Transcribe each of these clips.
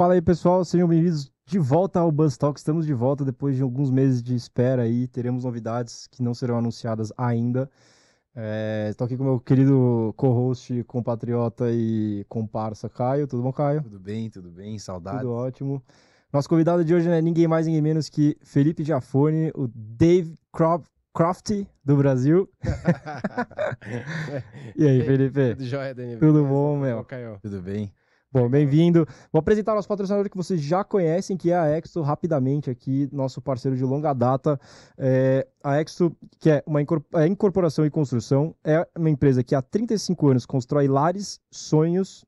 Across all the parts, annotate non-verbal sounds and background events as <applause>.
Fala aí, pessoal, sejam bem-vindos de volta ao Buzz Talk. Estamos de volta depois de alguns meses de espera aí. Teremos novidades que não serão anunciadas ainda. Estou é, aqui com meu querido co-host, compatriota e comparsa Caio. Tudo bom, Caio? Tudo bem, tudo bem, saudade. Tudo ótimo. Nosso convidado de hoje é ninguém mais, ninguém menos que Felipe Giafone, o Dave Crop, Crofty do Brasil. <laughs> <laughs> e aí, Felipe? Tudo jóia, Daniel? Tudo bom, meu? Tudo bem? Bom, bem-vindo. Vou apresentar o nosso patrocinador que vocês já conhecem, que é a Exo, rapidamente aqui, nosso parceiro de longa data. É, a Exo, que é uma é incorporação e construção, é uma empresa que há 35 anos constrói lares, sonhos,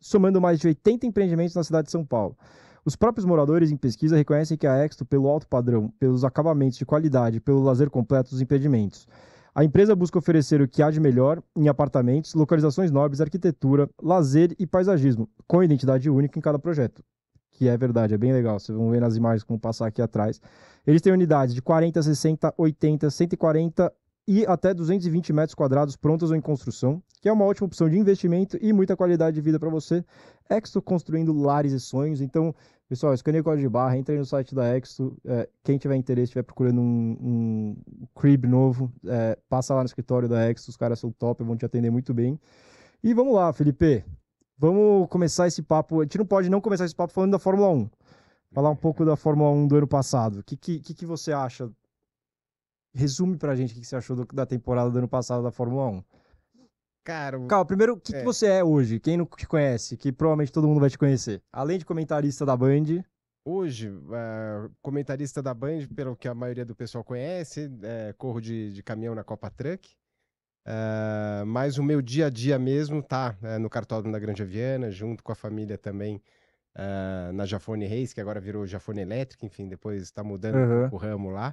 somando mais de 80 empreendimentos na cidade de São Paulo. Os próprios moradores em pesquisa reconhecem que a Exo, pelo alto padrão, pelos acabamentos de qualidade, pelo lazer completo dos empreendimentos. A empresa busca oferecer o que há de melhor em apartamentos, localizações nobres, arquitetura, lazer e paisagismo, com identidade única em cada projeto. Que é verdade, é bem legal. Vocês vão ver nas imagens como passar aqui atrás. Eles têm unidades de 40, 60, 80, 140 e até 220 metros quadrados prontas ou em construção, que é uma ótima opção de investimento e muita qualidade de vida para você. Exto construindo lares e sonhos. Então, Pessoal, escaneia o código de barra, entra no site da Exo. É, quem tiver interesse, estiver procurando um, um crib novo, é, passa lá no escritório da Exo, os caras são top, vão te atender muito bem. E vamos lá, Felipe. Vamos começar esse papo. A gente não pode não começar esse papo falando da Fórmula 1. Falar um pouco da Fórmula 1 do ano passado. O que, que, que você acha? Resume pra gente o que você achou da temporada do ano passado da Fórmula 1. Cara, Cal, primeiro, o que, é. que, você é hoje? Quem não te conhece, que provavelmente todo mundo vai te conhecer. Além de comentarista da Band. Hoje, uh, comentarista da Band, pelo que a maioria do pessoal conhece, é, corro de, de, caminhão na Copa Truck. Uh, mas o meu dia a dia mesmo tá é, no cartódromo da Grande Aviana, junto com a família também ah, na Jafone Reis, que agora virou Jafone Elétrica, enfim, depois está mudando uhum. o ramo lá.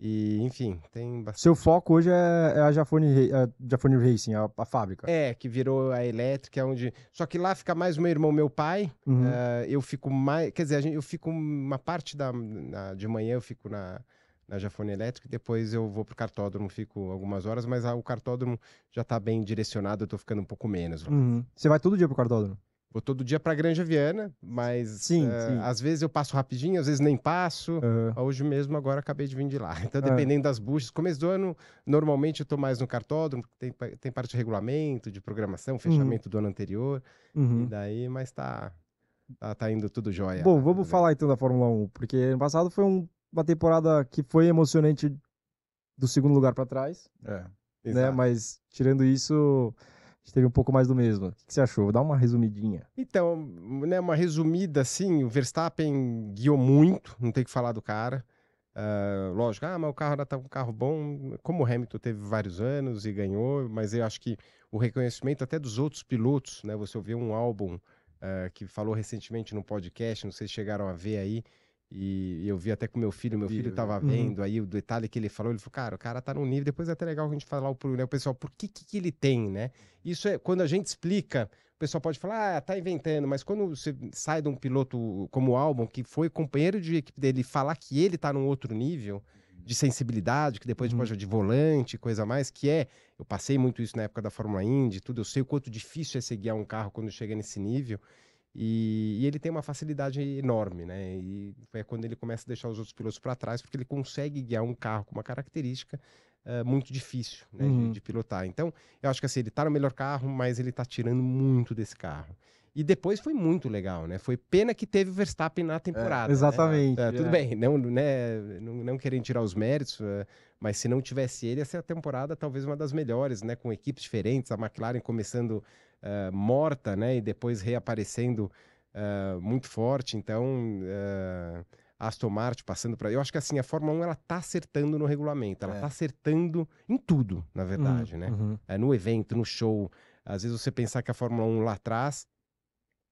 E, enfim, tem bastante. Seu foco hoje é, é a Jafone, a Jafone Racing, a, a, fábrica. É, que virou a elétrica, onde. Só que lá fica mais o meu irmão, meu pai. Uhum. Uh, eu fico mais. Quer dizer, eu fico uma parte da, na, de manhã, eu fico na, na Jafone Elétrica, depois eu vou pro cartódromo, fico algumas horas, mas a, o cartódromo já tá bem direcionado, eu tô ficando um pouco menos. Uhum. Você vai todo dia pro cartódromo? Vou todo dia pra Granja Viana, mas sim, uh, sim, às vezes eu passo rapidinho, às vezes nem passo. Uhum. Hoje mesmo, agora acabei de vir de lá. <laughs> Então, ah. dependendo uhum. das buchas. Começo do ano, normalmente eu tô mais no cartódromo, tem, tem parte de regulamento, de programação, hum. fechamento uhum. do ano anterior. Uhum. E daí, mas tá, tá, tá indo tudo jóia. Bom, né, vamos né? falar então da Fórmula 1, porque ano passado foi um, uma temporada que foi emocionante do segundo lugar para trás. É. Né? Mas, tirando isso teve um pouco mais do mesmo. O que você achou? Dá uma resumidinha. Então, né, uma resumida assim, o Verstappen guiou muito, não tem que falar do cara. Uh, lógico, ah, mas o carro ainda tá um carro bom, como o Hamilton teve vários anos e ganhou, mas eu acho que o reconhecimento até dos outros pilotos, né? Você ouviu um álbum uh, que falou recentemente no podcast, não sei se chegaram a ver aí, e eu vi até com meu filho, meu filho estava vendo uhum. aí o detalhe que ele falou, ele falou, cara, o cara tá num nível, depois é até legal a gente falar pro né, o pessoal, por que, que ele tem, né? Isso é, quando a gente explica, o pessoal pode falar, ah, tá inventando, mas quando você sai de um piloto como o Albon, que foi companheiro de equipe dele, falar que ele tá num outro nível de sensibilidade, que depois uhum. pode de volante, coisa mais, que é, eu passei muito isso na época da Fórmula Indy, tudo, eu sei o quanto difícil é seguir um carro quando chega nesse nível, e, e, ele tem uma facilidade enorme, né? E é quando ele começa a deixar os outros pilotos para trás, porque ele consegue guiar um carro com uma característica uh, muito difícil né, uhum. de, de, pilotar. Então, eu acho que assim, ele está no melhor carro, mas ele está tirando muito desse carro. E depois foi muito legal, né? Foi pena que teve o Verstappen na é, temporada. Né? É, exatamente. Né? É, tudo é. bem, não, né, não, não querendo tirar os méritos, eh, mas se não tivesse ele, essa temporada talvez uma das melhores, né? Com equipes diferentes, a McLaren começando uh, morta, né? E depois reaparecendo uh, muito forte. Então, uh, Aston Martin passando para. Eu acho que assim, a Fórmula 1 ela tá acertando no regulamento, ela é. tá acertando em tudo, na uhum, verdade, uhum, né? Uhum. É, no evento, no show. Às vezes você pensar que a Fórmula 1 lá atrás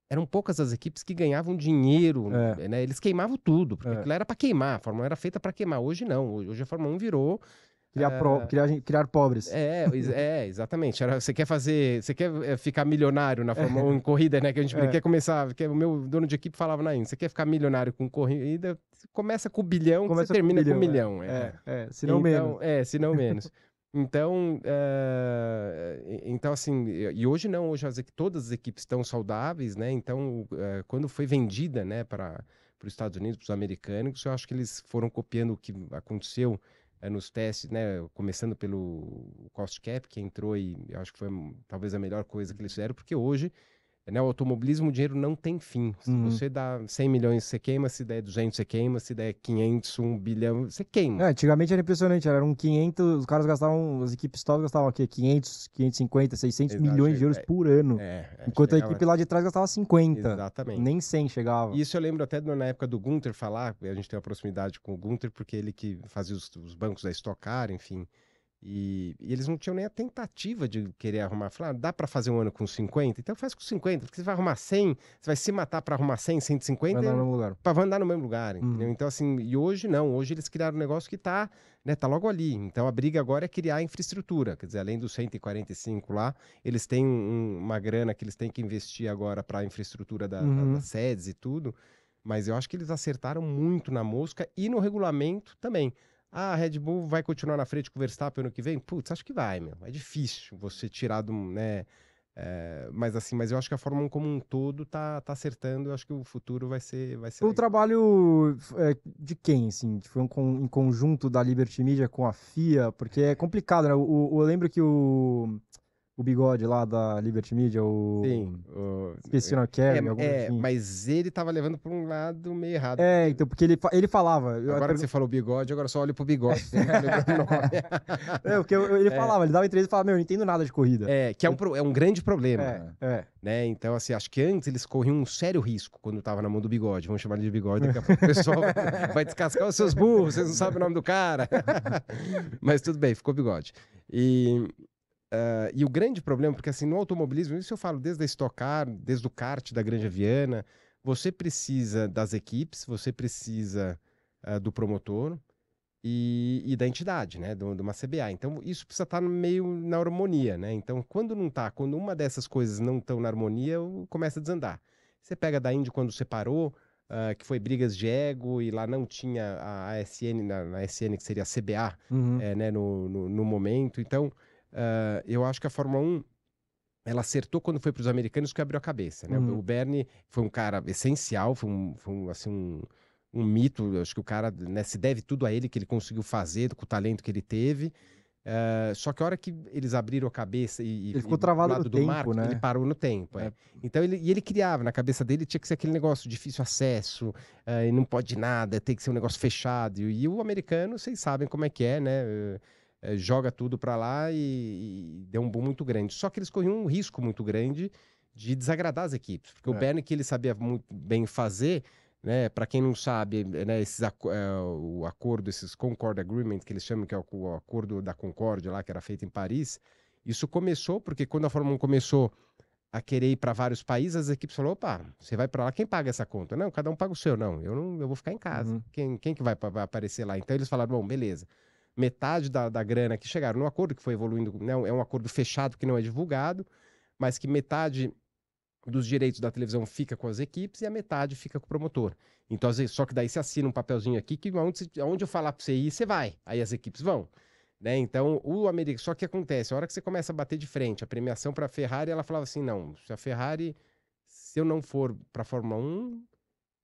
eram poucas as equipes que ganhavam dinheiro, é. né? Eles queimavam tudo, porque é. aquilo era para queimar, a Fórmula 1 era feita para queimar. Hoje não, hoje a Fórmula 1 virou Criar, é... criar, criar pobres. É, é, exatamente. Você quer fazer. Você quer eh, ficar milionário na Fórmula 1 é. em corrida, né? Que a gente é. quer começar. Que o meu dono de equipe falava na Você quer ficar milionário com corrida? Começa com o bilhão, começa você termina com, bilhão, com é. um milhão. É. é, é, se não então, menos. É, se não menos. Então, eh, então assim, e hoje não, hoje as, todas as equipes estão saudáveis, né? Então, eh, quando foi vendida, né, para os Estados Unidos, para os americanos, eu acho que eles foram copiando o que aconteceu é nos testes, né, começando pelo cost cap que entrou e eu acho que foi talvez a melhor coisa que eles fizeram, porque hoje né? O automobilismo, o dinheiro não tem fim. Se uhum. você dá 100 milhões, você queima. Se der 200, você queima. Se der 500, 1 bilhão, você queima. É, antigamente era impressionante. Era um 500... Os caras gastavam... As equipes todas gastavam o quê? 500, 550, 600 Exato, milhões de euros é, é por ano. É, é enquanto a equipe lá de trás gastava 50. Exatamente. Nem 100 chegava. Isso eu lembro até na época do Gunter falar. A gente tem uma proximidade com o Gunter porque ele que fazia os, os bancos da Estocar, enfim... E, e, eles não tinham nem a tentativa de querer arrumar. Falaram, ah, dá para fazer um ano com 50? Então faz com 50, porque você vai arrumar 100, você vai se matar para arrumar 100, 150. Vai andar no lugar. Pra, andar no mesmo lugar, uhum. Então, assim, e hoje não. Hoje eles criaram um negócio que tá, né, tá logo ali. Então a briga agora é criar a infraestrutura. Quer dizer, além dos 145 lá, eles têm um, uma grana que eles têm que investir agora para a infraestrutura da, uhum. da, das sedes e tudo. Mas eu acho que eles acertaram muito na mosca e no regulamento também. Ah, a Red Bull vai continuar na frente com o Verstappen ano que vem? Putz, acho que vai, meu. É difícil você tirar do. Né, é, mas assim, mas eu acho que a Fórmula 1 como um todo tá, tá acertando, eu acho que o futuro vai ser. Vai ser o legal. trabalho é, de quem, assim? Foi um com, em conjunto da Liberty Media com a FIA, porque é complicado, né? O eu lembro que o o bigode lá da Liberty Media, o. Sim. O... Esqueci é, o Carey, é, é mas ele tava levando pra um lado meio errado. É, então, porque ele, ele falava. Agora que você falou bigode, agora só olho pro bigode. <laughs> Né? é, porque ele é. falava, é. ele dava entrevista e falava, meu, eu não entendo nada de corrida. É, que é um, é um grande problema. É, é. Né? Então, assim, acho que antes eles corriam um sério risco quando tava na mão do bigode. Vamos chamar ele de bigode, daqui a pouco o pessoal <laughs> vai descascar os seus burros, vocês não sabem o nome do cara. <laughs> mas tudo bem, ficou bigode. E. Uh, e o grande problema, porque assim, no automobilismo, isso eu falo desde a Stock Car, desde o kart da Granja Viana, você precisa das equipes, você precisa uh, do promotor e, e, da entidade, né, do, de uma CBA. Então, isso precisa estar tá meio na harmonia, né? Então, quando não está quando uma dessas coisas não estão na harmonia, começa a desandar. Você pega da Indy quando separou, Uh, que foi brigas de ego e lá não tinha a ASN, na, na SN que seria a CBA, uhum. é, né, no, no, no, momento. Então, Uh, eu acho que a Fórmula 1 ela acertou quando foi para os americanos que abriu a cabeça. Né? Uhum. O Bernie foi um cara essencial, foi um, foi um assim, um, um, mito. Acho que o cara né, se deve tudo a ele que ele conseguiu fazer, com o talento que ele teve. Uh, só que a hora que eles abriram a cabeça e, ele ficou travado no do tempo, Marco, né? ele parou no tempo. É. É. Então ele, e ele criava na cabeça dele tinha que ser aquele negócio difícil acesso, uh, e não pode nada, tem que ser um negócio fechado. E, e o americano, vocês sabem como é que é, né? Uh, é, joga tudo para lá e, e, deu um boom muito grande. Só que eles corriam um risco muito grande de desagradar as equipes, porque é. o Bernie que ele sabia muito bem fazer né, para quem não sabe, né, esses, é, o acordo, esses Concord Agreement, que eles chamam que é o, o acordo da Concorde lá, que era feito em Paris, isso começou porque quando a Fórmula 1 começou a querer ir para vários países, as equipes falaram, opa, você vai para lá, quem paga essa conta? Não, cada um paga o seu, não, eu não, eu vou ficar em casa, uhum. quem, quem que vai, vai aparecer lá? Então eles falaram, bom, beleza, metade da, da grana que chegaram no acordo, que foi evoluindo, né, é um acordo fechado que não é divulgado, mas que metade dos direitos da televisão fica com as equipes e a metade fica com o promotor. Então, às vezes, só que daí você assina um papelzinho aqui que onde, onde eu falar para você ir, você vai. Aí as equipes vão. Né? Então, o americano. Só que acontece, a hora que você começa a bater de frente, a premiação para a Ferrari, ela falava assim: não, se a Ferrari, se eu não for para a Fórmula 1,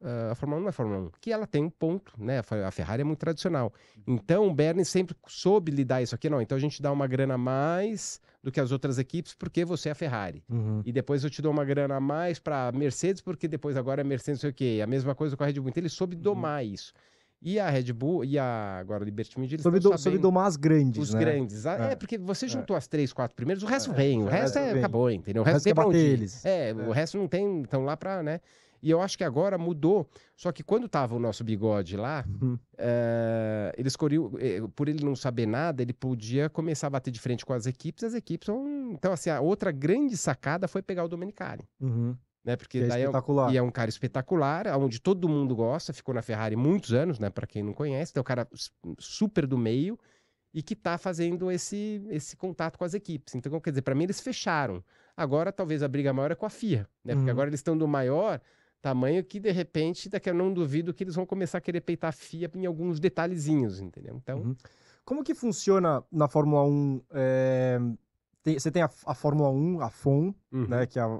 Uh, a Fórmula 1 não é Fórmula 1, que ela tem um ponto, né? A Ferrari é muito tradicional. Então o Bernie sempre soube lidar isso aqui, não. Então a gente dá uma grana a mais do que as outras equipes porque você é a Ferrari. Uhum. E depois eu te dou uma grana a mais para Mercedes porque depois agora é Mercedes, sei o quê. A mesma coisa com a Red Bull. Então ele soube uhum. domar uhum. isso. E a Red Bull e a agora a Liberty Media, eles sobre, do, sobre domar as grandes, Os né? grandes. Ah, é, é, porque você é. juntou é. as três, quatro primeiros, o resto é. vem, o, resto resto, é acabou, entendeu? O, o resto, resto tem pra onde eles. É, é, o resto não tem, estão lá para né? E eu acho que agora mudou. Só que quando tava o nosso bigode lá, uhum. é, por ele não saber nada, ele podia começar a bater de frente com as equipes. As equipes são... Então, assim, a outra grande sacada foi pegar o Domenicali. Uhum. Né, porque é daí é espetacular. É, é um cara espetacular, onde todo mundo gosta, ficou na Ferrari muitos anos, né? Para quem não conhece, então é um cara super do meio e que está fazendo esse, esse contato com as equipes. Então, quer dizer, para mim eles fecharam. Agora talvez a briga maior é com a FIA, né? Porque uhum. agora eles estão do maior Tamanho que, de repente, daqui a não duvido que eles vão começar a querer peitar a FIA em alguns detalhezinhos, entendeu? Então. Uhum. Como que funciona na Fórmula 1? É... Eh, tem, você tem a, a, Fórmula 1, a FOM, né, uhum. né, que é a,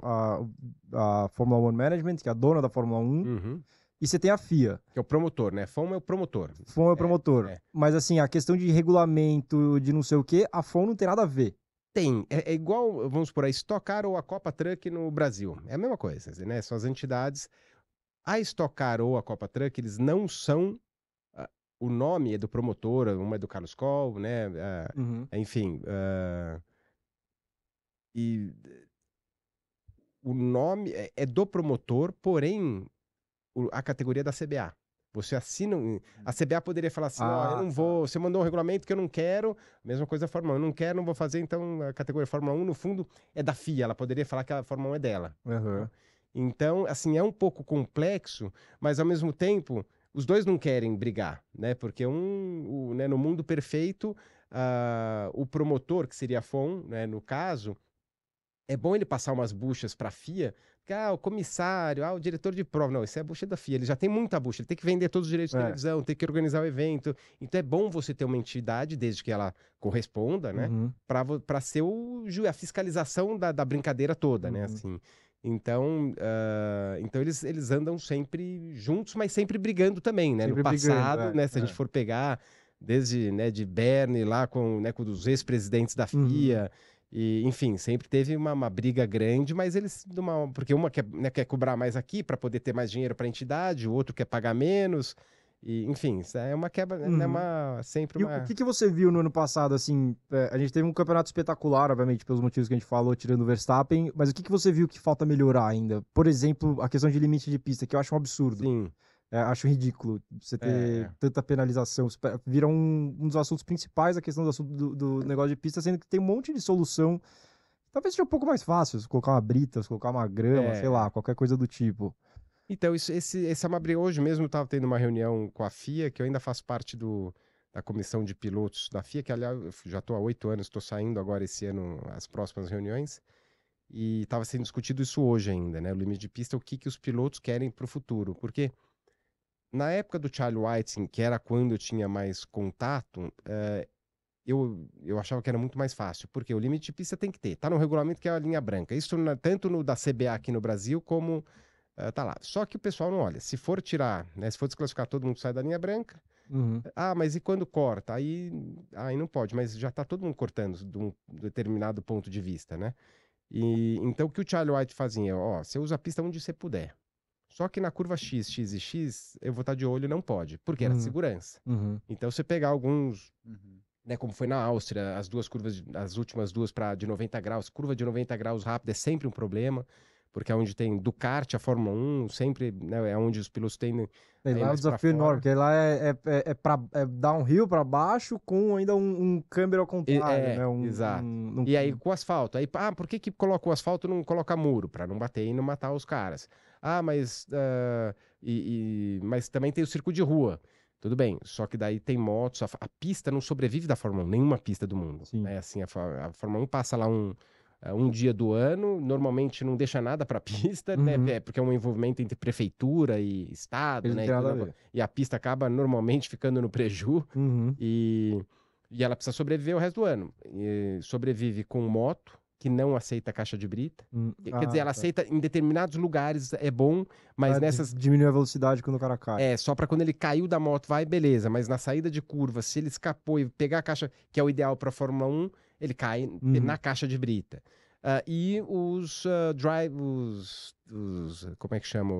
a, a, Fórmula 1 Management, que é a dona da Fórmula 1, uhum. e você tem a FIA. Que é o promotor, né? FOM é o promotor. FOM é o promotor. É, é. Mas assim, a questão de regulamento, de não sei o quê, a FOM não tem nada a ver tem. É, é, igual, vamos por aí, Estocar ou a Copa Truck no Brasil. É a mesma coisa, assim, né? São as entidades. A Estocar ou a Copa Truck, eles não são. Uh, o nome é do promotor, uma é do Carlos Col, né? Uh, uhum. Enfim. Uh, e o nome é, é do promotor, porém o, a categoria é da CBA. Você assina. A CBA poderia falar assim: ah, eu não tá. vou, você mandou um regulamento que eu não quero. Mesma coisa da Fórmula 1, eu não quero, não vou fazer. Então a categoria Fórmula 1, no fundo, é da FIA. Ela poderia falar que a Fórmula 1 é dela. Uhum. Então, assim, é um pouco complexo, mas ao mesmo tempo, os dois não querem brigar, né? Porque um, o, né, no mundo perfeito, uh, o promotor, que seria a FON, né, no caso, é bom ele passar umas buchas para a FIA ah, o comissário, ah, o diretor de prova. Não, isso é a bucha da FIA. Ele já tem muita bucha. Ele tem que vender todos os direitos de é. televisão, tem que organizar o evento. Então é bom você ter uma entidade, desde que ela corresponda, né? Uhum. Para ser o, a fiscalização da, da brincadeira toda, né, uhum. né? Assim. Então, uh, então eles, eles andam sempre juntos, mas sempre brigando também, né? Sempre no passado, brigando, é, né, Se a é. gente for pegar desde né, de Berne lá com, né, com os ex-presidentes da FIA. Uhum e, enfim, sempre teve uma, uma, briga grande, mas eles, uma porque uma quer, né, quer cobrar mais aqui para poder ter mais dinheiro para a entidade, o outro quer pagar menos. E, enfim, é uma quebra, né, uhum. é uma, sempre uma... E o que, que você viu no ano passado, assim, é, a gente teve um campeonato espetacular, obviamente, pelos motivos que a gente falou, tirando o Verstappen, mas o que, que você viu que falta melhorar ainda? Por exemplo, a questão de limite de pista, que eu acho um absurdo. Sim. É, acho ridículo você ter é. é. tanta penalização. Vira um, um dos assuntos principais a questão do, do, é. negócio de pista, sendo que tem um monte de solução. Talvez seja um pouco mais fácil, se colocar uma brita, se colocar uma grama, é. sei lá, qualquer coisa do tipo. Então, isso, esse, essa briga hoje mesmo eu estava tendo uma reunião com a FIA, que eu ainda faço parte do, da comissão de pilotos da FIA, que aliás já estou há oito anos, estou saindo agora esse ano as próximas reuniões. E estava sendo discutido isso hoje ainda, né? O limite de pista, o que, que os pilotos querem para o futuro. Porque... quê? Na época do Charlie White, que era quando eu tinha mais contato, eh, eu, eu achava que era muito mais fácil, porque o limite de pista tem que ter. Tá no regulamento que é a linha branca. Isso na, tanto no da CBA aqui no Brasil, como uh, tá lá. Só que o pessoal não olha. Se for tirar, né, se for desclassificar, todo mundo sai da linha branca. Uhum. Ah, mas e quando corta? Aí, aí não pode, mas já está todo mundo cortando de um determinado ponto de vista, né? E, então, o que o Charlie White fazia? Ó, você usa a pista onde você puder. Só que na curva X, X e X, eu vou estar de olho, não pode, porque era uhum. segurança. Uhum. Então, você pegar alguns, uhum. né, como foi na Áustria, as duas curvas, as últimas duas para de 90 graus, curva de 90 graus rápida é sempre um problema, porque é onde tem do kart a Fórmula 1, sempre né, é onde os pilotos têm. lá é um desafio enorme, porque lá é, é, é, pra, é downhill para baixo com ainda um, um câmbio ao contrário. É, né? um, exato. Um, um... E aí com asfalto. Aí, ah, por que, que coloca o asfalto e não coloca muro? Para não bater e não matar os caras. Ah, mas, uh, e, e, mas também tem o circo de rua. Tudo bem, só que daí tem motos, a, a pista não sobrevive da Fórmula 1, nenhuma pista do mundo. É assim, a, a Fórmula 1 passa lá um, ah, um dia do ano, normalmente não deixa nada para a <laughs> pista, né, uhum. né? porque é um envolvimento entre prefeitura e estado, Eles né? E, e, a pista acaba normalmente ficando no preju uhum. e, e ela precisa sobreviver o resto do ano. E sobrevive com moto, que não aceita caixa de brita. Hum, Quer ah, dizer, ela tá. aceita em determinados lugares, é bom, mas ah, nessas. Diminui a velocidade quando o cara cai. É, só para quando ele caiu da moto, vai, beleza, mas na saída de curva, se ele escapou e pegar a caixa, que é o ideal para Fórmula 1, ele cai uhum. na caixa de brita. Uh, e os uh, drive, os, os, Como é que chama?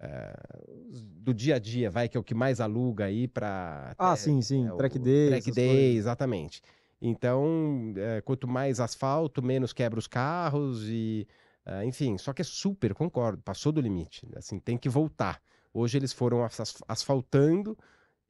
Ah, os. do dia a dia, vai, que é o que mais aluga aí para. Ah, é, sim, sim, é, track day. Track day, coisas. exatamente. Então, é, quanto mais asfalto, menos quebra os carros e, é, enfim. Só que é super, concordo, passou do limite. Né, assim, tem que voltar. Hoje eles foram asfaltando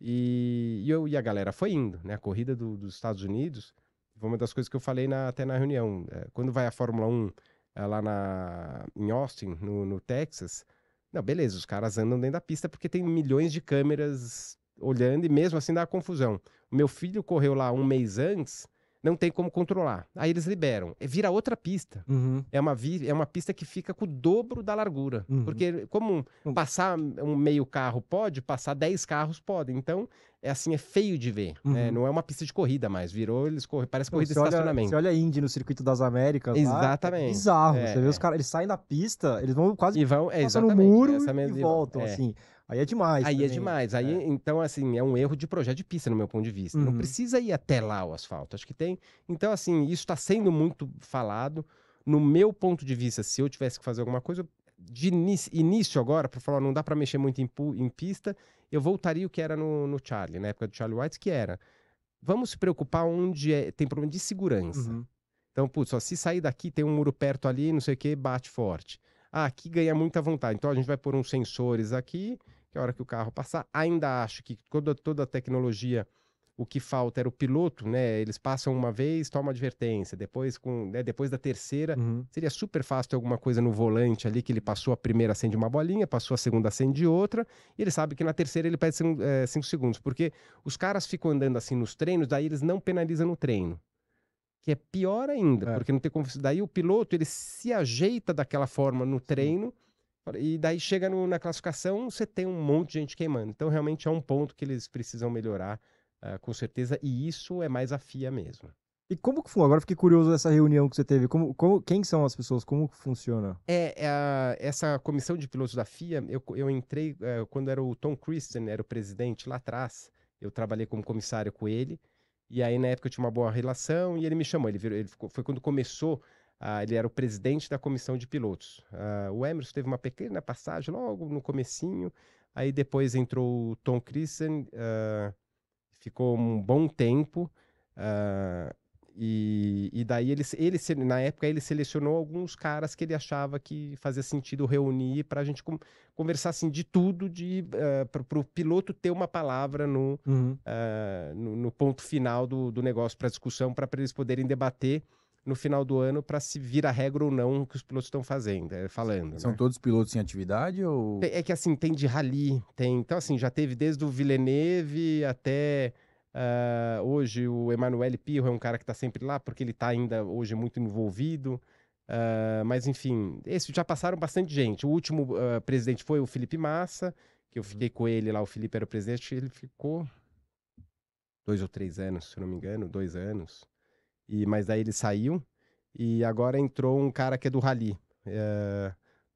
e, e eu, e a galera foi indo, né? A corrida do, dos Estados Unidos foi uma das coisas que eu falei na, até na reunião. É, quando vai a Fórmula 1 é, lá na, em Austin, no, no Texas, não, beleza, os caras andam dentro da pista porque tem milhões de câmeras olhando e mesmo assim dá confusão meu filho correu lá um mês antes, não tem como controlar. Aí eles liberam. É, vira outra pista. Uhum. É, uma vi... é uma pista que fica com o dobro da largura. Uhum. Porque, é como uhum. passar um meio carro pode, passar dez carros pode. Então, é assim, é feio de ver. Né? Uhum. Não é uma pista de corrida mais. Virou, eles correm. Parece corrida de estacionamento. Olha, você olha a Indy no Circuito das Américas. Exatamente. Lá, é bizarro. É, você vê é, os caras, eles saem da pista, eles vão quase e vão, é, passando no muro e voltam, assim. Aí é demais. Aí é também. é demais. Aí, é. então, assim, é um erro de projeto de pista, no meu ponto de vista. Uhum. Não precisa ir até lá o asfalto. Acho que tem. Então, assim, isso está sendo muito falado. No meu ponto de vista, se eu tivesse que fazer alguma coisa, de início agora, para falar, não dá para mexer muito em, em, pista, eu voltaria o que era no, no, Charlie, na época do Charlie White, que era. Vamos se preocupar onde é, tem problema de segurança. Uhum. Então, putz, só se sair daqui, tem um muro perto ali, não sei o que, bate forte. Ah, aqui ganha muita vontade. Então a gente vai pôr uns sensores aqui, que é a hora que o carro passar. Ainda acho que toda, toda a tecnologia, o que falta era o piloto, né? Eles passam uma vez, toma advertência. Depois, com, né? depois da terceira, uhum. seria super fácil ter alguma coisa no volante ali que ele passou a primeira, acende uma bolinha, passou a segunda, acende outra. E ele sabe que na terceira ele perde cinco, é, cinco segundos. Porque os caras ficam andando assim nos treinos, daí eles não penalizam no treino que é pior ainda, é. porque não tem como. Daí o piloto ele se ajeita daquela forma no treino, e daí chega no, na classificação, você tem um monte de gente queimando. Então, realmente é um ponto que eles precisam melhorar, uh, com certeza, e isso é mais a FIA mesmo. E como que foi? Agora fiquei curioso dessa reunião que você teve. Como, como, quem são as pessoas? Como funciona? É, é, a, essa comissão de pilotos da FIA, eu, eu entrei eh, quando era o Tom Christen, era o presidente lá atrás. Eu trabalhei como comissário com ele. E aí, na época, eu tinha uma boa relação e ele me chamou. Ele, virou, ele ficou, foi quando começou, uh, ele era o presidente da comissão de pilotos. Uh, o Emerson teve uma pequena passagem logo no comecinho. Aí depois entrou o Tom christen uh, ah, ficou um bom tempo. Uh, e, e daí ele, ele, na época, ele selecionou alguns caras que ele achava que fazia sentido reunir para a gente com, conversar assim, de tudo, de uh, eh, para o piloto ter uma palavra no, uhum. uh, no, no, ponto final do, do negócio para discussão, para eles poderem debater no final do ano para se vir a regra ou não que os pilotos estão fazendo, eh, falando. São né? todos pilotos em atividade ou? É que assim, tem de rally, tem. Então, assim, já teve desde o Villeneuve até Uh, hoje o Emanuele Pirro é um cara que está sempre lá, porque ele está ainda hoje muito envolvido. Uh, mas enfim, esse já passaram bastante gente. O último uh, presidente foi o Felipe Massa, que eu uhum. fiquei com ele lá, o Felipe era o presidente, ele ficou dois ou três anos, se eu não me engano, dois anos. E, mas aí ele saiu e agora entrou um cara que é do Rally. Uh,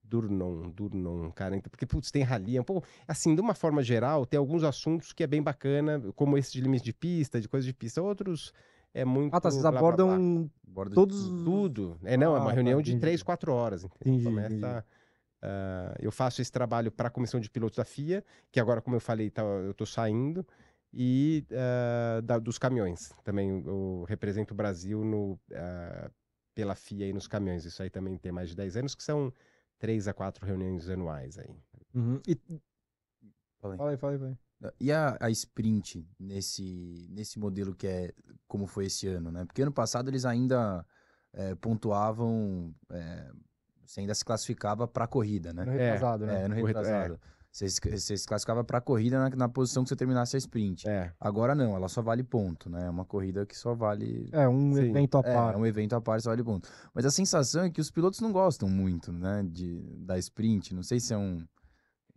Durnon, Durnon, cara, porque putz, tem rali, é um pouco, assim, de uma forma geral, tem alguns assuntos que é bem bacana, como esse de limites de pista, de coisas de pista, outros é muito... Ah, tá, vocês blá, abordam blá, blá, todos... Tudo, é não, ah, é uma ah, tá, reunião tá, de três, quatro horas, entendeu? Entendi, Começa... Uh, eu faço esse trabalho para a comissão de pilotos da FIA, que agora, como eu falei, tá, eu estou saindo, e uh, da, dos caminhões. Também eu represento o Brasil no, uh, pela FIA e nos caminhões. Isso aí também tem mais de 10 anos, que são três a quatro reuniões anuais aí. Uhum. E... Fala aí, fala aí. Fala aí. Ah, e a, a sprint nesse, nesse modelo que é como foi esse ano, né? Porque ano passado eles ainda é, pontuavam, é, você ainda se classificava para a corrida, né? Ano retrasado, é, né? É, ano retrasado. Você, se classificava para a corrida na, na, posição que você terminasse a sprint. É. Agora não, ela só vale ponto, né? É uma corrida que só vale. É, um Sim. evento a é, par. É, um evento a par só vale ponto. Mas a sensação é que os pilotos não gostam muito, né? De, da sprint. Não sei se é um.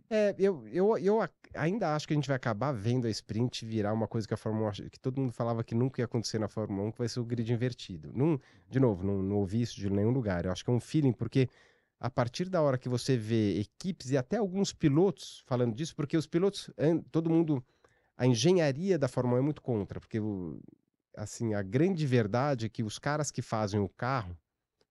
É, eu, eu, eu ainda acho que a gente vai acabar vendo a sprint virar uma coisa que a Fórmula 1, que todo mundo falava que nunca ia acontecer na Fórmula 1, que vai ser o grid invertido. Num, de novo, não, não ouvi isso de nenhum lugar. Eu acho que é um feeling, porque a partir da hora que você vê equipes e até alguns pilotos falando disso, porque os pilotos, todo mundo, a engenharia da Fórmula 1 é muito contra, porque assim, a grande verdade é que os caras que fazem o carro,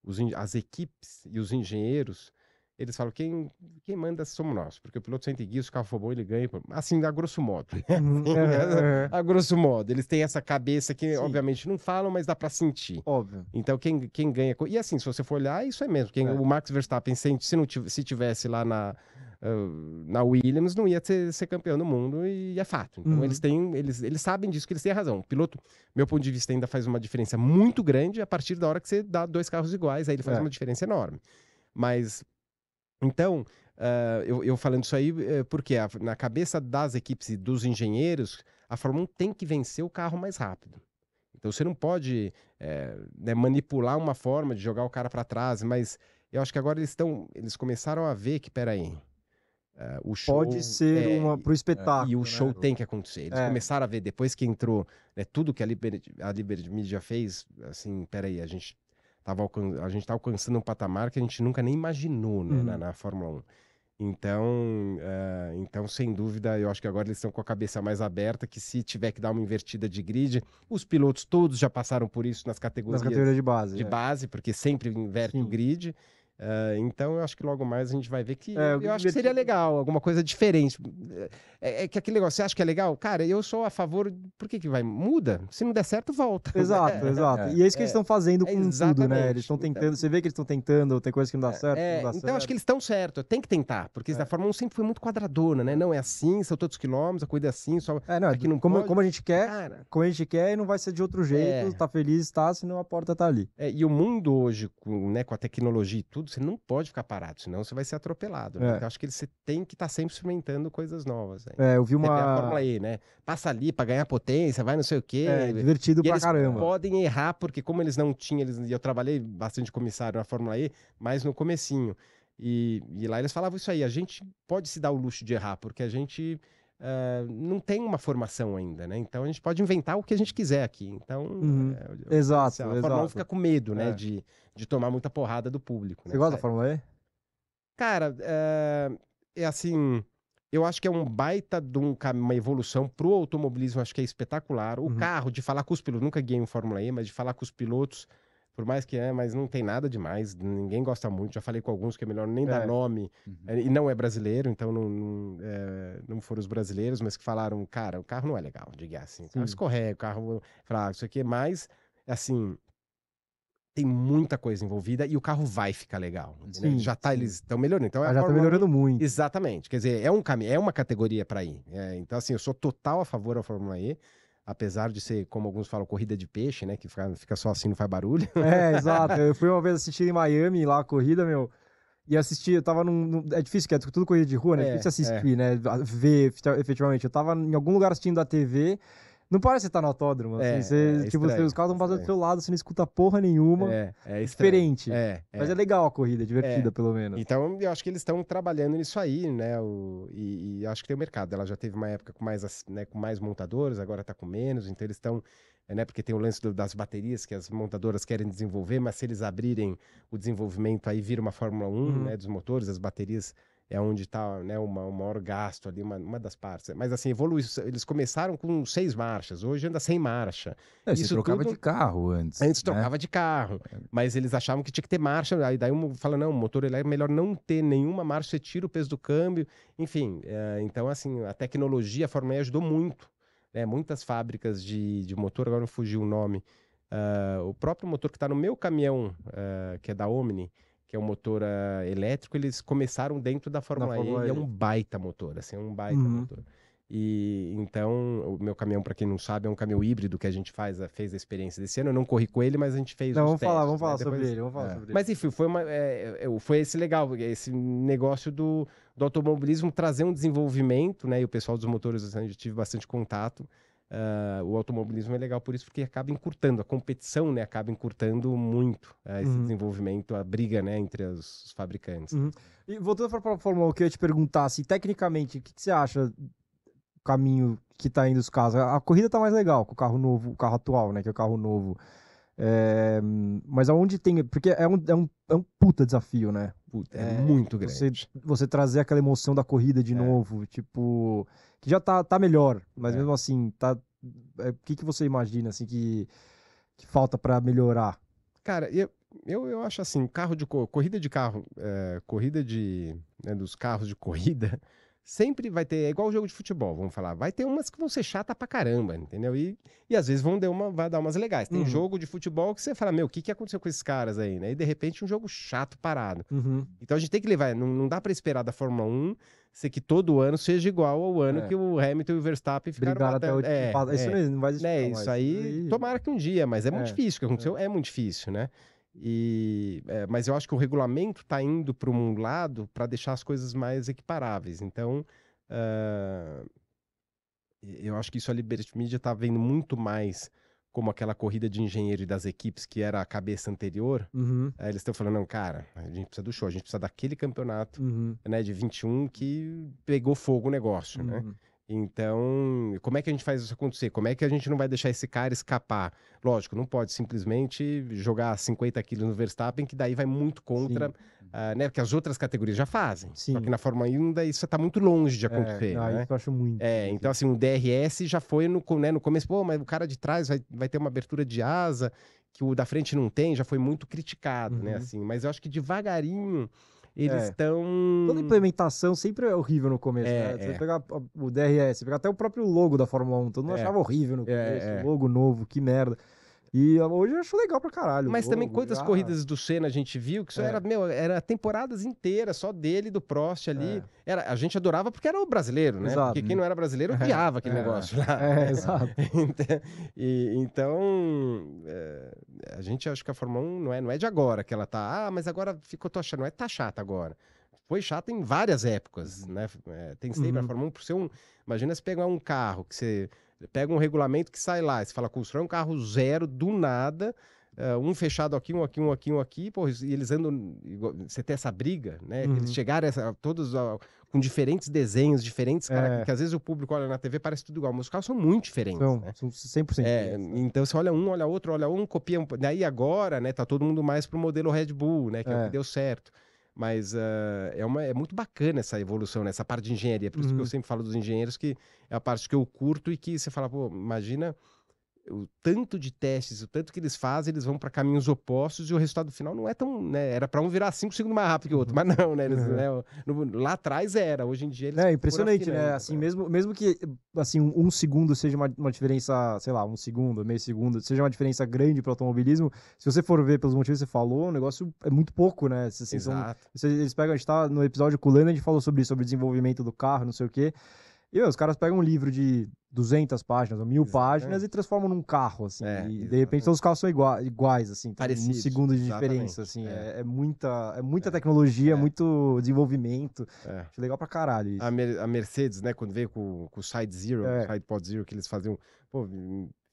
os, as equipes e os engenheiros, eles falam, quem, quem manda somos nós, porque o piloto sente guia, se o carro for bom, ele ganha. Assim, a grosso modo. <laughs> Uhum, assim, é, né? é, é. a grosso modo. Eles têm essa cabeça que, Sim. obviamente, não falam, mas dá para sentir. Óbvio. Então, quem, quem ganha... E assim, se você for olhar, isso é mesmo. Quem, é. O Max Verstappen, se, não se tivesse lá na... Uh, na Williams não ia ter, ser, campeão do mundo e é fato. Então uhum. eles têm, eles, eles sabem disso que eles têm razão. O piloto, meu ponto de vista, ainda faz uma diferença muito grande a partir da hora que você dá dois carros iguais, aí ele faz é. uma diferença enorme. Mas então, uh, eu, eu, falando isso aí, eh, porque a, na cabeça das equipes e dos engenheiros, a Fórmula 1 tem que vencer o carro mais rápido. Então, você não pode é, né, manipular uma forma de jogar o cara para trás, mas eu acho que agora eles estão. Eles começaram a ver que, peraí. Uh, o show pode ser é, uma para o espetáculo e o né? show tem que acontecer eles é. começaram a ver depois que entrou né, tudo que a Liberty, a Liberty Media fez assim peraí a gente tava a gente está alcançando um patamar que a gente nunca nem imaginou né, uhum. na, na, Fórmula 1. Então, uh, então, sem dúvida, eu acho que agora eles estão com a cabeça mais aberta, que se tiver que dar uma invertida de grid, os pilotos todos já passaram por isso nas categorias, nas categorias de base, de é. base porque sempre inverte Sim. o grid. Uh, então eu acho que logo mais a gente vai ver que é, eu, acho que seria legal, alguma coisa diferente. É, é, é, que aquele negócio, você acha que é legal? Cara, eu sou a favor. Por que, que vai? Muda. Se não der certo, volta. Exato, <laughs> é, exato. e é isso que é, eles estão fazendo é, com exatamente. tudo, né? Eles estão tentando. Então, você vê que eles estão tentando, tem coisa que não dá certo. Não dá então certo. acho que eles estão certo, tem que tentar, porque da Fórmula 1 sempre foi muito quadradona, né? Não é assim, são todos os quilômetros, a coisa é assim, só. É, não, aqui não como, pode. como a gente quer, Cara, como a gente quer e não vai ser de outro jeito, tá feliz, tá, senão a porta tá ali. e o mundo hoje, com, né, com a tecnologia e tudo, você não pode ficar parado, senão você vai ser atropelado. Né? É. Então, acho que você tem que estar tá sempre experimentando coisas novas. Né? É, eu vi uma. A Fórmula né? Passa ali para ganhar potência, vai não sei o quê. É, divertido e pra eles caramba. podem errar, porque como eles não tinham, eles... eu trabalhei bastante comissário na Fórmula E, mas no comecinho. E, e lá eles falavam isso aí, a gente pode se dar o luxo de errar, porque a gente Uh, não tem uma formação ainda, né? Então a gente pode inventar o que a gente quiser aqui. Então, uhum. é, exato, a exato. Fórmula fica com medo, né? É. De, de tomar muita porrada do público. Né, Você gosta da Fórmula E? Cara, é, é, assim. Eu acho que é um baita de um, uma evolução pro automobilismo, acho que é espetacular. O uhum. carro, de falar com os pilotos, nunca ganhei em Fórmula E, mas de falar com os pilotos, por mais que é, mas não tem nada demais, ninguém gosta muito. Já falei com alguns que é melhor nem é. dar nome, uhum. Eh, e não é brasileiro, então não, não, é, não, foram os brasileiros, mas que falaram, cara, o carro não é legal, diga assim, o carro escorrega, o carro. Falar, isso ah, aqui Mas assim, tem muita coisa envolvida e o carro vai ficar legal. Né? Já tá, eles estão melhorando. Então, é ah, já está melhorando muito. Exatamente. Quer dizer, é um caminho, é uma categoria para ir. É, então, assim, eu sou total a favor da Fórmula E, apesar de ser, como alguns falam, corrida de peixe, né? Que fica, fica só assim, não faz barulho. <laughs> É, <laughs> exato. Eu fui uma vez assistir em Miami lá a corrida, meu. E assistir, eu tava num. num é difícil, que é tudo corrida de rua, né? É, é difícil assistir, é. né? Ver efetivamente. Eu tava em algum lugar assistindo a TV não parece estar tá no autódromo. Assim, é, assim, você, é, é tipo, estranho, os carros vão passando do seu lado, você não escuta porra nenhuma. É, é, é diferente. É, Mas é, é legal a corrida, divertida, pelo menos. Então, eu acho que eles estão trabalhando nisso aí, né? O, e, e, acho que tem o mercado. Ela já teve uma época com mais, né, com mais montadores, agora está com menos, então eles estão. Né, porque tem o lance do, das baterias que as montadoras querem desenvolver, mas se eles abrirem o desenvolvimento aí vira uma Fórmula 1, uhum. né, dos motores, as baterias é onde está né, o maior gasto ali, uma, uma das partes. Né. Mas assim, evolui, eles começaram com seis marchas, hoje anda sem marcha. É, Isso trocava tudo... de carro antes. Antes né? trocava de carro, é. mas eles achavam que tinha que ter marcha, aí daí um fala, não, motor elétrico é melhor não ter nenhuma marcha, você tira o peso do câmbio, enfim. É, então assim, a tecnologia, a Fórmula ajudou muito. Né? Muitas fábricas de, de motor, agora não fugiu o nome, uh, o próprio motor que está no meu caminhão, uh, que é da Omni, que é um motor uh, elétrico, eles começaram dentro da Fórmula, Fórmula E, e é um baita motor, assim, é um baita uhum. motor. E então, o meu caminhão, para quem não sabe, é um caminhão híbrido que a gente faz, ah, fez a experiência desse ano. Eu não corri com ele, mas a gente fez. Não, vamos testes, falar, vamos né? falar Depois, sobre ele, vamos falar é. sobre ele. Mas enfim, foi, uma, é, é foi esse legal, esse negócio do, do automobilismo trazer um desenvolvimento, né? E o pessoal dos motores, assim, eu tive bastante contato. Uh, o automobilismo é legal por isso, porque acaba encurtando, a competição né, acaba encurtando muito uh, esse uhum. desenvolvimento, a briga né, entre os fabricantes. Uhum. E voltando para a Fórmula 1, eu queria te perguntar, assim, tecnicamente, o que, que você acha o caminho que está indo os carros? A, corrida está mais legal com o carro novo, o carro atual, né, que é o carro novo. É, mas aonde tem. Porque é um, é um, é um puta desafio, né? Puta, é, é, muito grande. Você, você, trazer aquela emoção da corrida de é. novo, tipo que já tá, tá melhor, mas é. mesmo assim, tá. É, o que, que você imagina assim que, que falta para melhorar? Cara, eu, eu, eu acho assim, carro de corrida de carro, é, corrida de né, dos carros de <laughs> corrida, sempre vai ter, é igual jogo de futebol, vamos falar, vai ter umas que vão ser chata pra caramba, entendeu? E, e às vezes vão dar uma, vai dar umas legais. Tem uhum. jogo de futebol que você fala, meu, o que, que aconteceu com esses caras aí, né? E de repente um jogo chato parado. Uhum. Então a gente tem que levar, não, não dá para esperar da Fórmula 1 ser que todo ano seja igual ao ano é. que o Hamilton e o Verstappen ficaram Brigaram até, o é, é, isso mesmo, não vai é, existir. É, isso mais. aí, e... tomara que um dia, mas é muito é, difícil o que aconteceu, é. é muito difícil, né? E, é, mas eu acho que o regulamento está indo para um lado para deixar as coisas mais equiparáveis. Então, uh, eu acho que isso a Liberty Media está vendo muito mais como aquela corrida de engenheiro e das equipes que era a cabeça anterior, uhum. eles estão falando, não, cara, a gente precisa do show, a gente precisa daquele campeonato, uhum. né, de 21 que pegou fogo o negócio, né? uhum. né? Então, como é que a gente faz isso acontecer? Como é que a gente não vai deixar esse cara escapar? Lógico, não pode simplesmente jogar 50 quilos no Verstappen, que daí vai muito contra, uh, né? Porque as outras categorias já fazem. Sim. Só que na Fórmula 1 ainda isso está muito longe de é, acontecer. É, não, né? Isso eu acho muito. É, então assim, o DRS já foi no, né, no começo, pô, mas o cara de trás vai, vai ter uma abertura de asa que o da frente não tem, já foi muito criticado, né, uhum. né? Assim, mas eu acho que devagarinho eles estão. É. Toda implementação sempre é horrível no começo, é, né? Você é. pegar o DRS, pegar até o próprio logo da Fórmula 1, todo mundo é. achava horrível no é, começo, é. logo novo, que merda. E hoje eu acho legal pra caralho. Mas também quantas corridas do Senna a gente viu, que isso é. era, meu, era temporadas inteiras só dele, do Prost ali. É. Era, a gente adorava porque era o brasileiro, né? Exato. Porque quem não era brasileiro odiava <laughs> aquele é. negócio lá. É, exato. <laughs> Então, e, então, é, a gente acha que a Fórmula 1 não é, não é de agora que ela tá, ah, mas agora ficou, tocha não é tá chata agora foi chata em várias épocas, né? É, tem sempre uhum. a Fórmula 1 por ser um. Imagina se pegar um carro que você Pega um regulamento que sai lá, você fala, constrói é um carro zero do nada, Uh, um fechado aqui, um aqui, um aqui, um aqui, pô, e eles andam. Você tem essa briga, né? Uhum. Eles chegaram essa, todos uh, com diferentes desenhos, diferentes é. que às vezes o público olha na TV parece tudo igual, mas os carros são muito diferentes. São, né? são 100% é, né? Então você olha um, olha outro, olha um, copia um. Daí né? agora, né, tá todo mundo mais pro modelo Red Bull, né? Que é, é o que é. deu certo. Mas uh, é, uma, é muito bacana essa evolução, né? essa parte de engenharia. Por isso uhum. que eu uhum. sempre falo dos engenheiros, que é a parte que eu curto e que você fala, pô, imagina o tanto de testes, o tanto que eles fazem, eles vão para caminhos opostos e o resultado final não é tão. Né? Era para um virar cinco segundos mais rápido que o outro, uhum. mas não, né? Eles, uhum. né? No, lá atrás era, hoje em dia eles. É impressionante, né, né? Assim, mesmo, mesmo que assim, um, segundo seja uma, uma, diferença, sei lá, um segundo, meio segundo, seja uma diferença grande para o automobilismo, se você for ver pelos motivos que você falou, o negócio é muito pouco, né? Assim, Exato. São, eles pegam, a gente está no episódio com o Lando, a gente falou sobre isso, sobre desenvolvimento do carro, não sei o quê. E os caras pegam um livro de 200 páginas ou mil exatamente. páginas e transformam num carro, assim. É, e de repente todos os carros são igua iguais, assim. Tá? Parecidos. Um segundo de exatamente. diferença, assim. É. É, é, muita, é muita é. tecnologia, é. muito desenvolvimento. É. Acho legal pra caralho isso. A, Mer a, Mercedes, né, quando veio com, com o Side Zero, é. Side Pod Zero, que eles faziam... Pô,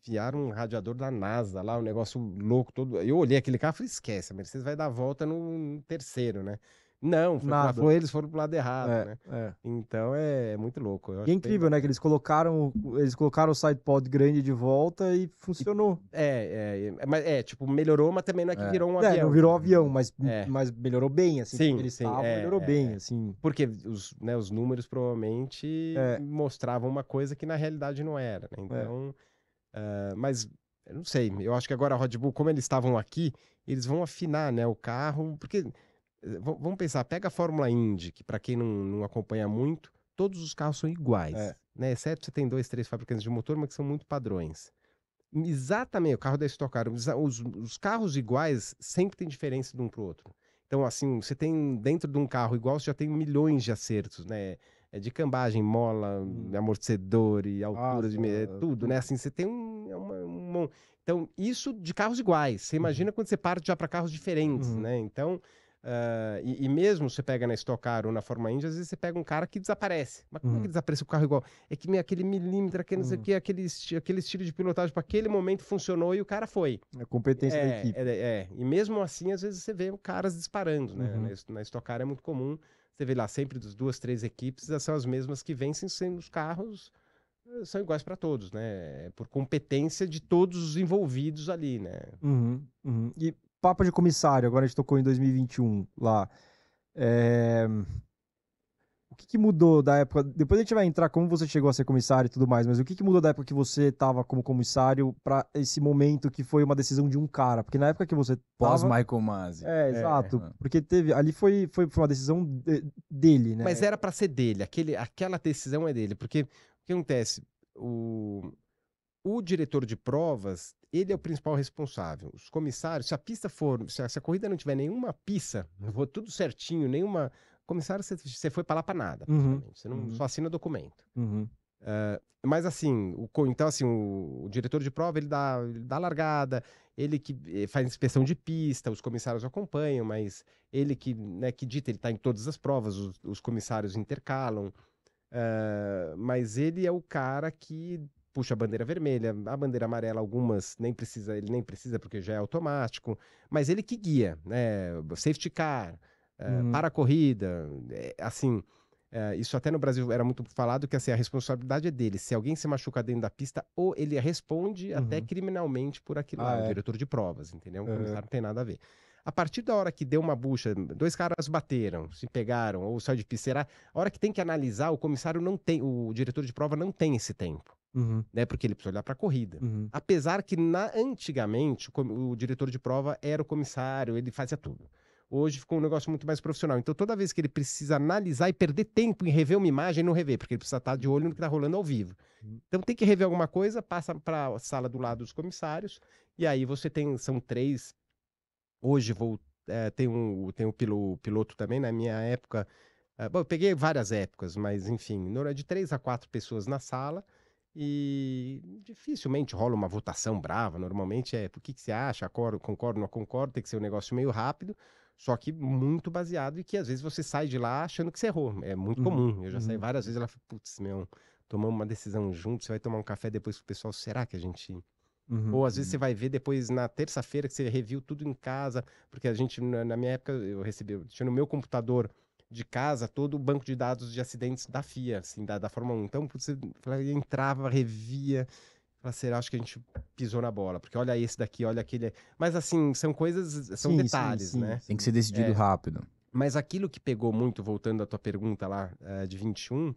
enfiaram um radiador da NASA lá, um negócio louco todo. Eu olhei aquele carro e falei, esquece, a Mercedes vai dar a volta no terceiro, né? Não, foi, Nada. Pro, eles foram pro lado errado, é, né? É. Então é, muito louco. e é incrível, tem... né? Que eles colocaram, eles colocaram o sidepod grande de volta e funcionou. E, é, é, é mas é, tipo, melhorou, mas também não é que é. virou um avião. não virou né? avião, mas, mas melhorou bem, assim. Sim, sim. Tavam, melhorou bem, assim. Porque os, né, os números provavelmente mostravam uma coisa que na realidade não era, né? Então, uh, mas eu não sei. Eu acho que agora a Red Bull, como eles estavam aqui, eles vão afinar, né, o carro, porque eh, vamos pensar, pega a Fórmula Indy, que para quem não, não, acompanha muito, todos os carros são iguais. É. Né? Exceto você tem dois, três fabricantes de motor, mas que são muito padrões. Exatamente, o carro da Stock Car, os, os carros iguais sempre tem diferença de um para o outro. Então, assim, você tem dentro de um carro igual, você já tem milhões de acertos, né? É de cambagem, mola, hum. amortecedor e altura, de, é, é, tudo, né? Assim, você tem um, é uma, um, Então, isso de carros iguais. Você uhum. imagina uhum. quando você parte já para carros diferentes, uhum. né? Então, Uh, e, e, mesmo você pega na Stock Car ou na Forma Indy, às vezes você pega um cara que desaparece. Mas como hum. é que hum. desaparece o carro igual? É que aquele milímetro, aquele, hum. aquele, aquele estilo de pilotagem para aquele momento funcionou e o cara foi. A é competência é, da equipe. É, é, e mesmo assim, às vezes você vê caras disparando, né? Uhum. Na, na Stock Car é muito comum. Você vê lá sempre das duas, três equipes, são as mesmas que vencem, sendo os carros eh, são iguais para todos, né? É por competência de todos os envolvidos ali, né? Uhum, uhum. E Papo de Comissário, agora a gente tocou em 2021 lá. É... O que, que, mudou da época? Depois a gente vai entrar como você chegou a ser comissário e tudo mais, mas o que, que mudou da época que você estava como comissário para esse momento que foi uma decisão de um cara? Porque na época que você. Pós Michael Masi. É, é, exato. É. Porque teve. Ali foi, foi, foi uma decisão de, dele, né? Mas era para ser dele. Aquele, aquela decisão é dele. Porque o que acontece? O, o diretor de provas ele é o principal responsável. Os comissários, se a pista for, se a, se a corrida não tiver nenhuma pista, vou tudo certinho, nenhuma. Comissário, você, foi para lá para nada, uhum. Você não uhum. só assina documento. Uhum. Uh, mas assim, o, então assim, o, o, diretor de prova ele dá, ele dá largada, ele que eh, faz inspeção de pista, os comissários acompanham, mas ele que, né, que dita, ele está em todas as provas, os, os comissários intercalam. Uh, mas ele é o cara que puxa a bandeira vermelha, a bandeira amarela, algumas nem precisa, ele nem precisa porque já é automático, mas ele que guia, né? Safety car, eh, uhum. para a corrida, eh, assim. Eh, isso até no Brasil era muito falado que assim, a responsabilidade é dele. Se alguém se machuca dentro da pista, ou ele responde uhum. até criminalmente por aquilo, ah, é. o é. diretor de provas, entendeu? O então, é. não tem nada a ver a partir da hora que deu uma bucha, dois caras bateram, se pegaram, ou saiu de pisceira, a hora que tem que analisar, o comissário não tem, o diretor de prova não tem esse tempo. Uhum. Né, porque ele precisa olhar para a corrida. Uhum. Apesar que na, antigamente o, o diretor de prova era o comissário, ele fazia tudo. Hoje ficou um negócio muito mais profissional. Então, toda vez que ele precisa analisar e perder tempo em rever uma imagem, não rever, porque ele precisa estar tá de olho no que está rolando ao vivo. Uhum. Então, tem que rever alguma coisa, passa para a sala do lado dos comissários, e aí você tem, são três Hoje vou é, eh, tem um tem um piloto, piloto também na minha época. É, bom, eu peguei várias épocas, mas enfim, de três a quatro pessoas na sala e dificilmente rola uma votação brava. Normalmente é o que, que você acha, acordo, concordo, não concordo, tem que ser um negócio meio rápido, só que muito baseado e que às vezes você sai de lá achando que você errou. É muito uhum. comum. Eu já uhum. saí várias uhum. vezes e ela putz, meu, tomamos uma decisão junto. você vai tomar um café depois com o pessoal, será que a gente Uhum, Ou às vezes uhum. você vai ver depois na terça-feira que você reviu tudo em casa, porque a gente, na, na minha época, eu recebi, eu tinha no meu computador de casa todo o banco de dados de acidentes da FIA, assim, da, da Fórmula 1. Então, você entrava, revia, fala, será acho que a gente pisou na bola, porque olha esse daqui, olha aquele. Mas assim, são coisas, são sim, detalhes, sim, sim. né? Tem que ser decidido é, rápido. Mas aquilo que pegou muito, voltando à tua pergunta lá eh, de 21,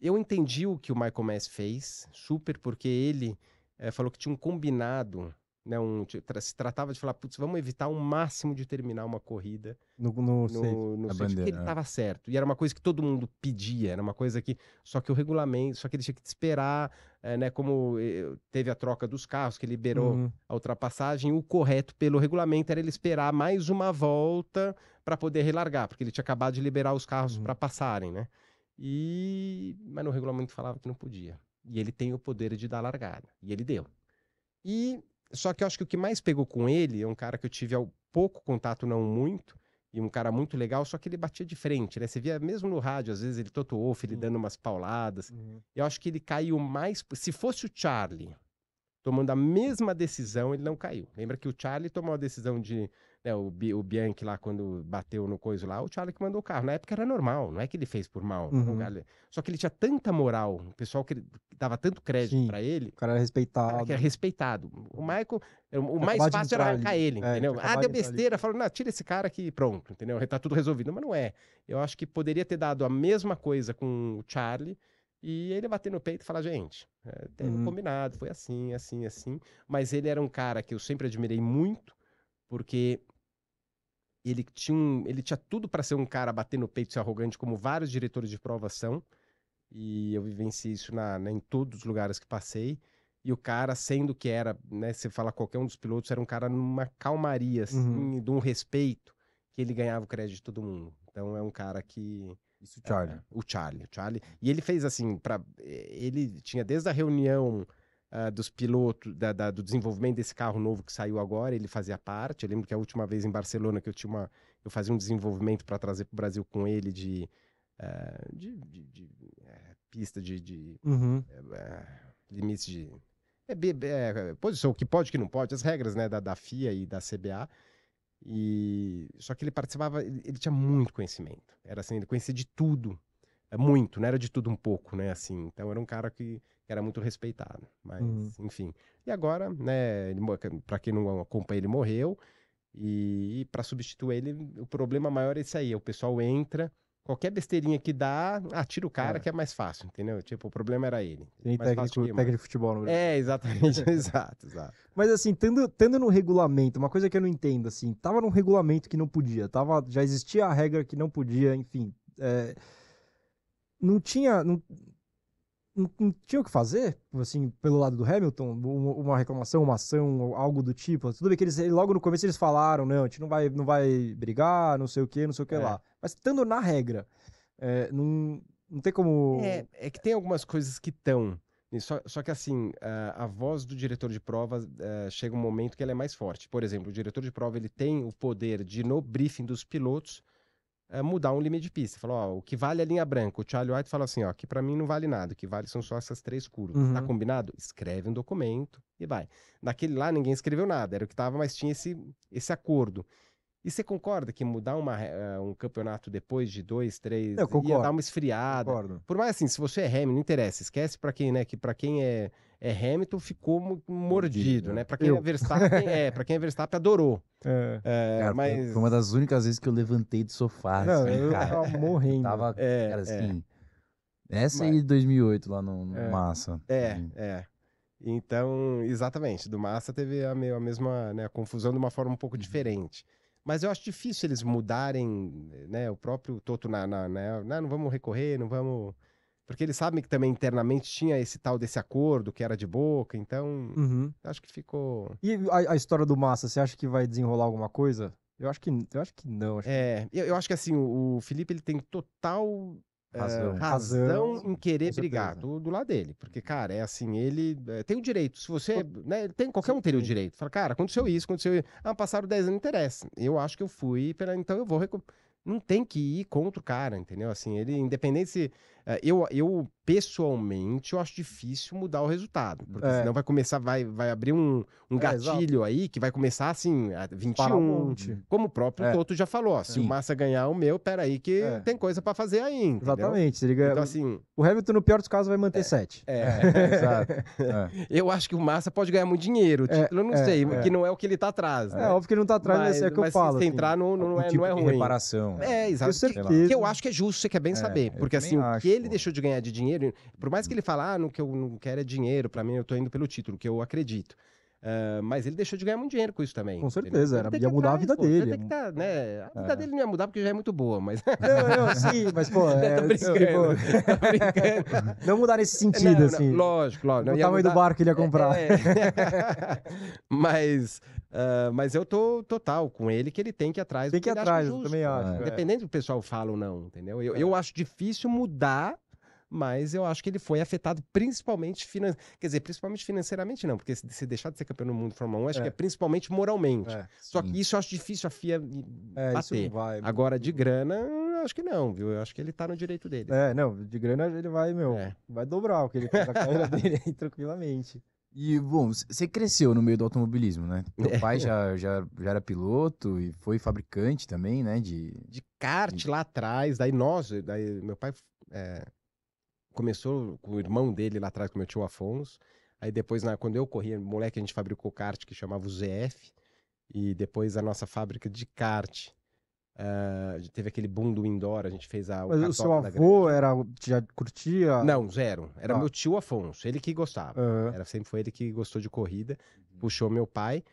eu entendi o que o Michael Mess fez, super, porque ele é, falou que tinha um combinado, né, um, se tratava de falar, putz, vamos evitar o máximo de terminar uma corrida no, no, no, safe, no safe, bandeira, porque ele estava é. certo. E era uma coisa que todo mundo pedia, era uma coisa que. Só que o regulamento, só que ele tinha que esperar, é, né? Como eh, teve a troca dos carros, que liberou uhum. a ultrapassagem, o correto pelo regulamento era ele esperar mais uma volta para poder relargar, porque ele tinha acabado de liberar os carros uhum. para passarem, né? E... Mas no regulamento falava que não podia. E ele tem o poder de dar largada. E ele deu. E só que eu acho que o que mais pegou com ele é um cara que eu tive ao pouco contato, não muito, e um cara muito legal, só que ele batia de frente, né? Você via mesmo no rádio, às vezes ele Toto Wolff, ele uhum. dando umas pauladas. Uhum. Eu acho que ele caiu mais. Se fosse o Charlie tomando a mesma decisão, ele não caiu. Lembra que o Charlie tomou a decisão de né, o, o, Bianchi lá, quando bateu no coiso lá, o Charlie que mandou o carro. Na época era normal, não é que ele fez por mal. Uhum. Só que ele tinha tanta moral, o pessoal que dava tanto crédito para ele. O cara era respeitado. Cara era né? respeitado. O Michael, o mais fácil era arrancar ali. ele, é, entendeu? Ah, deu besteira, falou, não, tira esse cara aqui, pronto, entendeu? Tá tudo resolvido. Mas não é. Eu acho que poderia ter dado a mesma coisa com o Charlie e ele bater no peito e falar, gente, é, teve é, uhum. combinado, foi assim, assim, assim. Mas ele era um cara que eu sempre admirei muito, porque ele tinha, um, ele tinha tudo para ser um cara bater no peito e ser arrogante, como vários diretores de prova são. E eu vivenciei isso na, né, em todos os lugares que passei. E o cara, sendo que era, né, você fala qualquer um dos pilotos, era um cara numa calmaria, assim, uhum. de um respeito, que ele ganhava o crédito de todo mundo. Então é um cara que. Isso, o Charlie. É, o Charlie, o Charlie. E ele fez assim, para eh, Ele tinha desde a reunião uh, dos pilotos, da, da, do desenvolvimento desse carro novo que saiu agora, ele fazia parte. Eu lembro que a última vez em Barcelona que eu tinha uma, eu fazia um desenvolvimento para trazer para o Brasil com ele de, uh, de, de, de eh, pista de, de uhum. Eh, eh, limites de é, é, posição, o que pode, o que não pode, as regras né, da, da FIA e da CBA. E só que ele participava, ele, ele tinha muito conhecimento. Era assim, ele conhecia de tudo, é, muito, não né? era de tudo um pouco, né? Assim, então era um cara que que era muito respeitado. Mas, uhum. enfim. E agora, né, para quem não acompanha, ele morreu. E, e para substituir ele, o problema maior é isso aí: o pessoal entra. Qualquer besteirinha que dá, atira o cara é. que é mais fácil, entendeu? Tipo, o problema era ele. Tem técnico, técnico de futebol no Brasil. É, exatamente, <laughs> exato, exato. Mas assim, tendo, tendo no regulamento, uma coisa que eu não entendo, assim, tava num regulamento que não podia, tava, já existia a regra que não podia, enfim. É, não tinha. Não, não tinha o que fazer, assim, pelo lado do Hamilton, uma reclamação, uma ação, algo do tipo. Tudo bem que eles logo no começo eles falaram, não, a gente não vai, não vai brigar, não sei o que, não sei o que é. lá. Mas estando na regra, é, não, não tem como. É, é que tem algumas coisas que estão. Né, só, só que assim, a, a, voz do diretor de prova é, chega um momento que ela é mais forte. Por exemplo, o diretor de prova ele tem o poder de, no briefing dos pilotos, é, mudar um limite de pista. Falou, ó, o que vale é a linha branca. O Charlie White falou assim, ó, que para mim não vale nada, o que vale são só essas três curvas. Tá uhum. Tá combinado? Escreve um documento e vai. Naquele lá ninguém escreveu nada, era o que tava, mas tinha esse, esse acordo. E você concorda que mudar uma, eh, um campeonato depois de dois, três, eu concordo, ia dar uma esfriada? Concordo. Por mais assim, se você é Hamilton, não interessa. Esquece para quem, né? Que para quem é, é Hamilton ficou mordido, mordido né? né? Para quem, é eu. é Verstappen, é, para quem é Verstappen adorou. É. É, cara, mas... Foi uma das únicas vezes que eu levantei do sofá. Não, assim, eu cara. tava morrendo. Tava, é, cara, é. assim. Essa mas... aí de 2008 lá no, no é. Massa. É, assim. é. Então, exatamente, do Massa teve a, a mesma né, a confusão de uma forma um pouco uhum. diferente. Mas eu acho difícil eles mudarem, né? O próprio Toto na, na, na, né, na não vamos recorrer, não vamos. Porque eles sabem que também internamente tinha esse tal desse acordo que era de boca, então uhum. acho que ficou. E a, a, história do Massa, você acha que vai desenrolar alguma coisa? Eu acho que, eu acho que não. Acho é, que... Eu, eu, acho que assim, o, o Felipe ele tem total razão, ah, razão, razão em querer brigar do, do, lado dele. Porque, cara, é assim, ele é, tem o direito. Se você. Né, tem, qualquer um teria o direito. Fala, cara, aconteceu isso, aconteceu isso. Ah, passaram 10 anos, não interessa. Eu acho que eu fui, então eu vou. Não tem que ir contra o cara, entendeu? Assim, ele, independente se eh, eu, eu pessoalmente eu acho difícil mudar o resultado, porque é. senão vai começar, vai, vai abrir um, um é, gatilho aí que vai começar assim, a 21. Um como o próprio é. Toto já falou, ó, se o Massa ganhar o meu, peraí, que é. tem coisa para fazer aí. Entendeu? Exatamente. Ele ganha... Então, assim, o Hamilton, no pior dos casos, vai manter 7. É, é. <laughs> exato. <laughs> Eu acho que o Massa pode ganhar muito dinheiro. O título eu não sei, que não é o que ele tá atrás. Né? É, óbvio que ele não tá atrás, mas, é o que eu falo. Se assim, entrar, não, não, tipo é, tipo não é ruim. Reparação. Né? É, exato. Que, que eu acho que é justo, você quer bem saber. Porque assim, o que ele deixou de ganhar de dinheiro, por mais que ele fale, ah, no que eu não quero é dinheiro, para mim eu tô indo pelo título, que eu acredito. Uh, mas ele deixou de ganhar muito dinheiro com isso também. Com certeza, era, ia mudar a vida pô, dele. Que né? tá, né? A vida é. dele não ia mudar porque já é muito boa, mas. <laughs> Não, não, sim, mas, pô. <laughs> É, tô brincando, tipo... <laughs> tô tá brincando. Não mudar nesse sentido, não, assim. Não, lógico, lógico. o tamanho mudar... do barco que ele ia é, comprar. É, é. mas ah, mas eu tô total com ele que ele tem que ir atrás. Tem que ir atrás, eu também acho. É. Independente do que o pessoal fala ou não, entendeu? Eu, é. eu acho difícil mudar mas eu acho que ele foi afetado principalmente financeiramente. Quer dizer, principalmente financeiramente, não, porque se, se, deixar de ser campeão no mundo de Fórmula 1, acho é. que é principalmente moralmente. É, Só que isso eu acho difícil a FIA é, bater. Vai... Agora, de grana, acho que não, viu? Eu acho que ele tá no direito dele. É, não, de grana ele vai, meu, é. vai dobrar o que ele fez na <laughs> carreira dele tranquilamente. E, bom, você cresceu no meio do automobilismo, né? Meu é. pai já, já, já era piloto e foi fabricante também, né? De, de kart lá atrás. Daí nós, daí meu pai é, começou com o irmão dele lá atrás, com meu tio Afonso. Aí depois, na, quando eu corria, moleque, a gente fabricou kart que chamava o ZF. E depois a nossa fábrica de kart Uh, teve aquele boom do indoor, a gente fez a. Mas o seu avô era, já curtia? Não, zero. Era ah. meu tio Afonso, ele que gostava. Uhum. Era, sempre foi ele que gostou de corrida, uhum. puxou meu pai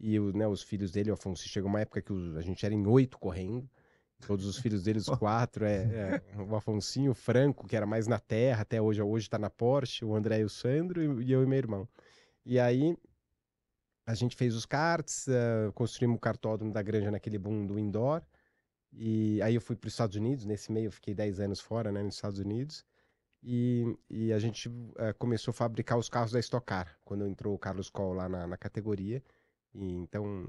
e né, os filhos dele, o Afonso. Chegou uma época que a gente era em oito correndo, todos os filhos dele, os <laughs> quatro, é, é, o Afonsinho, o Franco, que era mais na terra, até hoje, hoje tá na Porsche, o André e o Sandro e, e eu e meu irmão. E aí, a gente fez os karts, uh, construímos o cartódromo da granja naquele boom do indoor. E aí eu fui para os Estados Unidos, nesse meio eu fiquei 10 anos fora, né, nos Estados Unidos. E, e a gente eh, começou a fabricar os carros da Stock Car, quando entrou o Carlos Coll lá na, na categoria. E então,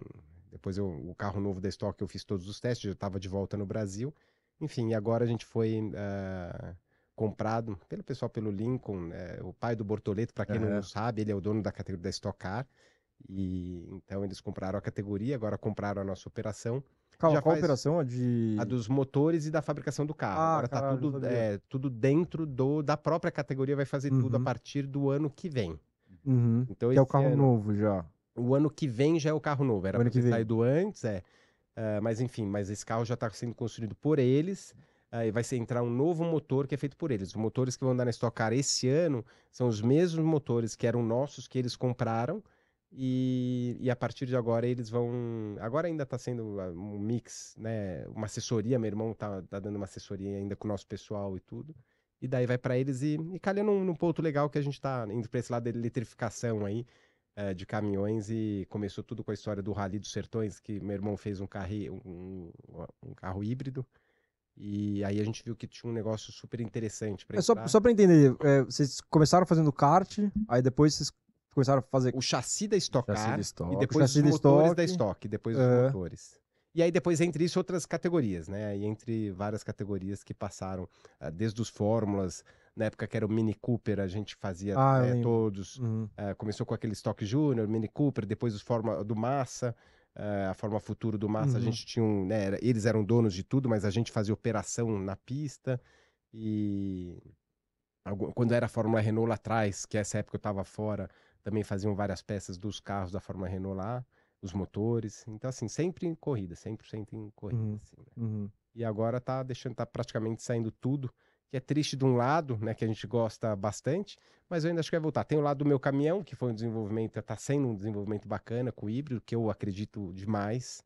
depois eu, o carro novo da Stock eu fiz todos os testes, já estava de volta no Brasil. Enfim, e agora a gente foi uh, comprado pelo pessoal, pelo Lincoln, né, o pai do Bortoleto, para quem uhum. não sabe, ele é o dono da categoria da Stock Car. E então eles compraram a categoria, agora compraram a nossa operação. Calma, já qual faz operação? A, de... a dos motores e da fabricação do carro. Ah, Agora está tudo, é, tudo dentro do, da própria categoria, vai fazer uhum. tudo a uhum. partir do ano que vem. Uhum. Então, que é o carro ano, novo já. O ano que vem já é o carro novo. Era para ter saído antes, é. Uh, mas enfim, mas esse carro já está sendo construído por eles. Aí ah, vai ser, entrar um novo motor que é feito por eles. Os motores que vão andar na Stock Car esse ano são os mesmos motores que eram nossos, que eles compraram e, e, a partir de agora eles vão. Agora ainda está sendo ah, um mix, né? Uma assessoria, meu irmão tá, tá dando uma assessoria ainda com o nosso pessoal e tudo. E daí vai para eles e, e calha num, num, ponto legal que a gente está indo para esse lado da eletrificação aí é, de caminhões e começou tudo com a história do Rally dos Sertões, que meu irmão fez um, carri, um, um carro híbrido. E aí a gente viu que tinha um negócio super interessante para é Só, só para entender, é, vocês começaram fazendo kart, aí depois vocês começaram a fazer. O chassi da Stock Car e depois os motores da Stock, depois os é. motores. E aí depois entre isso outras categorias, né? E entre várias categorias que passaram, ah, desde os fórmulas, na época que era o Mini Cooper, a gente fazia ah, né, todos. Uhum. Uh, começou com aquele Stock Junior, Mini Cooper, depois os forma do Massa, uh, a forma futuro do Massa, uhum. a gente tinha um, né, era, eles eram donos de tudo, mas a gente fazia operação na pista e quando era a Fórmula Renault lá atrás, que essa época eu estava fora, também faziam várias peças dos carros da forma Renault lá, os motores. Então, assim, sempre em corrida, 100% em corrida. Uhum. Assim, né? uhum. E agora tá deixando, tá praticamente saindo tudo, que é triste de um lado, né, que a gente gosta bastante, mas eu ainda acho que vai voltar. Tem o lado do meu caminhão, que foi um desenvolvimento, tá sendo um desenvolvimento bacana com o híbrido, que eu acredito demais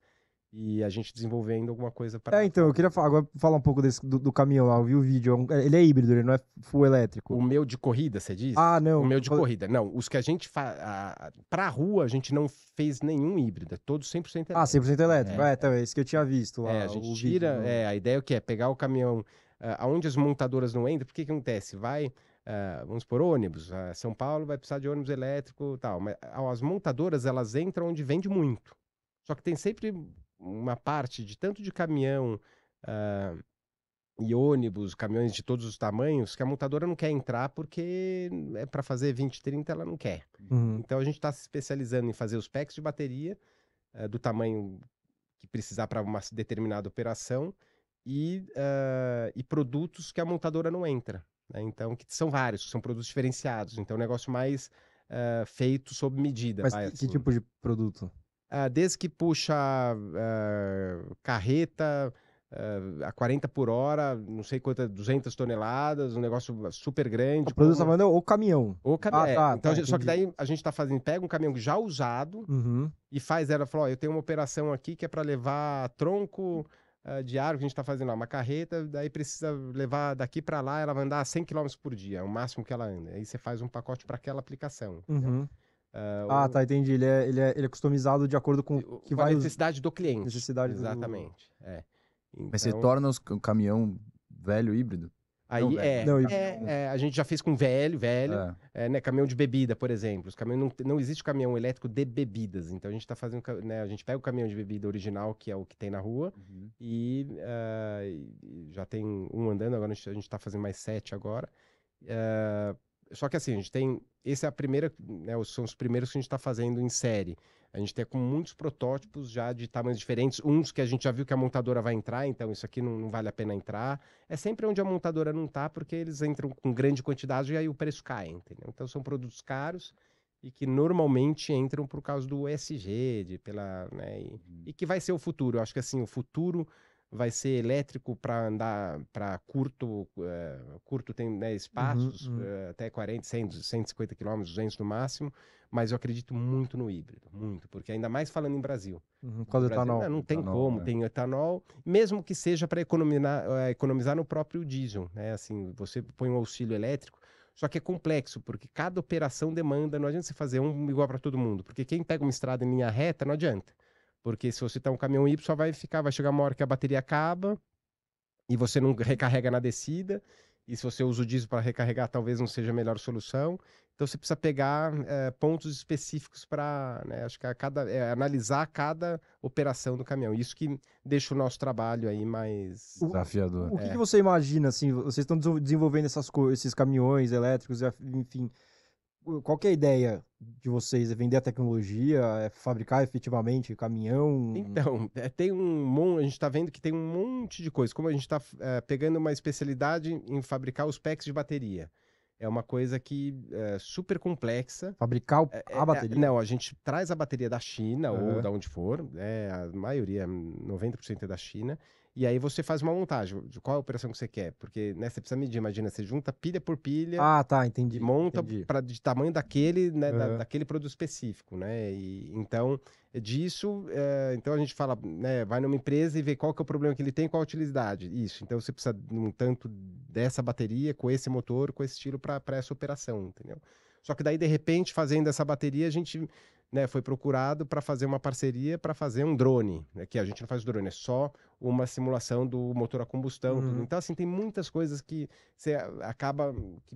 e a gente desenvolvendo alguma coisa para. É, então, eu queria falar, agora falar um pouco desse, do, do, caminhão lá. Eu vi o vídeo. É é, ele é híbrido, ele não é full elétrico. O meu de corrida, você diz? Ah, não. O meu de corrida. Não, os que a gente faz. Para a rua, a gente não fez nenhum híbrido, é todo 100% ah, elétrico. Ah, 100% elétrico. É, é, então, é isso que eu tinha visto lá. É, a gente tira. Vídeo, né? é, a ideia é o que? É pegar o caminhão. Ah, aonde as montadoras não entram, porque que acontece? Vai. Uh, vamos por ônibus, uh, São Paulo vai precisar de ônibus elétrico tal, mas as montadoras elas entram onde vende muito. Só que tem sempre uma parte de tanto de caminhão uh, e ônibus, caminhões de todos os tamanhos, que a montadora não quer entrar porque é para fazer 20, 30 ela não quer. Uhum. Então a gente está se especializando em fazer os packs de bateria uh, do tamanho que precisar para uma determinada operação e, uh, e produtos que a montadora não entra. Né? Então, que são vários, são produtos diferenciados. Então, é um negócio mais uh, feito sob medida. Mas vai, que, assim. que tipo de produto? Ah, desde que puxa uh, carreta uh, a 40 por hora, não sei quantas, 200 toneladas, um negócio super grande. Tá o produto como... ou caminhão. Ou caminhão. Ah, é, tá, então, tá, só que daí a gente está fazendo, pega um caminhão já usado uhum. e faz ela, fala, eu tenho uma operação aqui que é para levar tronco de árvore que a gente está fazendo lá, uma carreta, daí precisa levar daqui para lá, ela vai andar 100 km por dia, é o máximo que ela anda. Aí você faz um pacote para aquela aplicação. Uhum. Uh, ah, o... tá, entendi. Ele é, ele, é, ele é customizado de acordo com o que com vai. A necessidade do cliente. Necessidade Exatamente. Do... É. Então... Mas você então torna o caminhão velho híbrido? Aí não, é, não, é, é, a gente já fez com velho, velho, é. é né, caminhão de bebida, por exemplo. Os caminhões não, não existe caminhão elétrico de bebidas, então a gente está fazendo, né, a gente pega o caminhão de bebida original que é o que tem na rua uhum. e uh, já tem um andando. Agora a gente está fazendo mais sete agora. Uh, só que assim, a gente tem. Esse é a primeira. Né, são os primeiros que a gente está fazendo em série. A gente tem tá com muitos protótipos já de tamanhos diferentes, uns que a gente já viu que a montadora vai entrar, então isso aqui não, não vale a pena entrar. É sempre onde a montadora não está, porque eles entram com grande quantidade e aí o preço cai, entendeu? Então são produtos caros e que normalmente entram por causa do ESG, de, pela, né, e, uhum. e que vai ser o futuro. Eu acho que assim, o futuro vai ser elétrico para andar para curto, uh, curto tem né, uhum, espaços, uhum, uhum. Uh, até 40, 100, 150 km, 200 no máximo, mas eu acredito muito no híbrido, muito, porque ainda mais falando em Brasil. Uhum, por etanol. Né, não, não tem etanol, como, né? tem etanol, mesmo que seja para economizar, uh, eh, economizar no próprio diesel, né? Assim, você põe um auxílio elétrico, só que é complexo, porque cada operação demanda, não adianta você fazer um igual para todo mundo, porque quem pega uma estrada em linha reta, não adianta. Porque se você tá um caminhão Y, só vai ficar, vai chegar uma hora que a bateria acaba e você não recarrega na descida. E se você usa o diesel para recarregar, talvez não seja a melhor solução. Então você precisa pegar é, pontos específicos para, né, acho que a cada, é, analisar cada operação do caminhão. Isso que deixa o nosso trabalho aí mais desafiador. O, o que, é. que, você imagina assim? Vocês estão desenvolvendo essas esses caminhões elétricos, enfim qual é a ideia de vocês? É vender a tecnologia? É fabricar efetivamente caminhão? Então, é, tem um monte. A gente está vendo que tem um monte de coisa. Como a gente está é, pegando uma especialidade em fabricar os packs de bateria. É uma coisa que é super complexa. Fabricar é, é, a bateria? É, não, a gente traz a bateria da China uhum. ou da onde for. Né? a maioria, 90% é da China. E aí você faz uma montagem de qual é a operação que você quer, porque né, você precisa medir, imagina, você junta pilha por pilha. Ah, tá, entendi. monta entendi. Pra, de tamanho daquele, né, uhum. da, daquele produto específico, né? E, então, disso, é, então a gente fala, né, vai numa empresa e vê qual que é o problema que ele tem, qual a utilidade. Isso, então você precisa um tanto dessa bateria, com esse motor, com esse estilo para essa operação, entendeu? Só que daí, de repente, fazendo essa bateria, a gente né, foi procurado para fazer uma parceria para fazer um drone. Né, que a gente não faz drone, é só uma simulação do motor a combustão. Uhum. Então, assim, tem muitas coisas que você acaba. Que...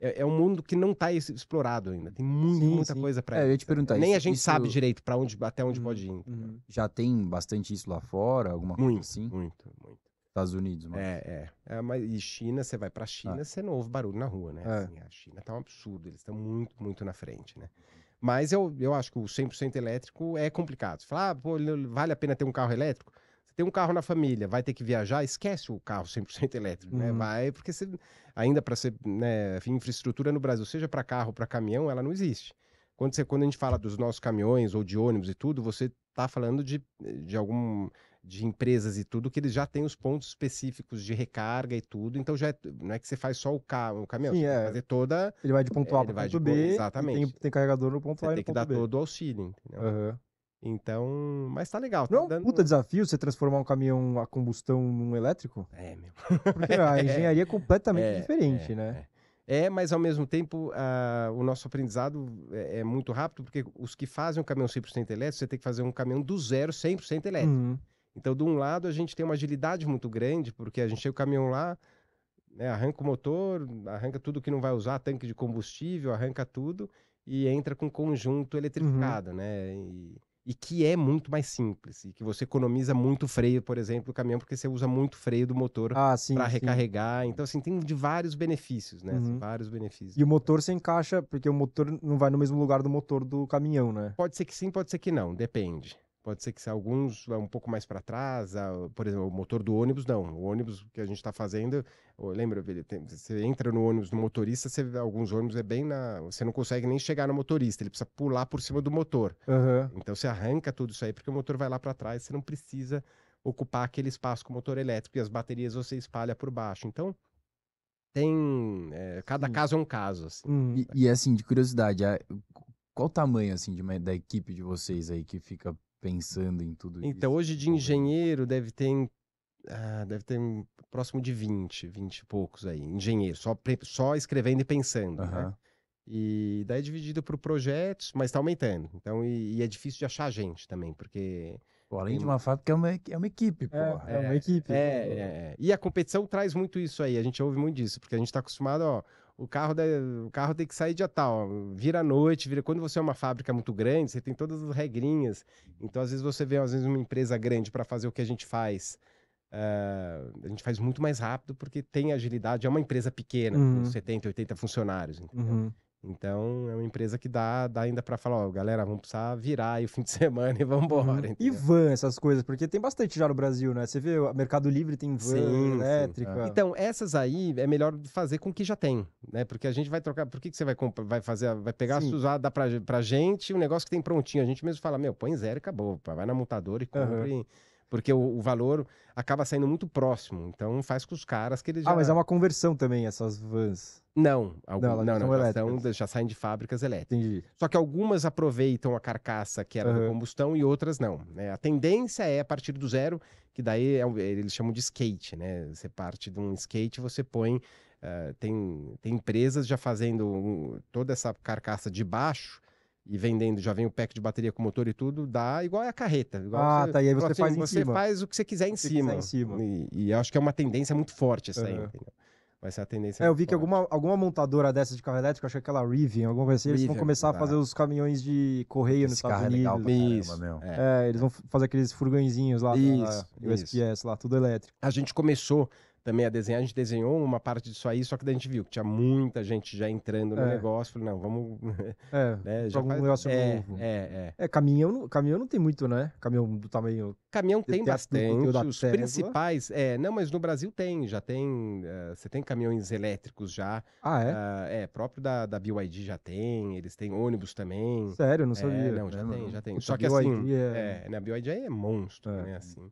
É, é, um mundo que não está explorado ainda. Tem muito, sim, muita sim. coisa para. É, eu ia te perguntar. Nem isso, a gente isso... sabe direito para onde, até onde uhum, pode ir. Uhum. Já tem bastante isso lá fora, alguma muito, coisa assim. Muito, muito. Estados Unidos, mas... É, é, é. mas e China, você vai a China, ah. você não ouve barulho na rua, né? É. Assim, a China tá um absurdo, eles estão muito, muito na frente, né? Mas eu, eu acho que o 100% elétrico é complicado. Você fala, ah, pô, vale a pena ter um carro elétrico? Você tem um carro na família, vai ter que viajar, esquece o carro 100% elétrico, né? uhum. né? Vai, porque você, ainda para ser, né, infraestrutura no Brasil, seja para carro, para caminhão, ela não existe. Quando, você, quando a gente fala dos nossos caminhões ou de ônibus e tudo, você está falando de, de algum de empresas e tudo, que eles já têm os pontos específicos de recarga e tudo, então já é, não é que você faz só o, carro o caminhão, Sim, você é. fazer toda... Ele vai de ponto A é, para ponto B, exatamente. Tem, tem, carregador no ponto você A e no ponto B. tem que dar todo o auxílio, uhum. Então, mas tá legal. Tá não dando... é um puta desafio você transformar um caminhão a combustão num elétrico? É, meu. Porque a <laughs> é. engenharia é completamente é, diferente, né? É, mas ao mesmo tempo uh, o nosso aprendizado é, é, muito rápido, porque os que fazem um caminhão 100% elétrico, você tem que fazer um caminhão do zero 100% elétrico. Uhum. Então, de um lado, a gente tem uma agilidade muito grande, porque a gente chega o caminhão lá, né, arranca o motor, arranca tudo que não vai usar, tanque de combustível, arranca tudo e entra com conjunto uhum. eletrificado, uhum. né? E, e, que é muito mais simples, e que você economiza muito freio, por exemplo, o caminhão, porque você usa muito freio do motor ah, para recarregar. Sim. Então, assim, tem de vários benefícios, né? Assim, uhum. vários benefícios. E o motor se encaixa, porque o motor não vai no mesmo lugar do motor do caminhão, né? Pode ser que sim, pode ser que não, depende. Pode ser que alguns um pouco mais para trás, por exemplo, o motor do ônibus, não. O ônibus que a gente está fazendo, lembra, você entra no ônibus do motorista, você, alguns ônibus é bem na. Você não consegue nem chegar no motorista, ele precisa pular por cima do motor. Uhum. Então você arranca tudo isso aí, porque o motor vai lá para trás, você não precisa ocupar aquele espaço com o motor elétrico e as baterias você espalha por baixo. Então, tem. É, cada Sim. caso é um caso. Assim. Hum. E, e assim, de curiosidade, qual o tamanho assim, de uma, da equipe de vocês aí que fica pensando em tudo então, isso? Então, hoje de tipo, engenheiro deve ter, ah, deve ter próximo de 20, 20 e poucos aí. Engenheiro, só, só escrevendo e pensando, né? E daí é dividido por projetos, mas está aumentando. Então, e, e, é difícil de achar gente também, porque. Pô, além tem... de uma fato que é uma, é uma equipe, pô. É, é, é uma equipe. É, é, é, E a competição traz muito isso aí, a gente ouve muito disso, porque a gente está acostumado, ó, o carro, deve, o carro tem que sair dia tal, vira à noite, vira. Quando você é uma fábrica muito grande, você tem todas as regrinhas. Então, às vezes, você vê às vezes, uma empresa grande para fazer o que a gente faz. Uh, a gente faz muito mais rápido porque tem agilidade. É uma empresa pequena, uhum. com 70, 80 funcionários. Entendeu? Uhum. Então, é uma empresa que dá, dá ainda para falar, ó, galera, vamos precisar virar aí o fim de <laughs> semana e vamos uhum. embora. Uhum. E van, essas coisas, porque tem bastante já no Brasil, né? Você vê, o Mercado Livre tem van sim, elétrica. Sim, é. Então, essas aí é melhor fazer com o que já tem, né? Porque a gente vai trocar, por que, que você vai, vai fazer, vai pegar, sim. usar, dá pra, pra gente, um negócio que tem prontinho. A gente mesmo fala, meu, põe zero e acabou, vai na montadora e compra uhum. e porque o, o, valor acaba saindo muito próximo. Então faz com os caras que eles ah, já... Ah, mas é uma conversão também essas vans. Não, algum... não, não, não, elas são, já saem de fábricas elétricas. Entendi. Só que algumas aproveitam a carcaça que era uhum. da combustão e outras não. Né? A tendência é a partir do zero, que daí é, eles chamam de skate, né? Você parte de um skate, você põe... Uh, tem, tem empresas já fazendo um, toda essa carcaça de baixo e vendendo, já vem o pack de bateria com motor e tudo, dá igual é a carreta. ah, você, tá. E aí você assim, faz em você cima. faz o que você quiser em você cima. Quiser em cima. E, e, acho que é uma tendência muito forte essa uhum. aí, entendeu? Vai ser a tendência. É, eu vi que alguma, alguma montadora dessa de carro elétrico, acho que é aquela Rivian, alguma coisa assim, Rivian, eles vão começar tá. a fazer os caminhões de correio nos Estados é Unidos. Legal Isso. Caramba, é. é. eles vão fazer aqueles furgõezinhos lá, isso, da, isso. USPS lá, tudo elétrico. A gente começou também a desenhar, a gente desenhou uma parte disso aí, só que daí a gente viu que tinha muita gente já entrando no é. negócio. Falei, não, vamos. É, <laughs> né, já faz... negócio é, novo. É, é. é caminhão, caminhão não tem muito, né? Caminhão do tamanho. Caminhão tem, tem bastante. Da os Tesla. principais, é, não, mas no Brasil tem, já tem. Uh, você tem caminhões elétricos já. Ah, é? Uh, é, próprio da, da BYD já tem, eles têm ônibus também. Sério, não é, sabia. É, não, já tem, mano? já tem. Puta, só que BYD assim, é... É, na BYD é monstro, é. né? Assim.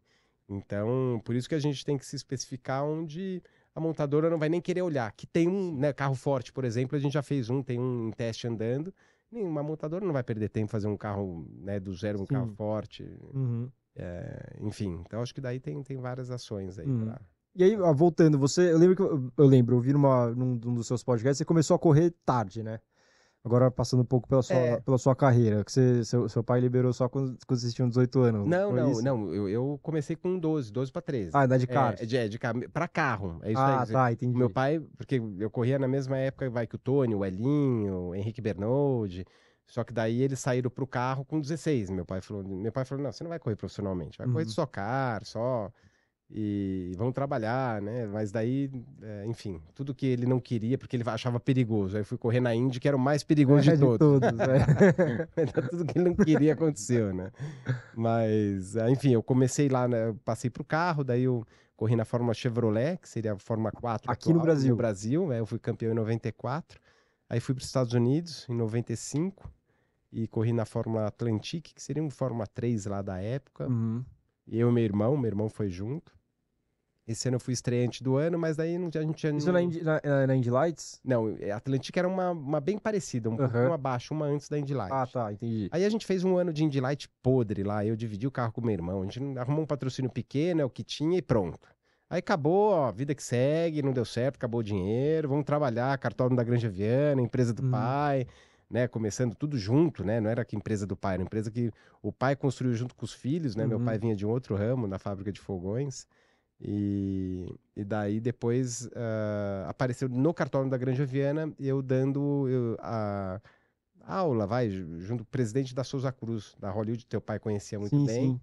Então, por isso que a gente tem que se especificar onde a montadora não vai nem querer olhar. Que tem um né, carro forte, por exemplo, a gente já fez um, tem um teste andando. Nenhuma montadora não vai perder tempo fazer um carro né, do zero, um Sim. carro forte. Uhum. É, enfim, então acho que daí tem, tem várias ações aí uhum. pra... E aí, voltando, você. Eu lembro que eu, eu lembro, eu vi numa, num, num dos seus podcasts, você começou a correr tarde, né? Agora passando um pouco pela sua, é. pela sua carreira, que você, seu, seu pai liberou só quando, quando vocês tinham 18 anos. Não, não, não. Eu, eu, comecei com 12, 12 para 13. Ah, de é, carro. É, de, é, de carro, para carro. É isso ah, aí. Ah, tá, entendi. Meu pai, porque eu corria na mesma época vai que o Tony, o Elinho, o Henrique Bernoldi. Só que daí eles saíram pro carro com 16. Meu pai falou, meu pai falou: não, você não vai correr profissionalmente, vai uhum. correr só carro só e vão trabalhar, né? Mas daí, é, enfim, tudo que ele não queria, porque ele achava perigoso. Aí fui correr na Indy, que era o mais perigoso é, de todos. De todos é. então, <laughs> tudo que ele não queria aconteceu, né? Mas, é, enfim, eu comecei lá, né? Eu passei pro carro, daí eu corri na Fórmula Chevrolet, que seria a Fórmula 4. Aqui atual, no Brasil. No Brasil, é, eu fui campeão em 94. Aí fui para os Estados Unidos em 95 e corri na Fórmula Atlantic, que seria uma Fórmula 3 lá da época. Uhum. Eu e meu irmão, meu irmão foi junto. Esse ano eu fui estreante do ano, mas daí a gente já não... Isso na Indy, na, eh, na Indy Lights? Não, é, Atlântica era uma, uma bem parecida, um uhum. pouco abaixo, uma antes da Indy Lights Ah, tá, entendi. Aí a gente fez um ano de Indy Light podre lá, eu dividi o carro com meu irmão. A gente arrumou um patrocínio pequeno, é o que tinha e pronto. Aí acabou, ó, vida que segue, não deu certo, acabou o dinheiro, vamos trabalhar, cartório da Granja Viana, empresa do hum. pai... Né, começando tudo junto, né, não era que empresa do pai, era empresa que o pai construiu junto com os filhos, né, uhum. meu pai vinha de um outro ramo, na fábrica de fogões, e, e daí depois uh, apareceu no cartório da Grande Viana, eu dando eu, a, a aula, vai, junto com o presidente da Souza Cruz, da Hollywood, teu pai conhecia muito sim, bem. Sim.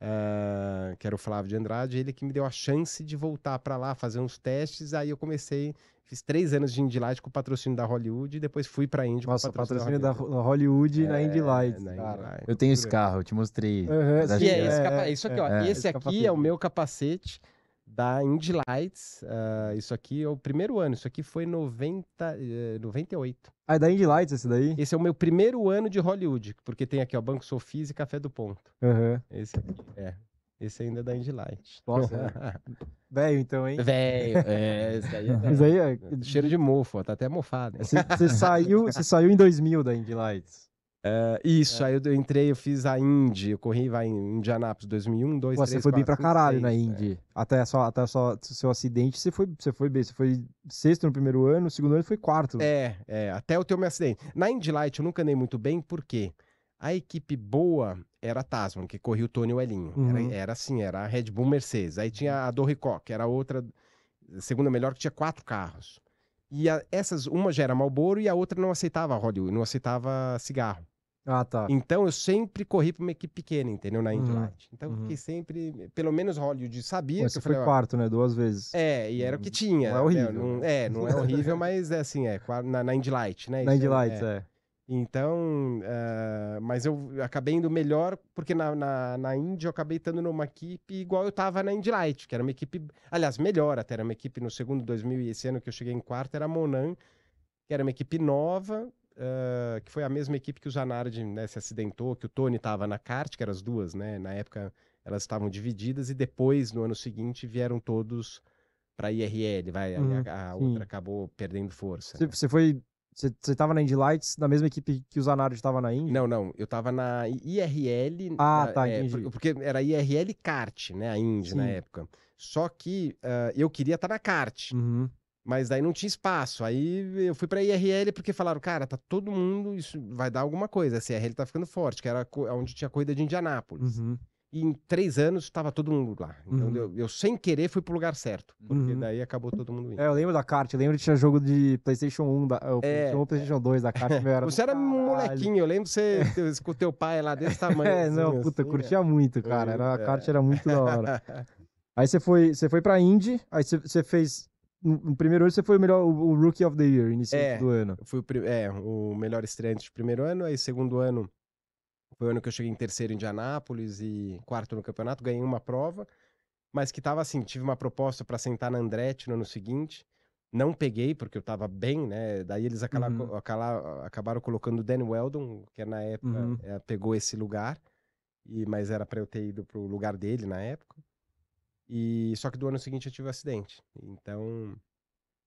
Uh, que era o Flávio de Andrade, ele que me deu a chance de voltar para lá, fazer uns testes. Aí eu comecei, fiz três anos de Indy Light com o patrocínio da Hollywood, e depois fui para a Indy Nossa, com o patrocínio, patrocínio da Hollywood, da Hollywood é, na Indy Light. Na eu tenho esse carro, eu te mostrei. Uhum, sim, é, é, é, isso aqui, ó. É, esse, esse aqui capacete. é o meu capacete da Indy Lights. Uh, isso aqui é o primeiro ano, isso aqui foi em uh, 98. Ah, é da Indy Lights esse daí? Esse é o meu primeiro ano de Hollywood, porque tem aqui, ó, Banco Sofis e Café do Ponto. Uhum. Esse aqui, é. Esse ainda é da Indy Light. Nossa, é. <laughs> velho então, hein? Velho, é, isso aí, é, isso <laughs> aí é... Cheiro de mofo, ó, tá até mofado. Você saiu, saiu em 2000 da Indy Lights. Uh, isso, é. aí eu entrei, eu fiz a Indy, eu corri vai, em Indianápolis 2001, 2, Você foi 4, bem pra 5, caralho 6, na Indy. É. Até, só, até só seu acidente, você foi, você foi bem. Você foi sexto no primeiro ano, no segundo ano foi quarto. É, é, até o teu o meu acidente. Na Indy Light eu nunca andei muito bem, por quê? A equipe boa era a Tasman, que corria o Tony Wellinho. Uhum. Era, era assim, era a Red Bull Mercedes. Aí tinha a Dorricó, que era outra, segunda melhor, que tinha quatro carros. E a, essas, uma já era Marlboro e a outra não aceitava Hollywood, não aceitava cigarro. Ah, tá. Então eu sempre corri pra uma equipe pequena, entendeu? Na Indy uhum. Então eu uhum. fiquei sempre, pelo menos Hollywood sabia. Mas você falei, foi quarto, né? Duas vezes. É, e era o que tinha. Não é né? horrível. Não, é, não é horrível, mas é assim, é na, na Indy Light, né? na é, Indy Light, é. é. Então, uh, mas eu acabei indo melhor, porque na, na, na Indy eu acabei estando numa equipe igual eu estava na Indy Light, que era uma equipe, aliás, melhor até, era uma equipe no segundo 2000 e esse ano que eu cheguei em quarto era a Monan, que era uma equipe nova, uh, que foi a mesma equipe que o Zanardi né, se acidentou, que o Tony estava na kart, que eram as duas, né? Na época elas estavam divididas e depois, no ano seguinte, vieram todos para a IRL, vai, uhum, a, a outra acabou perdendo força. Você né? foi você estava na Indy Lights, na mesma equipe que o Zanardi estava na Indy? Não, não. Eu estava na IRL. Ah, na, ah, tá, é, entendi. porque era IRL kart, né? A Indy Sim. na época. Só que uh, eu queria estar tá na kart. Uhum. Mas daí não tinha espaço. Aí eu fui pra IRL porque falaram, cara, tá todo mundo, isso vai dar alguma coisa. a IRL tá ficando forte, que era onde tinha corrida de Indianápolis. Uhum. E em três anos tava todo mundo lá. Então uhum. eu, eu, sem querer, fui pro lugar certo. Porque uhum. daí acabou todo mundo indo. É, eu lembro da kart, eu lembro que tinha jogo de PlayStation 1, da, é, PlayStation 2 é. da kart. <laughs> Era, você era molequinho, eu lembro você com teu pai lá desse tamanho. <laughs> É, assim, não, puta, eu assim, curtia é. muito, cara. Era, a é. kart era muito da hora. <laughs> Aí você foi, você foi pra Indy, aí você, você fez no primeiro ano você foi o melhor, o Rookie of the Year, início é, do ano. Fui o, é, o melhor estreante de primeiro ano, aí segundo ano foi o ano que eu cheguei em terceiro em Indianápolis e quarto no campeonato, ganhei uma prova, mas que tava assim, tive uma proposta para sentar na Andretti no ano seguinte, não peguei porque eu tava bem, né, daí eles acala, uhum. acala, acabaram colocando o Dan Weldon, que é na época uhum. é, pegou esse lugar, e mas era para eu ter ido pro lugar dele na época. E só que do ano seguinte eu tive um acidente. Então,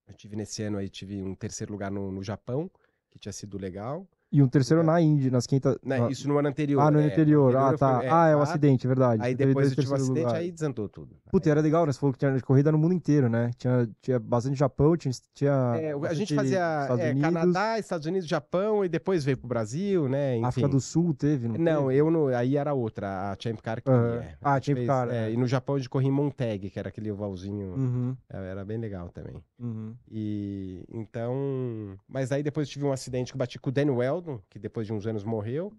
eu tive nesse ano aí tive um terceiro lugar no, no Japão, que tinha sido legal. E um terceiro é. na Indy, nas quintas. Né, na... Isso no ano anterior. Ah, no ano é, anterior. Ah, anterior. Ah, tá. Foi, é, ah, é o um tá. acidente, é verdade. Aí depois um acidente, lugar. aí desandou tudo. Né? Puta, aí... era legal, né? Você falou que tinha corrida no mundo inteiro, né? Tinha, tinha bastante Japão, tinha. tinha é, a gente fazia Estados é, Canadá, Estados Unidos, Japão e depois veio pro Brasil, né? Enfim. África do Sul teve, não? Não, teve? eu não. Aí era outra, a Champ Car que. É, ah, a Champ fez, Car. É, e no Japão a gente corria em Montag, que era aquele ovalzinho. Uhum. Era bem legal também. Uhum. E. Então. Mas aí depois eu tive um acidente que bati com o Daniel Wells que depois de uns anos morreu.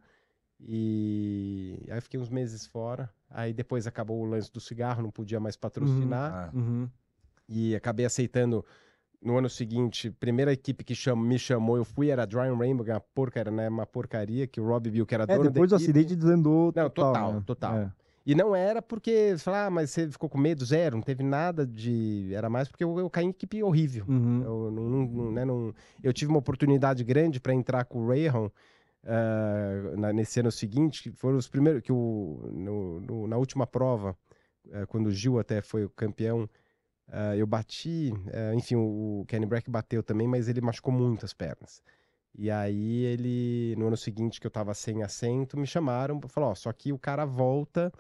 E aí fiquei uns meses fora. Aí depois acabou o lance do cigarro, não podia mais patrocinar. Uhum, ah. uhum. E acabei aceitando no ano seguinte. Primeira equipe que cham... me chamou, eu fui, era a Dry Rainbow, que é uma porcaria, né? Uma porcaria que o Rob viu que era é, dono depois do acidente desandou total. total, né? total. É. E não era porque, você fala, ah, mas você ficou com medo, zero, não teve nada de. Era mais porque eu, eu caí em equipe horrível. Uhum. Eu, não, não, né, não, eu tive uma oportunidade grande para entrar com o Rayhan. Uh, nesse ano seguinte, que foram os primeiros que o, no, no, na última prova, uh, quando o Gil até foi o campeão, uh, eu bati, enfim, o, Kenny Brack bateu também, mas ele machucou muito as pernas. E aí ele, no ano seguinte que eu tava sem assento, me chamaram para falar, ó, só que o cara volta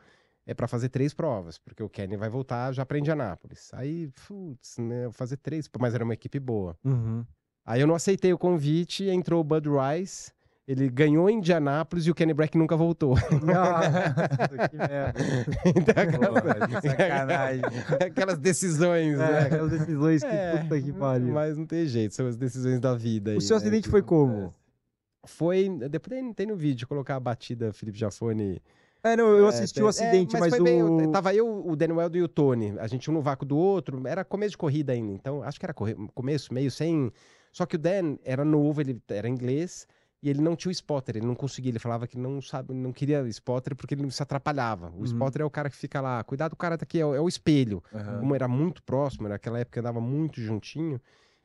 é para fazer três provas, porque o Kenny vai voltar já para Indianápolis. Aí, putz, né, fazer três, mas era uma equipe boa. Uhum. Aí eu não aceitei o convite, entrou o Bud Rice, ele ganhou em Indianápolis e o Kenny Brack nunca voltou. <laughs> Nossa, que merda. Então, aquelas, <laughs> sacanagem. aquelas decisões, é, né? Aquelas decisões que é, puta que pariu. Mas não tem jeito, são as decisões da vida. O aí, seu né? acidente foi como? Foi. Depois tem no vídeo colocar a batida Felipe Jafone. É, não, eu é, assisti é, o acidente, é, mas, mas o... Bem, tava eu, o Daniel e o Tony. A gente um no vácuo do outro. Era começo de corrida ainda, então acho que era corre... começo, meio, sem... Só que o Dan era novo, ele era inglês. E ele não tinha o spotter, ele não conseguia. Ele falava que não sabe, não queria spotter porque ele se atrapalhava. O uhum. spotter é o cara que fica lá, cuidado, o cara tá aqui, é, é o espelho. Uhum. Como era muito próximo, naquela época andava muito juntinho.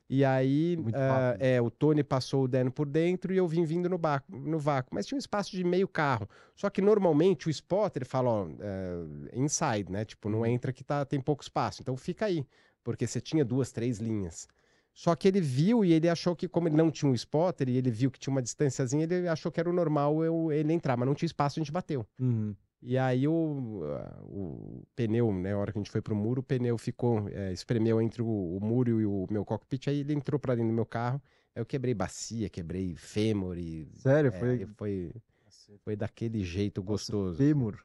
E aí, uh, é, o Tony passou o Dan por dentro e eu vim vindo no, barco no vácuo. Mas tinha um espaço de meio carro. Só que normalmente o spotter fala, ó, é, inside, né? Tipo, não uhum. entra que tá, tem pouco espaço. Então fica aí. Porque você tinha duas, três linhas. Só que ele viu e ele achou que, como ele não tinha um spotter e ele viu que tinha uma distânciazinha, ele achou que era o normal eu, ele entrar, mas não tinha espaço, a gente bateu. Uhum. E aí o, ah, o pneu, né, a hora que a gente foi pro muro, o pneu ficou, é, espremeu entre o, o, muro e o meu cockpit, aí ele entrou pra dentro do meu carro, aí eu quebrei bacia, quebrei fêmur e... Sério? É, foi... foi... Foi daquele jeito gostoso. Nossa, fêmur?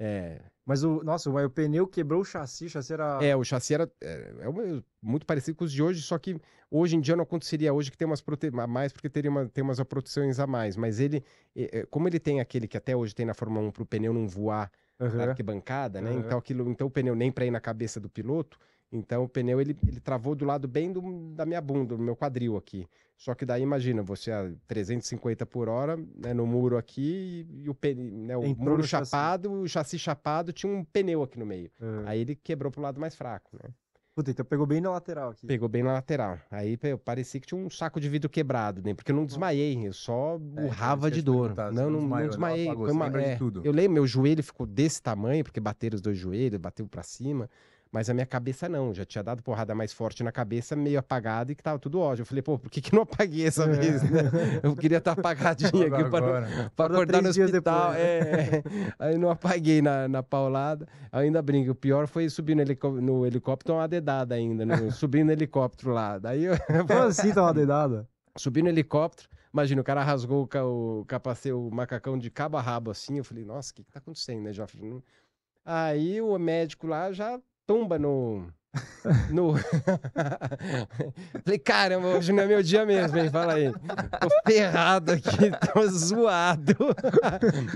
É, mas o. nosso o pneu quebrou o chassi, o chassi era. É, o chassi era. É, é, muito parecido com os de hoje, só que hoje em dia não aconteceria hoje que tem umas prote... a mais, porque teria uma, tem umas proteções a mais. Mas ele. É, como ele tem aquele que até hoje tem na Fórmula 1 para o pneu não voar uhum. na arquibancada, né? Uhum. Então, aquilo, então o pneu nem para ir na cabeça do piloto. Então o pneu ele, ele travou do lado bem do, da minha bunda, do meu quadril aqui. Só que daí imagina, você a 350 por hora, né, no muro aqui, e o, pneu, né, o muro chapado, chassi. o chassi chapado, tinha um pneu aqui no meio. É. Aí ele quebrou pro lado mais fraco, né? Puta, então pegou bem na lateral aqui. Pegou bem na lateral. Aí eu parecia que tinha um saco de vidro quebrado, né? Porque eu não desmaiei, eu só é, então, urrava é, de dor. Não, não, não desmaiei. Apagou, uma, é, de eu lembro, meu joelho ficou desse tamanho, porque bateram os dois joelhos, bateu para cima. Mas a minha cabeça não, já tinha dado porrada mais forte na cabeça, meio apagada e que tava tudo ódio. Eu falei, pô, por que, que não apaguei essa é. vez? Né? Eu queria estar tá apagadinho <laughs> aqui para acordar no hospital. Depois, né? é, é, Aí não apaguei na, na paulada. Ainda brinco, o pior foi subir no, no helicóptero uma dedada ainda, no... <laughs> subir no helicóptero lá. Daí eu... Como <laughs> assim tá uma dedada? Subi no helicóptero, Imagina, o cara rasgou o, capacete, o macacão de cabo a rabo assim. Eu falei, nossa, o que, que tá acontecendo, né? Aí o médico lá já tomba no. <laughs> No. <laughs> Falei, caramba, hoje não é meu dia mesmo, hein? Fala aí. Tô ferrado aqui, <laughs> tô zoado.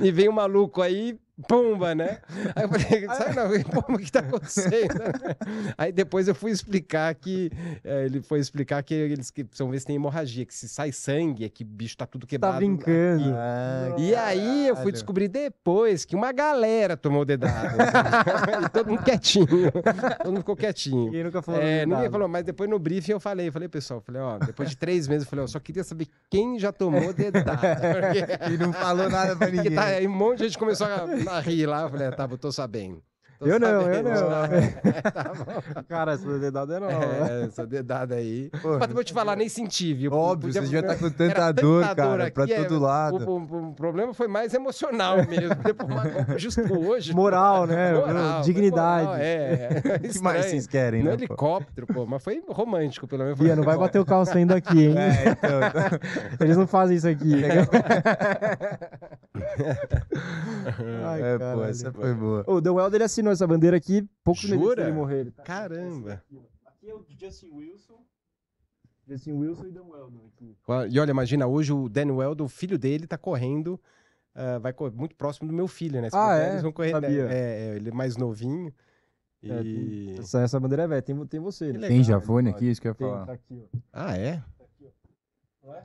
e vem um maluco aí pomba, né? <laughs> Aí eu falei, sabe, não, pomba, o que está acontecendo? <laughs> Aí depois eu fui explicar que, eh, ele foi explicar que eles que precisam ver se tem hemorragia, que se sai sangue, é que o bicho tá tudo tá quebrado. Tá brincando. Ah, e aí eu fui descobrir depois que uma galera tomou dedado. <laughs> e todo mundo quietinho. Todo mundo ficou quietinho. Ninguém nunca falou. É, ninguém falou, mas depois no briefing eu falei, eu falei, pessoal, falei, ó, depois de três meses, eu falei, ó, só queria saber quem já tomou dedado. Porque... E não falou nada pra tá ninguém. Tá, aí um monte de gente começou a ela ri lá, eu falei, ah, tá, eu tô sabendo eu não, eu não. <laughs> É, tá cara, essa dedada é nova. É, né? essa dedada aí. Pô, Mas vou te falar, nem senti, viu? Óbvio, Podia... você já tá com <laughs> tanta dor, tanta cara, dor pra é, todo lado. O, o, o, problema foi mais emocional mesmo. Depois, né? justo hoje. Moral, né? Moral, dignidade. Moral, é. é. <laughs> O que mais vocês querem, no né? No helicóptero, pô. Mas foi romântico, pelo menos. Ia, não vai bater o calço ainda aqui, hein? É, então, então... Eles não fazem isso aqui. Ai, é, pô, essa foi boa. O The Welder assinou assinou essa bandeira aqui, pouco Jura? ele morrer. tá Caramba! Aqui é o Justin Wilson. Justin Wilson e Dan Weldon aqui. E olha, imagina, hoje o Dan Weldon, o filho dele, tá correndo. Uh, vai correr muito próximo do meu filho, né? Se ah, é? Eles vão correr, Sabia. Né? É, ele é mais novinho. É, e... essa, essa bandeira é velha, tem, tem você. Né? tem Javone aqui, isso que eu ia falar. Tá aqui, ah, é? Tá aqui, é?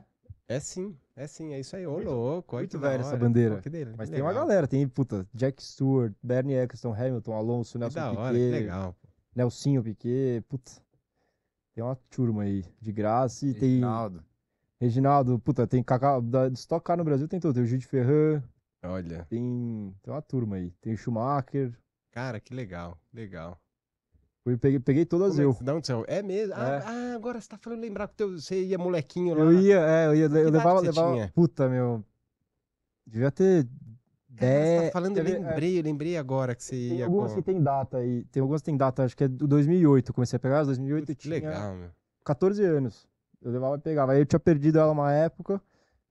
É sim. É sim, é isso aí. Ô, muito, louco. Muito velha essa bandeira. Pô, que dele, Mas que tem legal. uma galera, tem, puta, Jack Stewart, Bernie Eccleston, Hamilton, Alonso, Nelson que da hora, Piquet. Que legal. Nelsinho Piquet, puta. Tem uma turma aí de graça e tem. Reginaldo, Reginaldo, puta, tem Kaká, da no Brasil tem tudo, tem o Gil de Ferran. Olha. Tem, tem uma turma aí, tem o Schumacher. Cara, que legal, legal peguei, peguei todas Como é eu. É, não, são? é mesmo? Ah, é. Ah, agora você tá falando lembrar que teu, você ia molequinho lá. Eu ia, é, eu ia. Ah, eu levava, levava. Tinha? Puta, meu. Devia ter. Dez... Você tá falando, eu é. lembrei, eu lembrei agora que você tem ia. Algumas com... que tem data aí. Tem algumas que tem data, acho que é do 2008. comecei a pegar, 2008 Puta, tinha. Legal, meu. 14 anos. Eu levava e pegava. Aí eu tinha perdido ela uma época.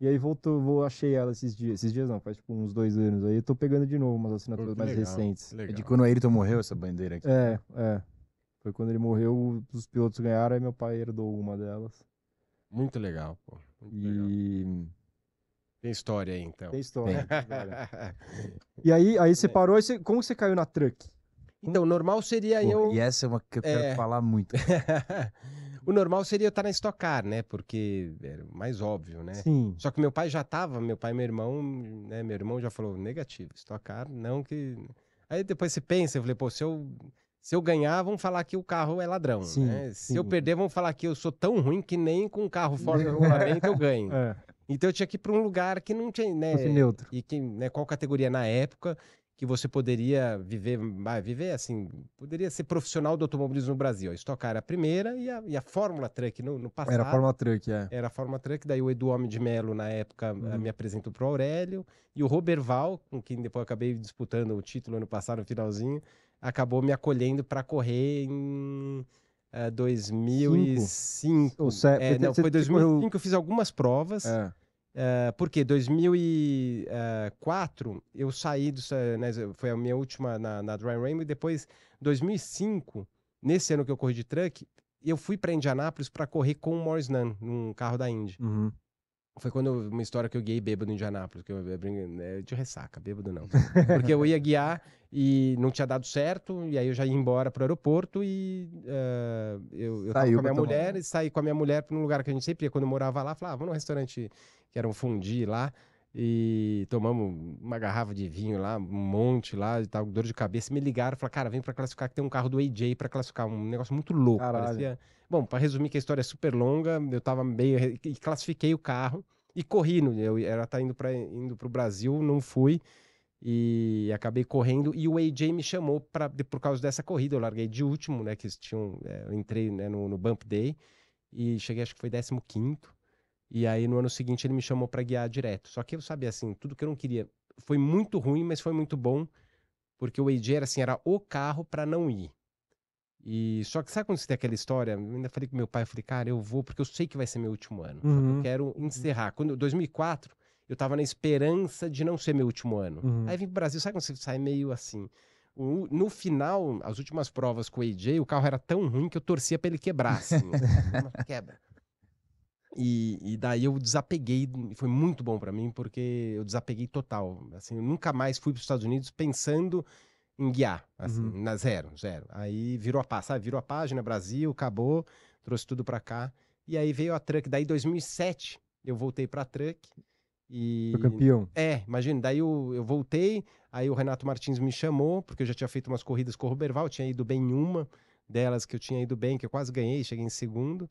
E aí voltou, vou, achei ela esses dias. Esses dias não, faz tipo uns dois anos. Aí eu tô pegando de novo umas assinaturas Pô, mais legal, recentes. Legal. É de quando o Ayrton morreu essa bandeira aqui. É, é. Foi quando ele morreu, os pilotos ganharam e meu pai herdou uma delas. Muito legal, pô. Muito e. Legal. Tem história aí, então. Tem história. <laughs> e aí, aí você é. parou você, como você caiu na truck? Então, o normal seria Pô, eu. E essa é uma que eu quero é. falar muito. <laughs> o normal seria eu estar na Stock Car, né? Porque era mais óbvio, né? Sim. Só que meu pai já estava, meu pai e meu irmão, né? Meu irmão já falou negativo, Stock Car, não que. Aí depois você pensa, eu falei, pô, se eu se eu ganhar, vão falar que o carro é ladrão. Sim, né? Se eu perder, vão falar que eu sou tão ruim que nem com um carro fora do regulamento <laughs> eu ganho. É. Então eu tinha que ir para um lugar que não tinha, né? neutro. E que, né, qual categoria na época que você poderia viver, viver assim, poderia ser profissional do automobilismo no Brasil. A Stock Car era a primeira e a, e a Fórmula Truck no, no, passado. Era a Fórmula Truck, é. Era a Fórmula Truck, daí o Edu Homem de Melo, na época, uhum. me apresentou para o Aurélio, e o Roberval, com quem depois acabei disputando o título ano passado, no finalzinho, acabou me acolhendo para correr em uh, eh, 2005. é, não, foi 2005 que eu fiz algumas provas. É. Uh, porque 2004 eu saí do. Né, foi a minha última na, na Dry Rainbow. E depois, 2005, nesse ano que eu corri de truck, eu fui para Indianápolis para correr com o Morris Nunn, num carro da Indy. Uhum. Foi quando uma história que eu guiei bêbado em Indianápolis, que eu, eu, né, eu, de ressaca, bêbado não. <laughs> Porque eu ia guiar e não tinha dado certo, e aí eu já ia embora pro aeroporto e uh, eu, eu tava com a minha mulher e saí com a minha mulher para um lugar que a gente sempre ia quando eu morava lá, falava, ah, vamos num restaurante que era um fundi lá, e tomamos uma garrafa de vinho lá, um monte lá, e tava com dor de cabeça, me ligaram, falaram, cara, vem para classificar que tem um carro do AJ para classificar, um negócio muito louco, Caralho. parecia... Bom, para resumir que a história é super longa, eu tava meio e classifiquei o carro e corri no eu era tá indo para indo pro Brasil, não fui e acabei correndo e o AJ me chamou para por causa dessa corrida, eu larguei de último, né, que tinham, é, eu entrei, né, no, no Bump Day e cheguei acho que foi 15 quinto. E aí no ano seguinte ele me chamou para guiar direto. Só que eu sabia assim, tudo que eu não queria. Foi muito ruim, mas foi muito bom, porque o AJ era assim, era o carro para não ir. E só que sabe quando você tem aquela história? Eu ainda falei com meu pai, eu falei, cara, eu vou porque eu sei que vai ser meu último ano. Uhum. Eu quero encerrar. Quando 2004, eu tava na esperança de não ser meu último ano. Uhum. Aí vim pro Brasil, sabe quando você sai meio assim? No final, as últimas provas com o AJ, o carro era tão ruim que eu torcia para ele quebrar, assim. <laughs> quebra. E, e, daí eu desapeguei, foi muito bom para mim, porque eu desapeguei total. Assim, eu nunca mais fui para os Estados Unidos pensando enguiar, assim, uhum. na zero, zero. Aí virou a página, sabe? Virou a página, Brasil, acabou, trouxe tudo pra cá. E aí veio a Truck, daí 2007 eu voltei pra Truck. E... Foi campeão. É, imagina, daí eu, eu, voltei, aí o Renato Martins me chamou, porque eu já tinha feito umas corridas com o Roberval, tinha ido bem em uma delas que eu tinha ido bem, que eu quase ganhei, cheguei em segundo.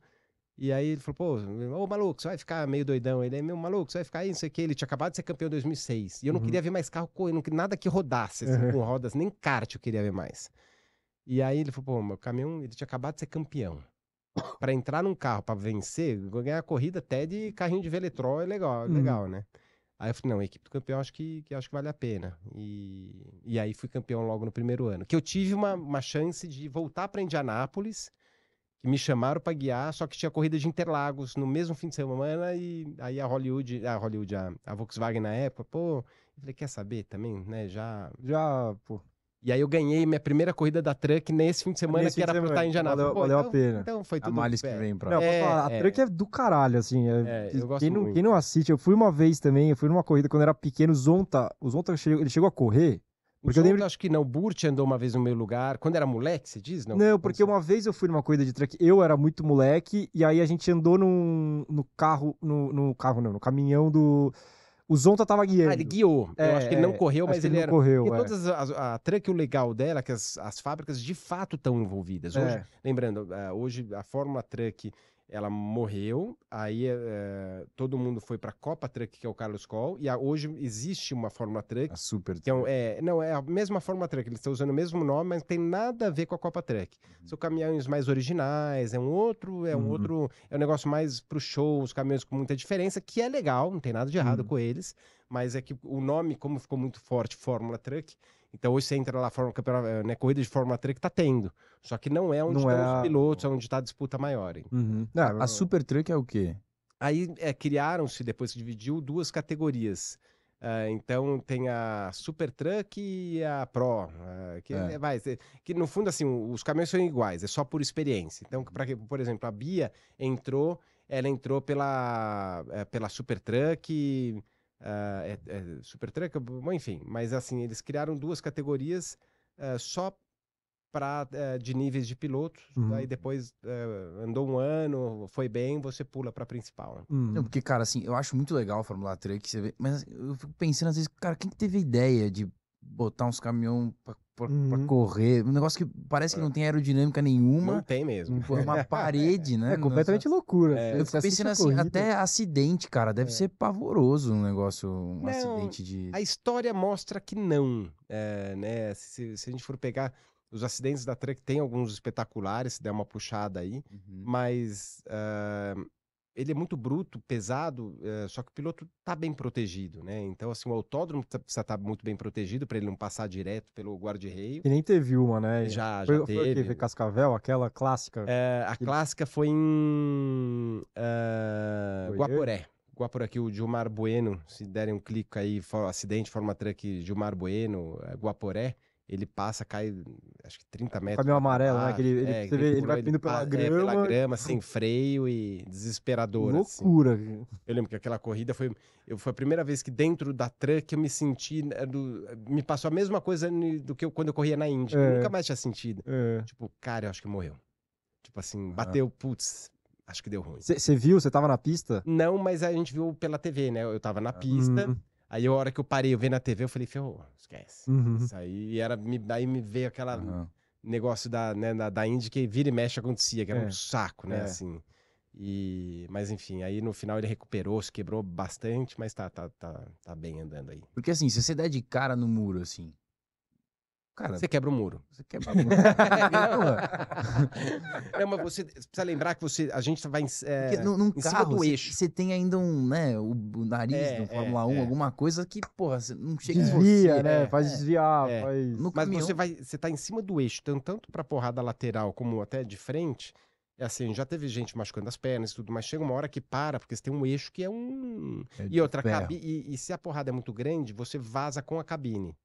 E aí ele falou, pô, ô maluco, você vai ficar meio doidão. Ele é meu maluco, você vai ficar aí, não sei o que. Ele tinha acabado de ser campeão em 2006. E eu não uhum. queria ver mais carro com não, nada que rodasse, assim, uhum. com rodas, nem kart eu queria ver mais. E aí ele falou, pô, meu caminhão, ele tinha acabado de ser campeão. para entrar num carro, para vencer, ganhar corrida até de carrinho de veletrol é legal, é uhum. legal, né? Aí eu falei, não, a equipe do campeão acho que, que acho que vale a pena. E, e aí fui campeão logo no primeiro ano. Que eu tive uma, uma chance de voltar para Indianápolis que me chamaram para guiar, só que tinha corrida de Interlagos no mesmo fim de semana e aí a Hollywood, a Hollywood, a, a Volkswagen na época, pô, eu falei, quer saber também, né, já... Já, pô. E aí eu ganhei minha primeira corrida da Truck nesse fim de semana nesse que era pra estar em Janeiro. Valeu, valeu então, a pena. Então foi tudo. A malice que vem pra... Não, é, falar, a é. Truck é do caralho, assim. É, é eu quem, não, quem não assiste, eu fui uma vez também, eu fui numa corrida quando era pequeno, o Zonta, o Zonta chegou, ele chegou a correr, porque eu lembro... Tá, acho que não, o Burt andou uma vez no meu lugar, quando era moleque, você diz? Não, não porque uma vez eu fui numa corrida de truck, eu era muito moleque, e aí a gente andou num, no carro, no, no carro não, no caminhão do... O Zonta tava guiando. Ah, ele guiou. É, eu acho que ele não é, correu, mas ele, ele era... correu. Porque é. todas as, a, a truck, o legal dela é que as, as fábricas de fato estão envolvidas. É. Hoje, é. Lembrando, ah, hoje a Fórmula Truck ela morreu. Aí é, todo mundo foi para a Copa Truck, que é o Carlos Coll, e a, hoje existe uma Fórmula Truck. A Super é Truck. É, é, não, é a mesma Fórmula Truck, eles estão usando o mesmo nome, mas tem nada a ver com a Copa Truck. Uhum. São caminhões mais originais, é um outro, é um uhum. outro, é um negócio mais para o show, os caminhões com muita diferença, que é legal, não tem nada de errado uhum. com eles, mas é que o nome, como ficou muito forte, Fórmula Truck, então hoje você entra lá, forma, eh, né, corrida de Fórmula 3 que tá tendo. Só que não é onde não estão é... os pilotos, é onde está a disputa maior. Uhum. Não, ah, a Super Truck é o quê? Aí é, criaram-se, depois se dividiu, duas categorias. Uh, então tem a Super Truck e a Pro, uh, que, é. vai, é eh, que no fundo assim os caminhões são iguais, é só por experiência. Então, pra, por exemplo, a Bia entrou, ela entrou pela, eh, pela Super Truck uh, é, é super enfim. Mas assim, eles criaram duas categorias uh, só para uh, ah, de níveis de pilotos. Uhum. depois andou um ano, foi bem, você pula a principal. Né? Uhum. Não, porque, cara, assim, eu acho muito legal a Fórmula 3 Mas eu fico pensando, às vezes, cara, quem que teve a ideia de botar uns caminhões para uhum. correr. Um negócio que parece que é. não tem aerodinâmica nenhuma. Não tem mesmo. É uma <laughs> parede, né? É completamente Nossa. loucura. É. Eu fico pensando assim, até acidente, cara, deve é. ser pavoroso um negócio, um não, acidente de. A história mostra que não. É, né? Se, se, a gente for pegar. Os acidentes da trek tem alguns espetaculares, se der uma puxada aí, uhum. mas uh, ele é muito bruto, pesado, é, só que o piloto está bem protegido, né? Então, assim, o autódromo tá, precisa estar tá muito bem protegido para ele não passar direto pelo guarda-reio. E nem teve uma, né? Já, foi, já foi teve. Cascavel, aquela clássica? É, a que... clássica foi em uh, Guaporé. Guaporé, aqui o Gilmar Bueno, se derem um clique aí, for, acidente, forma truck Gilmar Bueno, eh, Guaporé ele passa, cai, acho que 30 metros. Caminho amarelo, né? Que ele, é, ele, vê, ele, vai pindo é, pela grama. pela grama, sem assim, freio e desesperador. Assim. Loucura. Assim. Eu lembro que aquela corrida foi, eu, foi a primeira vez que dentro da truck eu me senti, né, do, me passou a mesma coisa do que eu, quando eu corria na Índia. É. nunca mais tinha sentido. É. Tipo, cara, eu acho que morreu. Tipo assim, ah. bateu, ah. putz, acho que deu ruim. Você viu? Você tava na pista? Não, mas a gente viu pela TV, né? Eu tava na pista. Hum. Aí a hora que eu parei, eu vi na TV, eu falei, ferrou, esquece. Uhum. Isso aí e era, me, aí me veio aquela uhum. negócio da, né, da, da Indy que vira e mexe acontecia, que era é. um saco, né? É. Assim. E, mas enfim, aí no final ele recuperou, se quebrou bastante, mas tá, tá, tá, tá bem andando aí. Porque assim, se você der de cara no muro, assim, Cara, você quebra o muro. Você quebra o muro. <laughs> não, mas você precisa lembrar que você, a gente tá vai em, é, Porque num, em carro, do eixo. Você tem ainda um, né, o, o nariz é, do é, Fórmula é, 1, é. alguma coisa que, porra, você não chega Desvia, você, né? É, faz é. desviar, faz... mas caminhão. você vai, você tá em cima do eixo, tanto, tanto pra porrada lateral como até de frente, é assim, já teve gente machucando as pernas e tudo, mas chega uma hora que para, porque você tem um eixo que é um. É e outra, cabi... E, e, se a porrada é muito grande, você vaza com a cabine.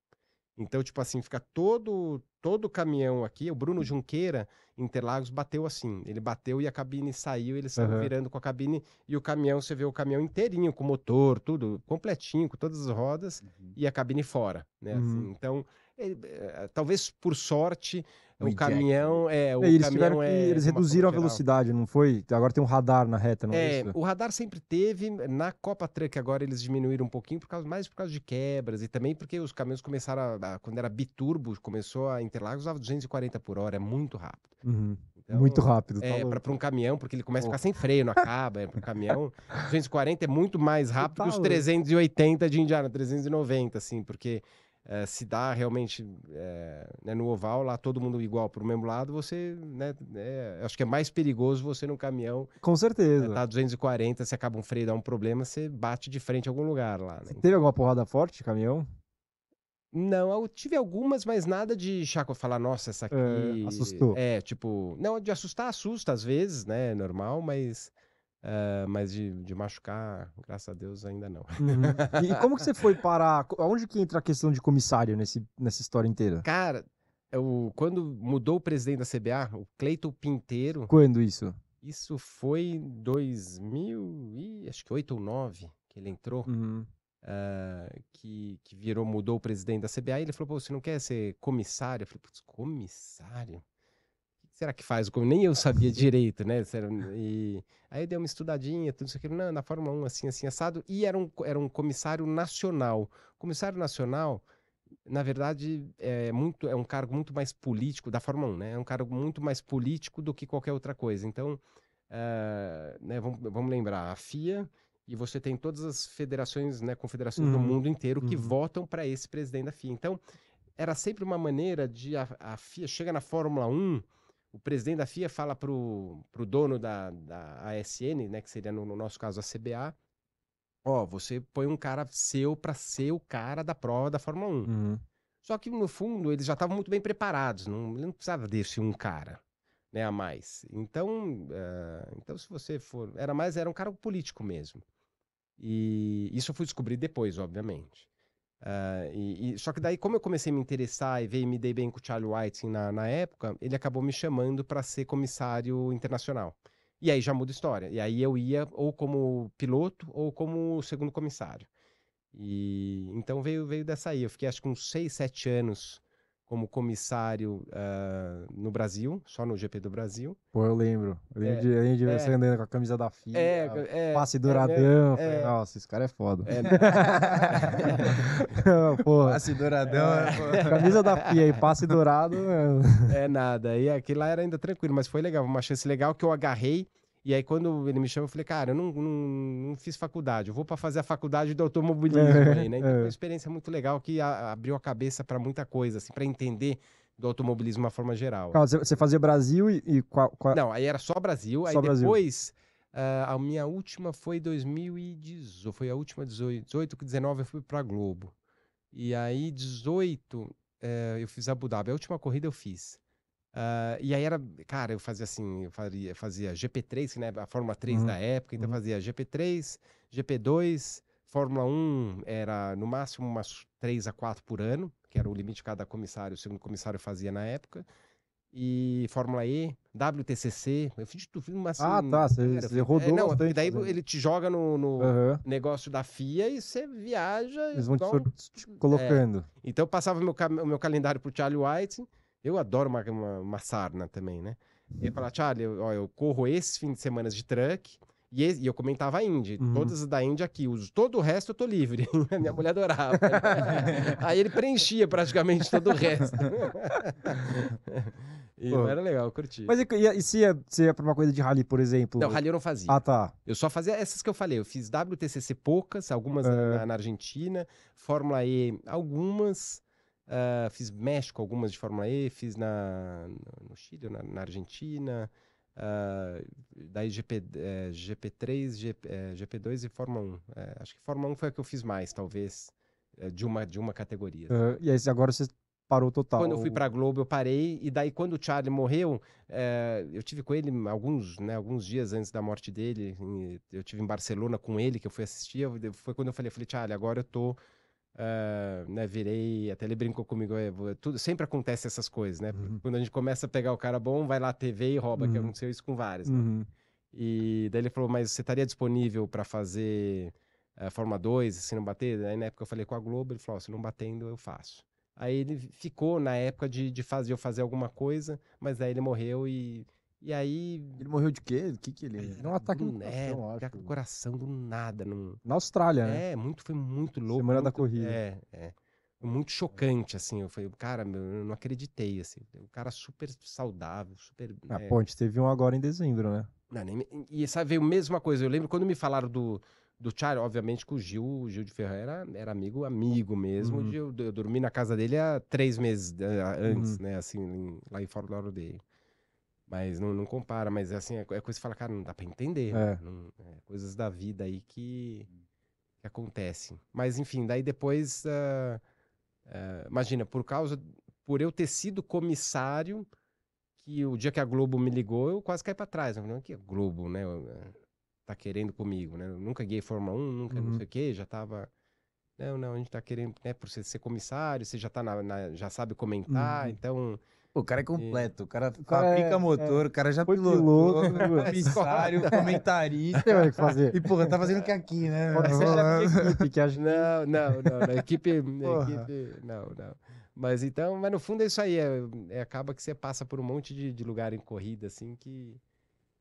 Então, tipo assim, fica todo todo o caminhão aqui. O Bruno hum. Junqueira, Interlagos, bateu assim. Ele bateu e a cabine saiu, ele saiu uhum. virando com a cabine e o caminhão, você vê o caminhão inteirinho, com motor, tudo, completinho, com todas as rodas uhum. e a cabine fora, né? Assim. Uhum. Assim, então, ele, eh, talvez por sorte, o, caminhão é o é, eles caminhão que, é eles reduziram a velocidade não foi agora tem um radar na reta não é, é o radar sempre teve na Copa Truck agora eles diminuíram um pouquinho por causa mais por causa de quebras e também porque os caminhões começaram a, a, quando era biturbo começou a Interlagos usava 240 por hora é muito rápido uhum. Então, muito rápido. Tá é, para um caminhão, porque ele começa oh. a ficar sem freio, não acaba. É, para um caminhão, 240 é muito mais rápido tá que os 380 de Indiana, 390, assim, porque é, se dá realmente é, né, no oval lá todo mundo igual para o mesmo lado, você né, é, acho que é mais perigoso você no caminhão. Com certeza. Né, tá 240, se acaba um freio dá um problema, você bate de frente em algum lugar lá. Né? Teve alguma porrada forte de caminhão? Não, eu tive algumas, mas nada de Chaco falar, nossa, essa é, aqui. É, assustou. É, tipo, não, de assustar, assusta às vezes, né? É normal, mas. Uh, mas de, de machucar, graças a Deus, ainda não. Uhum. E <laughs> como que você foi parar? Aonde que entra a questão de comissário nesse, nessa história inteira? Cara, eu, é quando mudou o presidente da CBA, o Cleiton Pinteiro. Quando isso? Isso foi em 2000 e acho que 8 ou 9 que ele entrou. Uhum. Uh, que, que virou, mudou o presidente da CBA, e ele falou: Pô, você não quer ser comissário? Eu falei: Putz, comissário? será que faz? Nem eu sabia direito, né? E aí deu uma estudadinha, tudo isso aqui. Não, na Fórmula 1, assim, assim, assado. E era um, era um comissário nacional. Comissário nacional, na verdade, é, muito, é um cargo muito mais político da Fórmula 1, né? É um cargo muito mais político do que qualquer outra coisa. Então, eh, né, vamos, vamos lembrar, a FIA e você tem todas as federações, né, confederações uhum. do mundo inteiro que uhum. votam para esse presidente da FIA. Então, era sempre uma maneira de a, a FIA chega na Fórmula 1 o presidente da FIA fala para o dono da, da ASN, né, que seria no, no nosso caso a CBA, ó, oh, você põe um cara seu para ser o cara da prova da Fórmula 1. Uhum. Só que no fundo eles já estavam muito bem preparados, não, não precisava desse um cara né, a mais. Então, uh, então se você for, era mais era um cara político mesmo. E isso eu fui descobrir depois, obviamente. Uh, e, e, só que daí, como eu comecei a me interessar e veio me dei bem com o Charlie Whiting assim, na, na época, ele acabou me chamando para ser comissário internacional. E aí já muda a história. E aí eu ia ou como piloto ou como segundo comissário. E então veio, veio dessa aí. Eu fiquei acho que uns 6, 7 anos como comissário uh, no Brasil, só no GP do Brasil. Pô, eu lembro. Eu lembro é, de, eu lembro de é, andando com a camisa da FIA, é, é, é, passe é, douradão. Falei, Nossa, esse cara é foda. É, <laughs> passe douradão. Né, camisa da FIA e passe dourado. <laughs> É nada. E aquilo lá era ainda tranquilo, mas foi legal. Uma chance legal que eu agarrei e aí, quando ele me chamou, eu falei, cara, eu não, não, não fiz faculdade, eu vou para fazer a faculdade do automobilismo é, aí, né? Então, foi é. uma experiência muito legal que a, abriu a cabeça para muita coisa, assim, para entender do automobilismo de uma forma geral. Calma, você fazia Brasil e, e qual, qual, Não, aí era só Brasil, só aí depois... Uh, a minha última foi 2018, foi a última 18, 18 19 eu fui para Globo. E aí 18 uh, eh, eu fiz Abu Dhabi, a última corrida eu fiz. Uh, e aí era, cara, eu fazia assim, eu fazia, fazia GP3, que né, a Fórmula 3 uhum. da época, então uhum. fazia GP3, GP2, Fórmula 1 era no máximo umas 3 a 4 por ano, que era o limite de cada comissário, o segundo comissário fazia na época. E Fórmula E, WTCC, eu fiz tudo, fiz uma assim, Ah, tá, você é, rodou é, não, bastante. Daí né? ele te joga no, no uhum. negócio da FIA e você viaja. Eles vão igual, te, colocando. É. Então eu passava o meu, meu calendário pro Charlie White, eu adoro uma, uma, uma sarna também, né? Eu ia falar, Charlie, eu, ó, eu corro esse fim de semana de truck. E, esse, e eu comentava a Indy, uhum. todas da Indy aqui, uso todo o resto eu tô livre. <laughs> Minha mulher adorava. <laughs> Aí ele preenchia praticamente todo o resto. <laughs> e Pô. era legal, eu curti. Mas e, e, e se ia, se ia pra uma coisa de rally, por exemplo? Não, rally eu não fazia. Ah, tá. Eu só fazia essas que eu falei. Eu fiz WTCC poucas, algumas é. na, na Argentina, Fórmula E algumas. Uh, fiz México, algumas de Fórmula E, fiz na, no Chile, na, na Argentina, uh, daí GP, é, eh, GP3, GP, é, eh, GP2 e Fórmula 1. É, eh, acho que Fórmula 1 foi a que eu fiz mais, talvez, de, uma, de uma categoria. Uh, e aí agora você parou total. Quando eu fui para a Globo, eu parei, e daí quando o Charlie morreu, é, eu tive com ele alguns, né, alguns dias antes da morte dele, em, eu tive em Barcelona com ele, que eu fui assistir, foi quando eu falei, eu falei, Charlie, agora eu tô Uh, né, virei, até ele brincou comigo, é, tudo, sempre acontece essas coisas, né? Uhum. Quando a gente começa a pegar o cara bom, vai lá à TV e rouba, uhum. que aconteceu isso com vários. Né? Uhum. E daí ele falou, mas você estaria disponível para fazer uh, Fórmula 2, se não bater? Aí na época eu falei com a Globo, ele falou, oh, se não batendo, eu faço. Aí ele ficou na época de, de fazer eu fazer alguma coisa, mas aí ele morreu e e aí. Ele morreu de quê? O que, que ele. Era um ataque do, no coração, é, ataque no coração do nada. No... Na Austrália, né? É, muito, foi muito louco. Semana muito, da corrida. É, é. Muito chocante, assim. Eu falei, cara, eu não acreditei, assim. O cara super saudável, super. Na ah, é... ponte, teve um agora em dezembro, né? Não, nem... E sabe, veio a mesma coisa. Eu lembro quando me falaram do, do Charlie, obviamente que o Gil, o Gil de Ferreira era, era amigo, amigo mesmo. Uhum. De, eu, eu, dormi na casa dele há três meses eh, antes, uhum. né? Assim, lá em Fort Lauderdale. Mas não, não compara, mas é assim, é, é coisa que você fala, cara, não dá pra entender. Né? É. Não, é, coisas da vida aí que, que, acontecem. Mas enfim, daí depois. Uh, uh, imagina, por causa. Por eu ter sido comissário, que o dia que a Globo me ligou, eu quase caí pra trás. Eu né? falei, que é Globo, né? Eh, tá querendo comigo, né? Eu nunca guiei Fórmula 1, nunca uhum. não sei o quê, já tava. Não, não, a gente tá querendo, né? Por você ser comissário, você já tá na, na já sabe comentar, uhum. então o cara é completo, o cara, o cara fabrica é, motor, é, o cara já é, pilotou, <laughs> né, comissário, comentarista. Tem que fazer. E, porra, tá fazendo o que aqui, né? Pode ser chefe equipe, que acho... Não, não, não, equipe, <laughs> equipe, não, não. Mas então, mas no fundo é isso aí, é, é acaba que você passa por um monte de, de lugar em corrida, assim, que,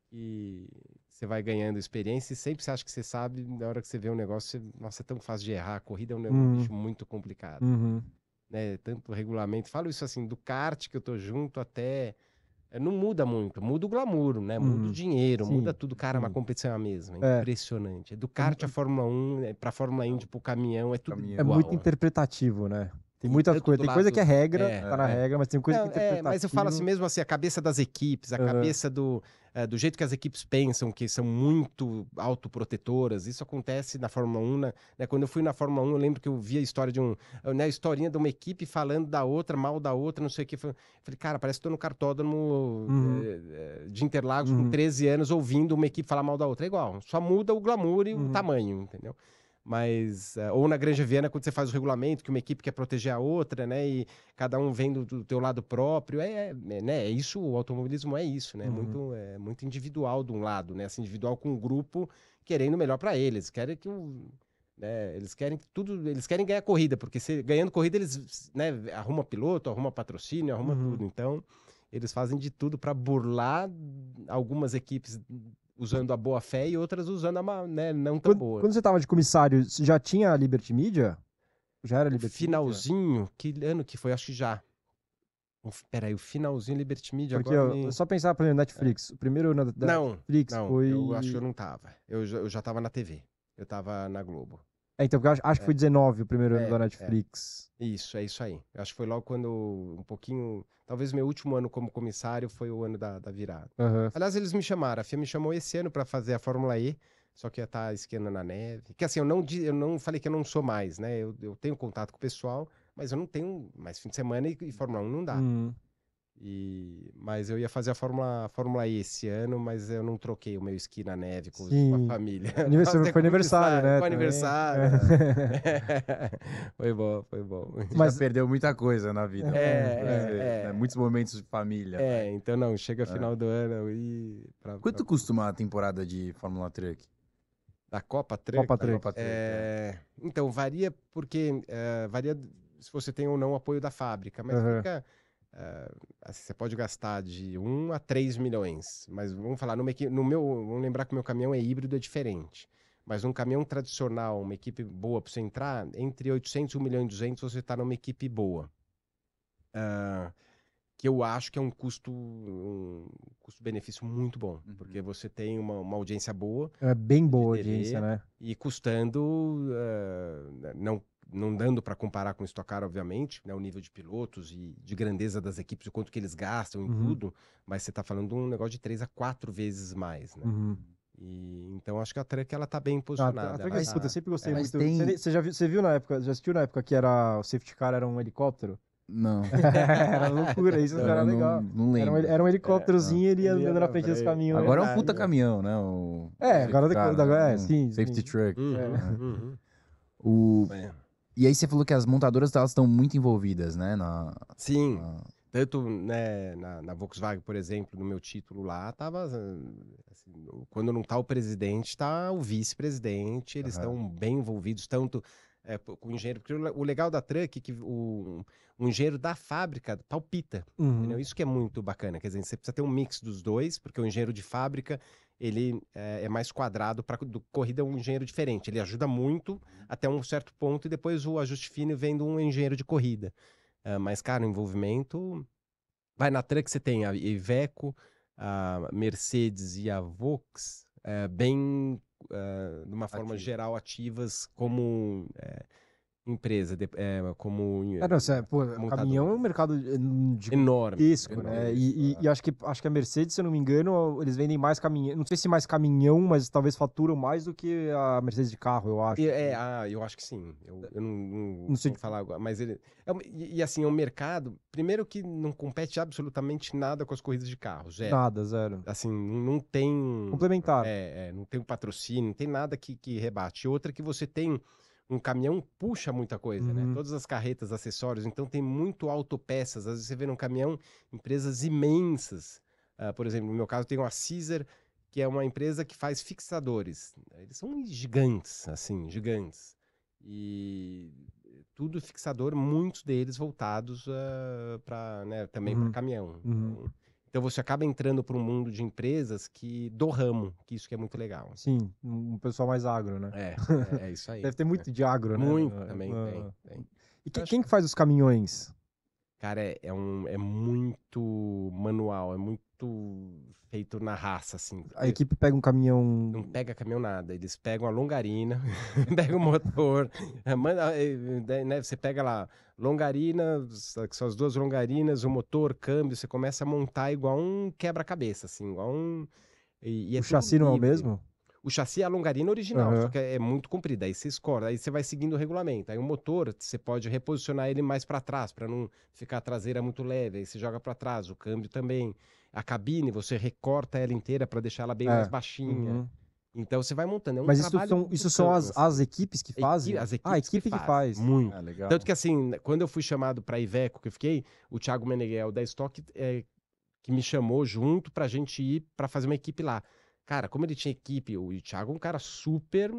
que você vai ganhando experiência e sempre você acha que você sabe, na hora que você vê um negócio, você, nossa, é tão fácil de errar, a corrida é um, uhum. negócio muito complicado. Uhum né, tanto regulamento. Falo isso assim, do kart que eu tô junto até. Eh, não muda muito, muda o glamour, né? Muda o hum, dinheiro, Sim. muda tudo. Cara, é Sim. uma competição é a mesma. É. Impressionante. É do é kart à Fórmula 1, é pra Fórmula Indy pro caminhão, é tudo. Caminhão. É muito né. interpretativo, né? Tem muita coisa. Tem coisa que é regra, é, tá na é. regra, mas tem coisa não, que é interpretativa. É, mas eu falo assim mesmo assim, a cabeça das equipes, a uhum. cabeça do, é, do jeito que as equipes pensam, que são muito autoprotetoras. Isso acontece na Fórmula 1. Né? né? Quando eu fui na Fórmula 1, eu lembro que eu vi a história de um. Né, a historinha de uma equipe falando da outra, mal da outra, não sei o que. Falei, cara, parece que tô no cartódromo uhum. é, de Interlagos uhum. com 13 anos ouvindo uma equipe falar mal da outra. É igual, só muda o glamour e uhum. o tamanho, entendeu? mas eh, ou na Granja Viana quando você faz o regulamento que uma equipe quer proteger a outra, né? E cada um vem do, teu lado próprio, é, é, é, né? É isso, o automobilismo é isso, né? É uhum. Muito, é muito individual de um lado, né? Assim, individual com um grupo querendo o melhor para eles, querem que o né? Eles querem tudo, eles querem ganhar corrida, porque se, ganhando corrida eles, né, arruma piloto, arruma patrocínio, arruma uhum. tudo. Então, eles fazem de tudo para burlar algumas equipes usando a boa fé e outras usando a né, não tão quando, boa. Quando você estava de comissário, já tinha a Liberty Media? Já era Liberty Finalzinho, Media? que ano que foi? Acho que já. Peraí, o finalzinho Liberty Media Porque agora. Eu, só pensar, por exemplo, Netflix. É. O primeiro na, da não, Netflix não, foi. Eu acho que eu não tava. Eu já, eu já tava na TV. Eu tava na Globo. É, então, porque acho, que é. foi 19 o primeiro ano é, da Netflix. Isso, é isso aí. Eu acho que foi logo quando, um pouquinho. Talvez meu último ano como comissário foi o ano da, da virada. Uhum. Aliás, eles me chamaram. A FIA me chamou esse ano para fazer a Fórmula E, só que ia estar tá na neve. Que assim, eu não, eu não falei que eu não sou mais, né? Eu, eu tenho contato com o pessoal, mas eu não tenho mais fim de semana e, e Fórmula 1 não dá. Uhum. E, mas eu ia fazer a Fórmula, a Fórmula E esse ano, mas eu não troquei o meu esqui na neve com, com a família. <laughs> Aniversário, foi aniversário, né? Foi aniversário. É. <laughs> foi bom, foi bom. Mas Já perdeu muita coisa na vida. Né? É, é, né? é, Muitos momentos de família. É, então não, chega é. final do ano e. Pra, Quanto pra... custa uma temporada de Fórmula Truck? Da Copa Truck? Copa Truck. Copa Truck é. Então, varia porque. Eh, varia se você tem ou não apoio da fábrica, mas uhum. fica Uh, assim, você pode gastar de 1 a 3 milhões, mas vamos falar, numa, no meu, vamos lembrar que o meu caminhão é híbrido, é diferente. Mas um caminhão tradicional, uma equipe boa para você entrar, entre 800 e 1 milhão e 200 você está numa equipe boa. Uh, que eu acho que é um custo um custo-benefício muito bom, uhum. porque você tem uma, uma, audiência boa. É bem boa a audiência, né? E custando uh, não não dando para comparar com o Stock Car, obviamente, né, o nível de pilotos e de grandeza das equipes, o quanto que eles gastam em uhum. tudo, mas você está falando de um negócio de três a quatro vezes mais, né? Uhum. E, então acho que a Trek ela tá bem posicionada. A, ah, a Trek, é tá... eu sempre gostei é, muito. Tem... Você, já viu, você viu na época, já assistiu na época que era o safety car era um helicóptero? Não. <laughs> era loucura, isso não, era não, legal. Não lembro. Era um, era um helicópterozinho é, ele é. ia andando na frente dos caminhões Agora é um puta caminhão, né? O... É, agora, é car, agora né? é, sim. Safety sim. truck. Uhum, é. Uhum. uhum. O... E aí você falou que as montadoras elas estão muito envolvidas, né? Na, Sim. Na... Tanto né, na, na, Volkswagen, por exemplo, no meu título lá, tava. Ah, assim, quando não tá o presidente, tá o vice-presidente. Eles estão uhum. bem envolvidos, tanto é, com o engenheiro. Porque o, o legal da Truck é que o, o engenheiro da fábrica palpita. Uhum. Isso que é muito bacana. Quer dizer, você precisa ter um mix dos dois, porque o engenheiro de fábrica ele é, é mais quadrado para corrida é um engenheiro diferente. Ele ajuda muito uhum. até um certo ponto e depois o ajuste fino vem de um engenheiro de corrida. Uh, mas, cara, o envolvimento. Vai na truck você tem a Iveco, a Mercedes e a Vox, é, eh, bem, uh, de uma forma geral, ativas como. É, empresa, de, é, como. É, não, é, pô, eh, caminhão é um mercado eh, enorme. Risco, enorme, né? E, e, e, acho, que, acho que a Mercedes, se eu não me engano, eles vendem mais caminhão. Não sei se mais caminhão, mas talvez faturam mais do que a Mercedes de carro, eu acho. Assim. É, ah, eu acho que sim. Eu, eu não, não, não sei vou falar agora. Mas ele. É e, assim, é um mercado, primeiro que não compete absolutamente nada com as corridas de carro. Zero. Nada, zero. Assim, não tem. Complementar. É, é, não tem um patrocínio, não tem nada que, que rebate. Outra que você tem um caminhão puxa muita coisa, né? uhum. né? Todas as carretas, acessórios, então tem muito autopeças. Às vezes você vê num caminhão empresas imensas. Uh, por exemplo, no meu caso, tem uma Caesar, que é uma empresa que faz fixadores. Eles são gigantes, assim, gigantes. E tudo fixador, muitos deles voltados uh, ah, para, né, também uhum. para caminhão. Uhum. Então, então você acaba entrando para um mundo de empresas que do ramo, que isso que é muito legal. Sim, um pessoal mais agro, né? É, é, é isso <laughs> aí. Deve ter muito de agro, né? Muito ah, também, uh, tem, tem. E que, quem que faz os caminhões? Cara, é, é, um, é muito manual, é muito feito feito na raça, assim. A equipe pega um caminhão. Não pega caminhão nada. Eles pegam a longarina, <laughs> pegam o motor, eh, manda, eh, né, você pega lá longarina, que são as duas longarinas, o motor, câmbio, você começa a montar igual um quebra-cabeça, assim, igual um. E, e é o chassi não é o mesmo? O chassi é a longarina original, uhum. só que é, muito comprida. Aí você escorda, aí você vai seguindo o regulamento. Aí o motor, você pode reposicionar ele mais para trás, para não ficar a traseira muito leve. Aí você joga para trás, o câmbio também a cabine, você recorta ela inteira para deixar ela bem é. mais baixinha. Uhum. Então você vai montando. É um Mas isso são, isso são as, as equipes que fazem? as ah, equipes ah, a equipe que, que faz. Muito. Ah, Tanto que assim, quando eu fui chamado para Iveco, que eu fiquei, o Thiago Meneghel da Stock é, que me chamou junto para a gente ir para fazer uma equipe lá. Cara, como ele tinha equipe, o Thiago é um cara super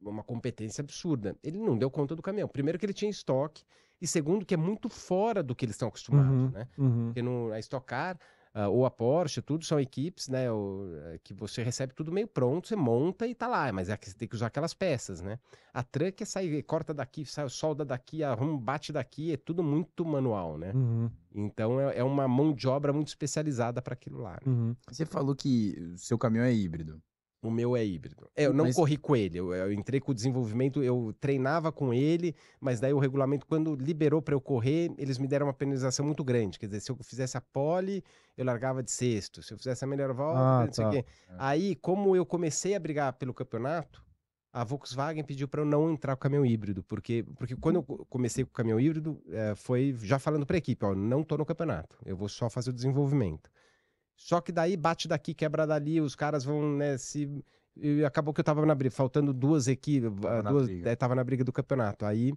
uma competência absurda. Ele não deu conta do caminhão. Primeiro que ele tinha estoque, e segundo, que é muito fora do que eles estão acostumados, uhum, né? Uhum. Porque no, a Stock Car, uh, ou a Porsche, tudo são equipes, né? O, eh, que você recebe tudo meio pronto, você monta e tá lá, mas é que você tem que usar aquelas peças, né? A Truck é sair, é, corta daqui, sai, solda daqui, arruma, bate daqui, é tudo muito manual, né? Uhum. Então é, é, uma mão de obra muito especializada para aquilo lá. Né? Uhum. Você falou que o seu caminhão é híbrido. O meu é híbrido. É, eu não mas... corri com ele, eu, eu, entrei com o desenvolvimento, eu treinava com ele, mas daí o regulamento, quando liberou para eu correr, eles me deram uma penalização muito grande. Quer dizer, se eu fizesse a pole, eu largava de sexto. Se eu fizesse a melhor volta, ah, não sei o tá. quê. É. Aí, como eu comecei a brigar pelo campeonato, a Volkswagen pediu para eu não entrar com o caminhão híbrido, porque, porque quando eu comecei com o caminhão híbrido, é, foi já falando para a equipe, ó, não tô no campeonato, eu vou só fazer o desenvolvimento. Só que daí bate daqui, quebra dali, os caras vão, né, se... E acabou que eu tava na briga, faltando duas equipes, tava, ah, duas, na briga. É, tava na briga do campeonato. Aí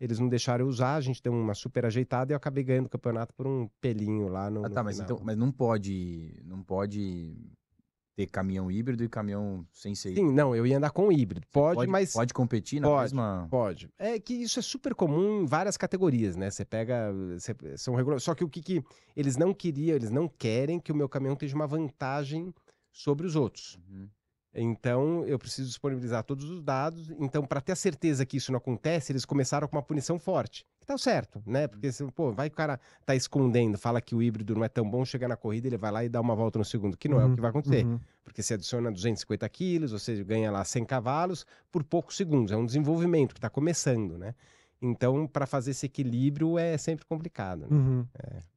eles não deixaram eu usar, a gente deu uma super ajeitada e eu acabei ganhando o campeonato por um pelinho lá no. Ah, tá, no mas, então, mas não pode. Não pode ter caminhão híbrido e caminhão sem ser híbrido. Sim, não, eu ia andar com híbrido. Pode, pode, mas. Pode competir na pode, mesma. Pode. É que isso é super comum em várias categorias, né? Você pega. são regula... Só que o que, que. Eles não queriam, eles não querem que o meu caminhão tenha uma vantagem sobre os outros. Uhum. Então, eu preciso disponibilizar todos os dados. Então, para ter a certeza que isso não acontece, eles começaram com uma punição forte tá certo, né? Uhum. Porque, se pô, vai que o cara tá escondendo, fala que o híbrido não é tão bom, chega na corrida, ele vai lá e dá uma volta no segundo, que não uhum, é o uhum. que vai acontecer. Uhum. Porque você adiciona 250 quilos, ou seja, ganha lá 100 cavalos por poucos segundos. É um desenvolvimento que está começando, né? Então, para fazer esse equilíbrio é sempre complicado. Né? Uhum.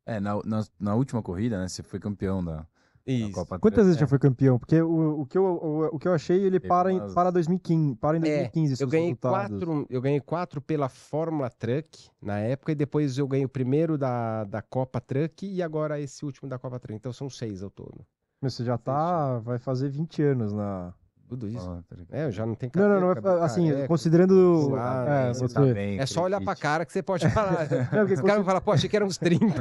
É, é na, na, na, última corrida, né? Você foi campeão da, isso. Quantas vezes é. já foi campeão? Porque o, o, que, eu, o, o que eu achei, ele para em, para 2015. Para em 2015 é, eu ganhei quatro Eu ganhei quatro pela Fórmula Truck na época, e depois eu ganhei o primeiro da, da Copa Truck e agora esse último da Copa Truck. Então são seis ao todo. Você já tá. Vai fazer 20 anos na, tudo isso. Ah, tá é, eu já não tenho Não, não, não. assim, careca, considerando. Ah, ah, é, você tá bem, é só olhar pra cara que você pode falar. <laughs> não, porque, os caras vão falar, pô, achei que eram uns 30. <laughs>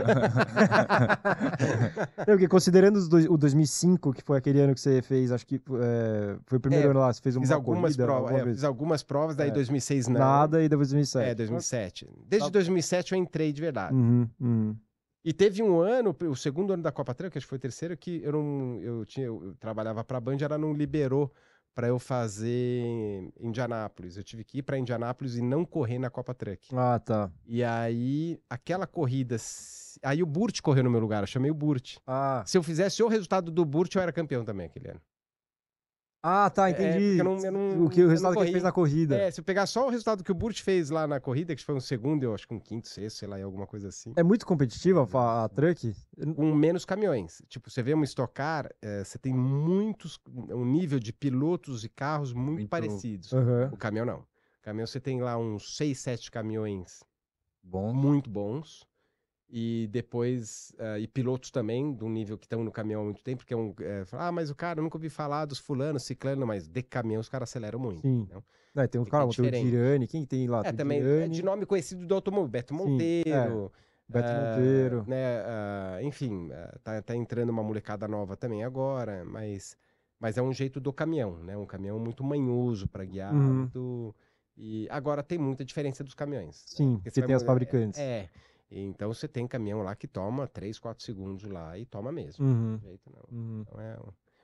não, porque considerando os dois, o 2005, que foi aquele ano que você fez, acho que é, foi o primeiro é, ano lá, você fez uma fiz algumas corrida, provas. Alguma é, fiz algumas provas, daí 2006 é. não. Nada e 2007. É, 2007. Desde 2007 eu entrei de verdade. Uhum, uhum. E teve um ano, o segundo ano da Copa Trail, que acho que foi o terceiro, que eu não. Eu, tinha, eu trabalhava pra Band, ela não liberou para eu fazer Indianápolis. Eu tive que ir para Indianápolis e não correr na Copa Truck. Ah, tá. E aí, aquela corrida. Aí o Burt correu no meu lugar, eu chamei o Burt. Ah. Se eu fizesse o resultado do Burt, eu era campeão também aquele ano. Ah, tá, é, entendi. É, eu não, eu não, o que o resultado que ele fez na corrida. É, se eu pegar só o resultado que o Burt fez lá na corrida, que foi um segundo, eu acho que um quinto, sexto, sei lá, alguma coisa assim. É muito competitiva a, a truck? Com menos caminhões. Tipo, você vê uma estocar, é, você tem muitos, um nível de pilotos e carros muito, muito... parecidos. Uhum. O caminhão não. O caminhão você tem lá uns seis, sete caminhões muito bons e depois uh, e pilotos também de um nível que estão no caminhão há muito tempo porque é um é, ah mas o cara nunca ouvi falar dos fulanos ciclano mas de caminhão os caras aceleram muito sim não? É, tem um cara o Tirani quem tem lá é, também é de nome conhecido do automóvel Beto Monteiro sim, é, Beto uh, Monteiro né uh, enfim tá, tá entrando uma molecada nova também agora mas mas é um jeito do caminhão né um caminhão muito manhoso para guiar uhum. muito, e agora tem muita diferença dos caminhões né? sim né? porque, tem as é, fabricantes é então você tem caminhão lá que toma 3, 4 segundos lá e toma mesmo. Uhum. Jeito, uhum. Então, é...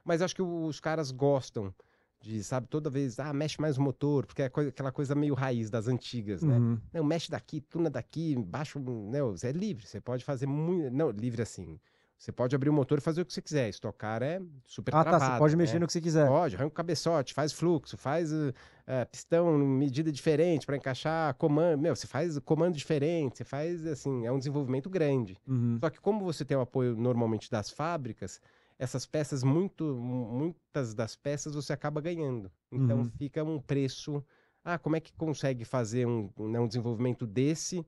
Mas acho que os caras gostam de, sabe, toda vez, ah, mexe mais o motor, porque é aquela coisa meio raiz das antigas, né? Uhum. Não, mexe daqui, tuna daqui, baixo né você é livre, você pode fazer muito, não, livre assim. Você pode abrir o motor e fazer o que você quiser. Estocar é super ah, travado. Ah, tá. Você pode né? mexer no que você quiser. Pode, arranca o cabeçote, faz fluxo, faz uh, uh, pistão, medida diferente para encaixar, comando. Meu, você faz comando diferente, você faz assim, é um desenvolvimento grande. Uhum. Só que como você tem o apoio normalmente das fábricas, essas peças, muito, muitas das peças você acaba ganhando. Então uhum. fica um preço. Ah, como é que consegue fazer um, né, um desenvolvimento desse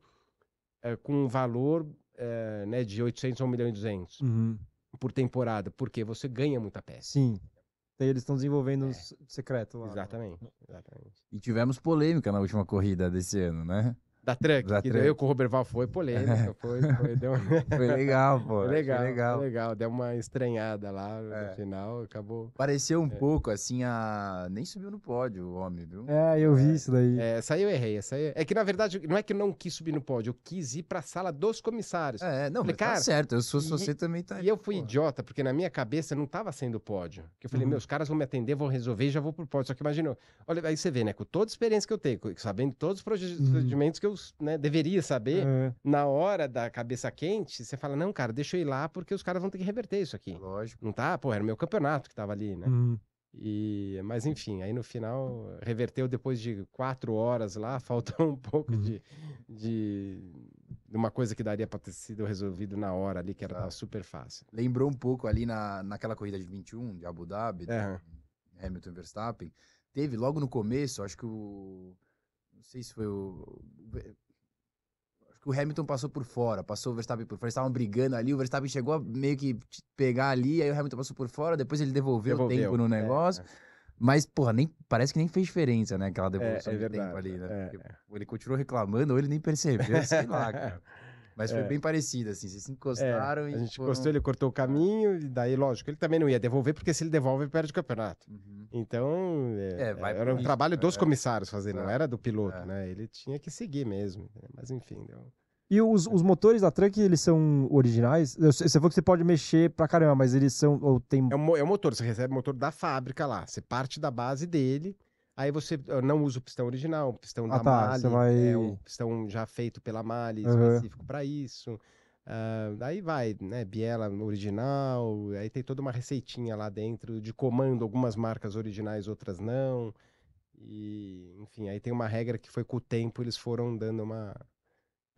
eh, com um valor eh, né, de 800 a 1 milhão e 200 uhum. por temporada? Porque você ganha muita peça. Sim. Eles estão desenvolvendo é. secreto lá. Né? Exatamente, exatamente. E tivemos polêmica na última corrida desse ano, né? Da Truck, da que truck. eu com o Robert Val foi polêmica, <laughs> foi, foi, deu... foi legal, pô. Foi legal, legal. Foi legal, deu uma estranhada lá é. no final, acabou. Pareceu um é. pouco assim a. Nem subiu no pódio o homem, viu? É, eu vi é. isso daí. É, essa aí eu errei, essa aí... É que na verdade, não é que eu não quis subir no pódio, eu quis ir pra sala dos comissários. É, não, falei, mas tá cara, tá certo, eu sou e, você também tá. E eu fui pô. idiota, porque na minha cabeça não tava sendo pódio. que eu falei, uhum. meus caras vão me atender, vão resolver e já vou pro pódio. Só que imaginou. Olha, aí você vê, né, com toda a experiência que eu tenho, sabendo todos os uhum. procedimentos uhum. que eu né, deveria saber, é. na hora da cabeça quente, você fala, não, cara, deixa eu ir lá porque os caras vão ter que reverter isso aqui. Lógico. Não tá? Pô, era o meu campeonato que tava ali, né? Hum. E, mas enfim, aí no final reverteu depois de quatro horas lá, <laughs> faltou um pouco hum. de, de, de, uma coisa que daria para ter sido resolvido na hora ali, que era super fácil. Lembrou um pouco ali na, naquela corrida de 21 de Abu Dhabi, é. Hamilton Verstappen. Teve logo no começo, acho que o não sei se foi o. Acho que o Hamilton passou por fora, passou o Verstappen por fora. Eles estavam brigando ali, o Verstappen chegou a meio que pegar ali, aí o Hamilton passou por fora, depois ele devolveu, devolveu o tempo no é, negócio. É, é. Mas, porra, nem, parece que nem fez diferença, né? Aquela devolução é, é de tempo ali, né? É, é, ele continuou reclamando ou ele nem percebeu, sei lá, <laughs> é. cara. Mas foi é. bem parecido, assim. Vocês se é, encostaram é, e. A gente foram... encostou, ele cortou o caminho, e daí, lógico, ele também não ia devolver, porque se ele devolve, perde o campeonato. Uhum. Então, é, é era um isso, trabalho né? dos comissários fazer, não era do piloto, né? Ele tinha que seguir mesmo. Né? Mas enfim, deu. E os, os motores da Truck, eles são originais? Você falou que você pode mexer pra caramba, mas eles são. Ou tem... é, o, é o motor, você recebe o motor da fábrica lá. Você parte da base dele. Aí você não usa o pistão original, o pistão ah, da tá, Mali, vai... é o pistão já feito pela Mali, uhum. específico para isso. Uh, aí vai, né, biela original, aí tem toda uma receitinha lá dentro de comando, algumas marcas originais, outras não. E, enfim, aí tem uma regra que foi com o tempo eles foram dando uma,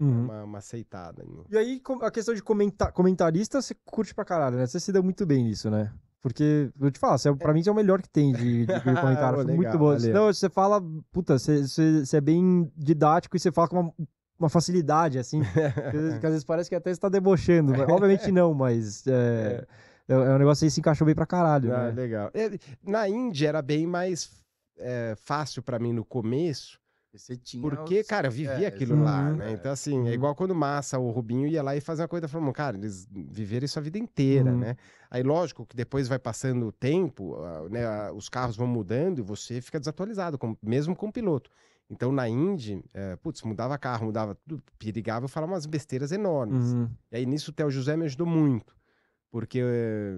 uhum. uma, uma, aceitada. Né? E aí a questão de comentar, comentarista, você curte pra caralho, né? Você se deu muito bem nisso, né? Porque, vou te falar, é para mim você é o melhor que tem de, de Bitcoin, cara. Foi legal, muito bom. Valeu. você fala, puta, você, você, você, é bem didático e você fala com uma, uma facilidade, assim. que, às, às vezes parece que até você tá debochando. Mas, obviamente não, mas. É, é. é, é um negócio aí que se encaixou bem pra caralho. Ah, né? legal. É, na Índia era bem mais é, fácil para mim no começo, você tinha Porque, os... cara, vivia é, aquilo lá, né? né? Então, assim, é igual quando Massa ou Rubinho ia lá e fazia uma coisa da Cara, eles viveram isso a vida inteira, uhum. né? Aí, lógico que depois vai passando o tempo, né, os carros vão mudando e você fica desatualizado, mesmo com o piloto. Então, na Indy, é, putz, mudava carro, mudava tudo, perigava eu falar umas besteiras enormes. Uhum. E aí, nisso, o Theo José me ajudou muito. Porque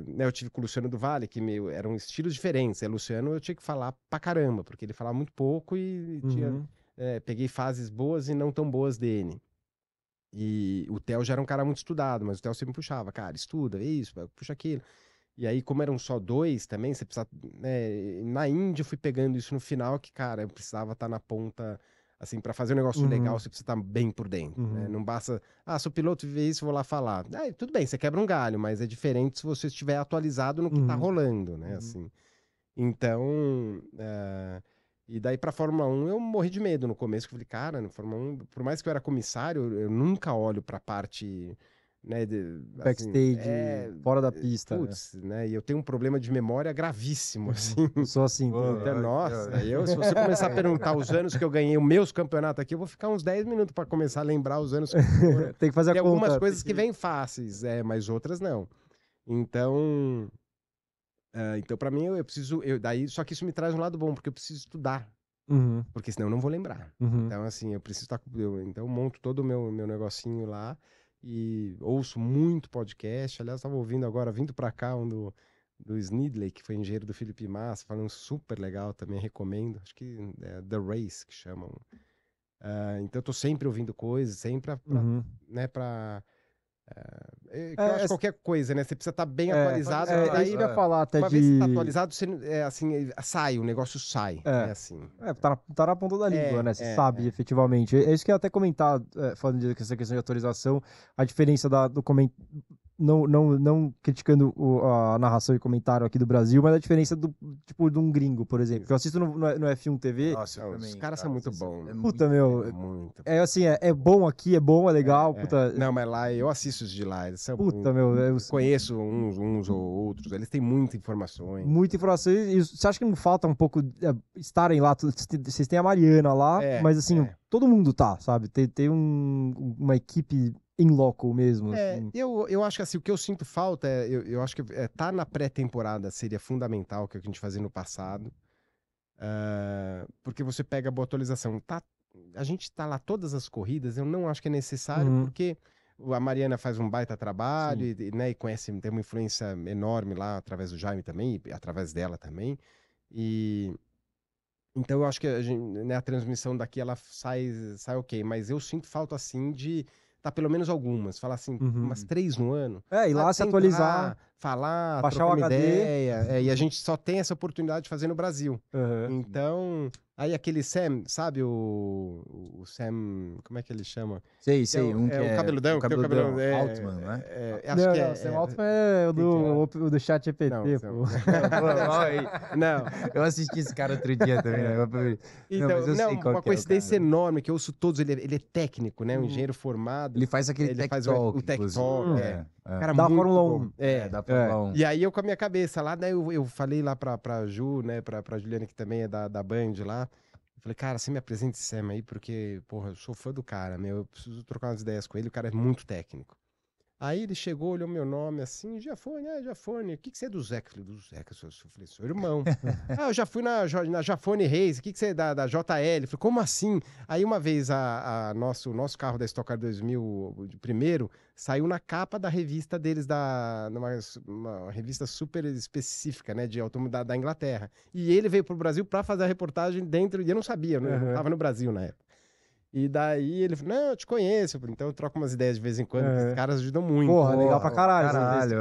né, eu tive com o Luciano do Vale, que meu, eram estilos diferentes. É, o Luciano eu tinha que falar pra caramba, porque ele falava muito pouco e, e tinha uhum é, peguei fases boas e não tão boas dele. E o Theo já era um cara muito estudado, mas o Theo sempre puxava, cara, estuda isso, puxa aquilo. E aí, como eram só dois também, você precisava. Né, na Índia, eu fui pegando isso no final, que, cara, eu precisava estar tá na ponta. Assim, para fazer um negócio uhum. legal, você precisa estar tá bem por dentro. Né? Uhum. Né? Não basta. Ah, sou piloto, vê isso, vou lá falar. tudo bem, você quebra um galho, mas é diferente se você estiver atualizado no que está uhum. rolando, né? Uhum. Assim. Então. Uh e daí pra Fórmula 1 eu morri de medo no começo, que eu falei, cara, no Fórmula 1, por mais que eu era comissário, eu nunca olho pra parte né, de, assim, Backstage, assim, é, fora da pista. Né? Putz, né? né? E eu tenho um problema de memória gravíssimo, uhum. assim. Eu sou assim. Né? Então, nossa, eu, se você começar a perguntar os anos que eu ganhei os meus campeonatos aqui, eu vou ficar uns 10 minutos para começar a lembrar os anos que eu <laughs> Tem que fazer a algumas conta. algumas coisas que... que vêm fáceis, é, mas outras não. Então, ah, então, para mim, eu, eu, preciso. Eu, daí, só que isso me traz um lado bom, porque eu preciso estudar. Uhum. Porque senão eu não vou lembrar. Uhum. Então, assim, eu preciso estar. Tá eu, então, eu monto todo o meu, meu negocinho lá e ouço muito podcast. Aliás, estava ouvindo agora, vindo para cá, um do, do Snidley, que foi engenheiro do Felipe Massa, falando super legal também, recomendo. Acho que é The Race, que chamam. Uh, então, eu tô sempre ouvindo coisas, sempre pra, uhum. né, pra é, é, é, acho qualquer coisa, né? Você precisa estar tá bem é, atualizado. É, daí, ia falar até uma de... vez que está tá atualizado, você, é, assim, sai, o negócio sai. É, né? assim. É, tá, na, tá na ponta da língua, né? Você sabe, efetivamente. É isso que eu ia até comentar, falando dessa questão de atualização, a diferença da, do comentário não, não, não criticando o, a narração e comentário aqui do Brasil, mas a diferença do tipo de um gringo, por exemplo. Que eu assisto no, no, F1 TV. Nossa, também, os caras são muito bons. É puta, meu. É, muito é assim, é, é, bom aqui, é bom, é legal. É, é. puta. Não, mas lá eu assisto os de lá. Eles são puta, um, meu. Eu conheço uns, uns ou outros. Eles têm muita informações. Muita informação. E você acha que não falta um pouco é, estarem lá? Vocês têm a Mariana lá, é, mas assim, todo mundo tá, sabe? Tem, tem um, uma equipe em loco mesmo. É, assim. eu, eu acho que assim, o que eu sinto falta é. Eu, eu acho que é, tá na pré-temporada seria fundamental, que é o que a gente fazia no passado. Uh, porque você pega boa atualização. Tá, a gente tá lá todas as corridas, eu não acho que é necessário, uhum. porque a Mariana faz um baita trabalho e, e, né, e conhece, tem uma influência enorme lá através do Jaime também, e através dela também. E então eu acho que a, gente, né, a transmissão daqui ela sai, sai ok, mas eu sinto falta assim de tá pelo menos algumas, falar assim, uhum. umas três no ano. É, e lá se atualizar falar, Baixar trocar uma HD. ideia. É, e a gente só tem essa oportunidade de fazer no Brasil. Uhum. Então, aí aquele Sam, sabe o, o Sam, como é que ele chama? Sei, é sei, é, um é, que é o é cabeludão, é o cabeludão, cabeludão é, Altman, né? É, acho não, que não, é, Sam Altman é o do, do, né? do chat EPT, não, pô. <laughs> não. Eu assisti esse cara outro dia também, né? Então, não, não uma coincidência enorme que eu ouço todos, ele, ele é técnico, né? Um uhum. engenheiro formado. Ele faz aquele ele tech faz talk, o, o tech talk, hum. é. É. Cara, da Fórmula 1. É, é, da é. Fórmula 1. E aí eu com a minha cabeça lá, né? Eu, eu falei lá pra, pra Ju, né? Pra, pra Juliana, que também é da, da Band lá. Eu falei, cara, você me apresenta esse Sam aí, porque, porra, eu sou fã do cara, meu. Eu preciso trocar umas ideias com ele, o cara é muito técnico. Aí ele chegou, olhou meu nome assim, Jafone, né, ah, Jafone, né? o que, que você é do Zeca? Eu falei, do Zeca, eu falei, seu irmão. <laughs> ah, eu já fui na, na Jafone Reis, o que, que você é da, da JL? Eu falei, como assim? Aí uma vez a, a nosso, o nosso carro da Stock Car 2000, primeiro, saiu na capa da revista deles, da, numa, uma revista super específica, né, de automóvel da, da Inglaterra. E ele veio para o Brasil para fazer a reportagem dentro, e eu não sabia, uhum. eu não estava no Brasil na época. E daí ele falou, não, eu te conheço, então eu troco umas ideias de vez em quando, é. os caras ajudam muito. Porra, Porra legal pra caralho. caralho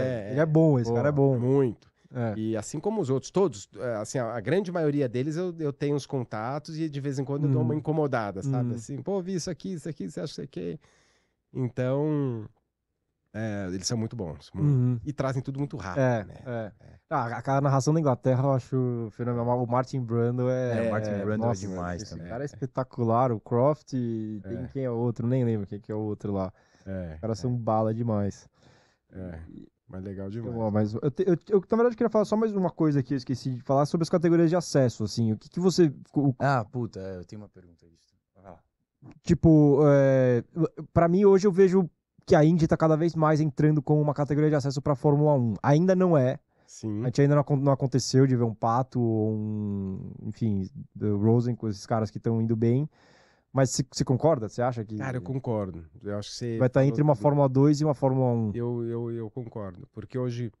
é, é, ele é bom, esse Porra, cara é bom. Muito. É. E assim como os outros, todos, é, assim, a, grande maioria deles eu, eu tenho os contatos e de vez em quando hum. eu dou uma hum. incomodada, sabe? Hum. Assim, pô, vi isso aqui, isso aqui, você acha que isso aqui. Então, é, eles são muito bons. Muito... Uhum. E trazem tudo muito rápido. É, né? é. é. Ah, aquela narração da Inglaterra eu acho fenomenal. O Martin Brando é. é o Martin Brando é nossa, é demais esse também. cara é, é. espetacular. O Croft, tem é. quem é outro, nem lembro quem é o outro lá. Os caras são bala demais. É. Mas legal demais. Eu, mas eu, te, eu, eu, na verdade, queria falar só mais uma coisa que eu esqueci de falar sobre as categorias de acesso, assim. O que, que você. O... Ah, puta, eu tenho uma pergunta aí Tipo, é, para mim hoje eu vejo que a Indy está cada vez mais entrando como uma categoria de acesso para a Fórmula 1. Ainda não é. Sim. A gente ainda não, não aconteceu de ver um Pato ou um, enfim, Rosen com esses caras que estão indo bem. Mas você concorda? Você acha que. Cara, eu concordo. Eu acho que você. Vai estar tá entre uma Fórmula 2 e uma Fórmula 1. Eu, eu, eu concordo. Porque hoje.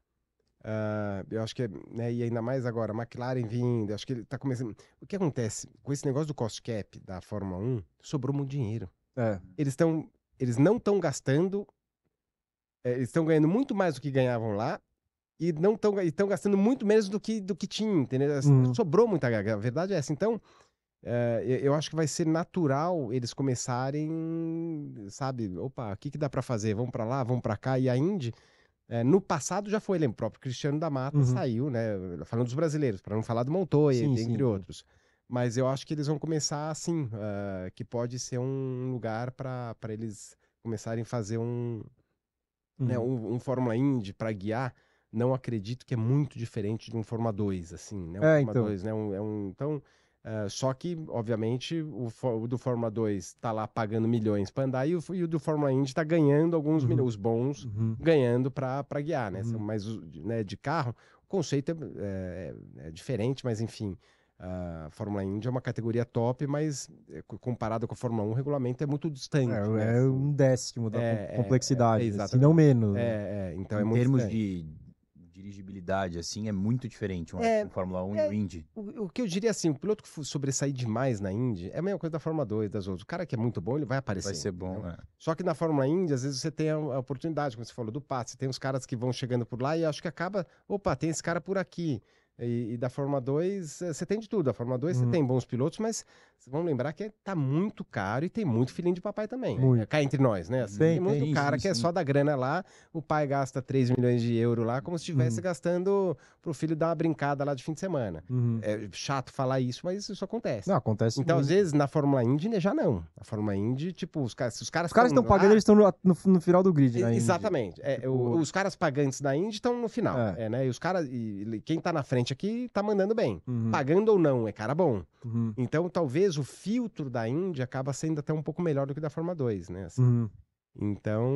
Uh, eu acho que. É, né, e ainda mais agora, McLaren vindo. Acho que ele está começando. O que acontece? Com esse negócio do cost cap da Fórmula 1, sobrou muito dinheiro. É. Eles estão eles não estão gastando, é, eles estão ganhando muito mais do que ganhavam lá e não estão estão gastando muito menos do que do que tinha, entendeu? Assim, hum. Sobrou muita grana. A verdade é essa. Então, é, eu acho que vai ser natural eles começarem, sabe? Opa, o que, que dá para fazer? Vamos para lá, vamos para cá e a Indy. É, no passado já foi, lembro, O próprio Cristiano da Mata uhum. saiu, né? Falando dos brasileiros, para não falar do Montoya, sim, entre sim, outros. Sim. Mas eu acho que eles vão começar assim, uh, que pode ser um lugar para eles começarem a fazer um, né, uhum. né, um, um Fórmula Indy para guiar. Não acredito que é muito diferente de um Fórmula 2, assim, né? Um é, Fórmula então. 2, né? Um, é um, então, Uh, só que, obviamente, o, o do Fórmula 2 está lá pagando milhões para andar e o, e o, do Fórmula Indy está ganhando alguns uhum. milhões, os bons uhum. ganhando para guiar, né? Uhum. Mas né, de carro, o conceito é, é, é diferente, mas enfim, a Fórmula Indy é uma categoria top, mas eh, comparada com a Fórmula 1, o regulamento é muito distante. É, né? é um décimo da é, é, é complexidade, é, assim, se não menos. Né? É, é, então em é muito termos de dirigibilidade, assim, é muito diferente uma, é, Fórmula 1 é, e o Indy. O, o, que eu diria assim, o piloto que sobressair demais na Indy é a mesma coisa da Fórmula 2, das outras. O cara que é muito bom, ele vai aparecer. Vai ser bom, É. Só que na Fórmula Indy, às vezes você tem a, a oportunidade, como você falou, do passe. Tem os caras que vão chegando por lá e acho que acaba, opa, tem esse cara por aqui. E, e, da Fórmula 2, eh, você tem de tudo. A Fórmula 2 você hum. tem bons pilotos, mas vamos lembrar que é, tá muito caro e tem muito filhinho de papai também. Muito. Né? Cá entre nós, né? Assim, tem, tem, muito cara isso, que é só da grana lá, o pai gasta 3 milhões de euro lá, como se estivesse hum. gastando pro filho dar uma brincada lá de fim de semana. Hum. É chato falar isso, mas isso acontece. Não, acontece. Então, muito. às vezes, na Fórmula Indy, né, já não. A Fórmula Indy, tipo, os caras. Os caras estão pagando, eles estão no, no, no, final do grid, né? Exatamente. É, tipo... o, os caras pagantes da Indy estão no final. É. é. né? E os caras. E, quem tá na frente frente aqui tá mandando bem. Uhum. Pagando ou não, é cara bom. Uhum. Então, talvez o filtro da Índia acaba sendo até um pouco melhor do que da Fórmula 2, né? Assim. Uhum. Então,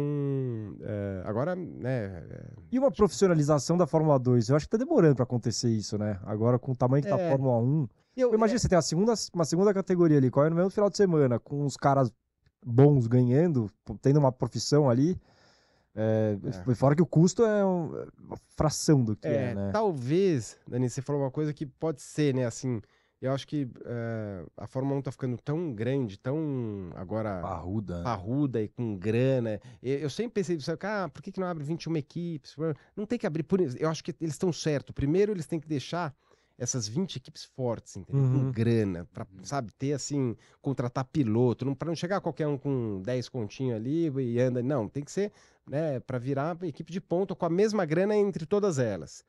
eh, agora, né... E uma profissionalização da Fórmula 2? Eu acho que tá demorando para acontecer isso, né? Agora, com o tamanho que é... tá a é. Fórmula 1... Eu, eu imagino, é... você tem a segunda, uma segunda categoria ali, corre é no mesmo final de semana, com os caras bons ganhando, tendo uma profissão ali... É, é. Fora que o custo é, é uma fração do que é, é né? Talvez, Dani, você falou uma coisa que pode ser, né? Assim, eu acho que eh, a Fórmula 1 tá ficando tão grande, tão agora. Parruda. Né? Parruda e com grana. Eu, eu sempre pensei, sabe, ah, por que, que não abre 21 equipes? Não tem que abrir. Por... Eu acho que eles estão certo. Primeiro, eles têm que deixar essas 20 equipes fortes, entendeu? Uhum. Com grana, para uhum. sabe, ter assim, contratar piloto, não, para não chegar qualquer um com 10 continhos ali e anda. Não, tem que ser né, para virar equipe de ponta com a mesma grana entre todas elas.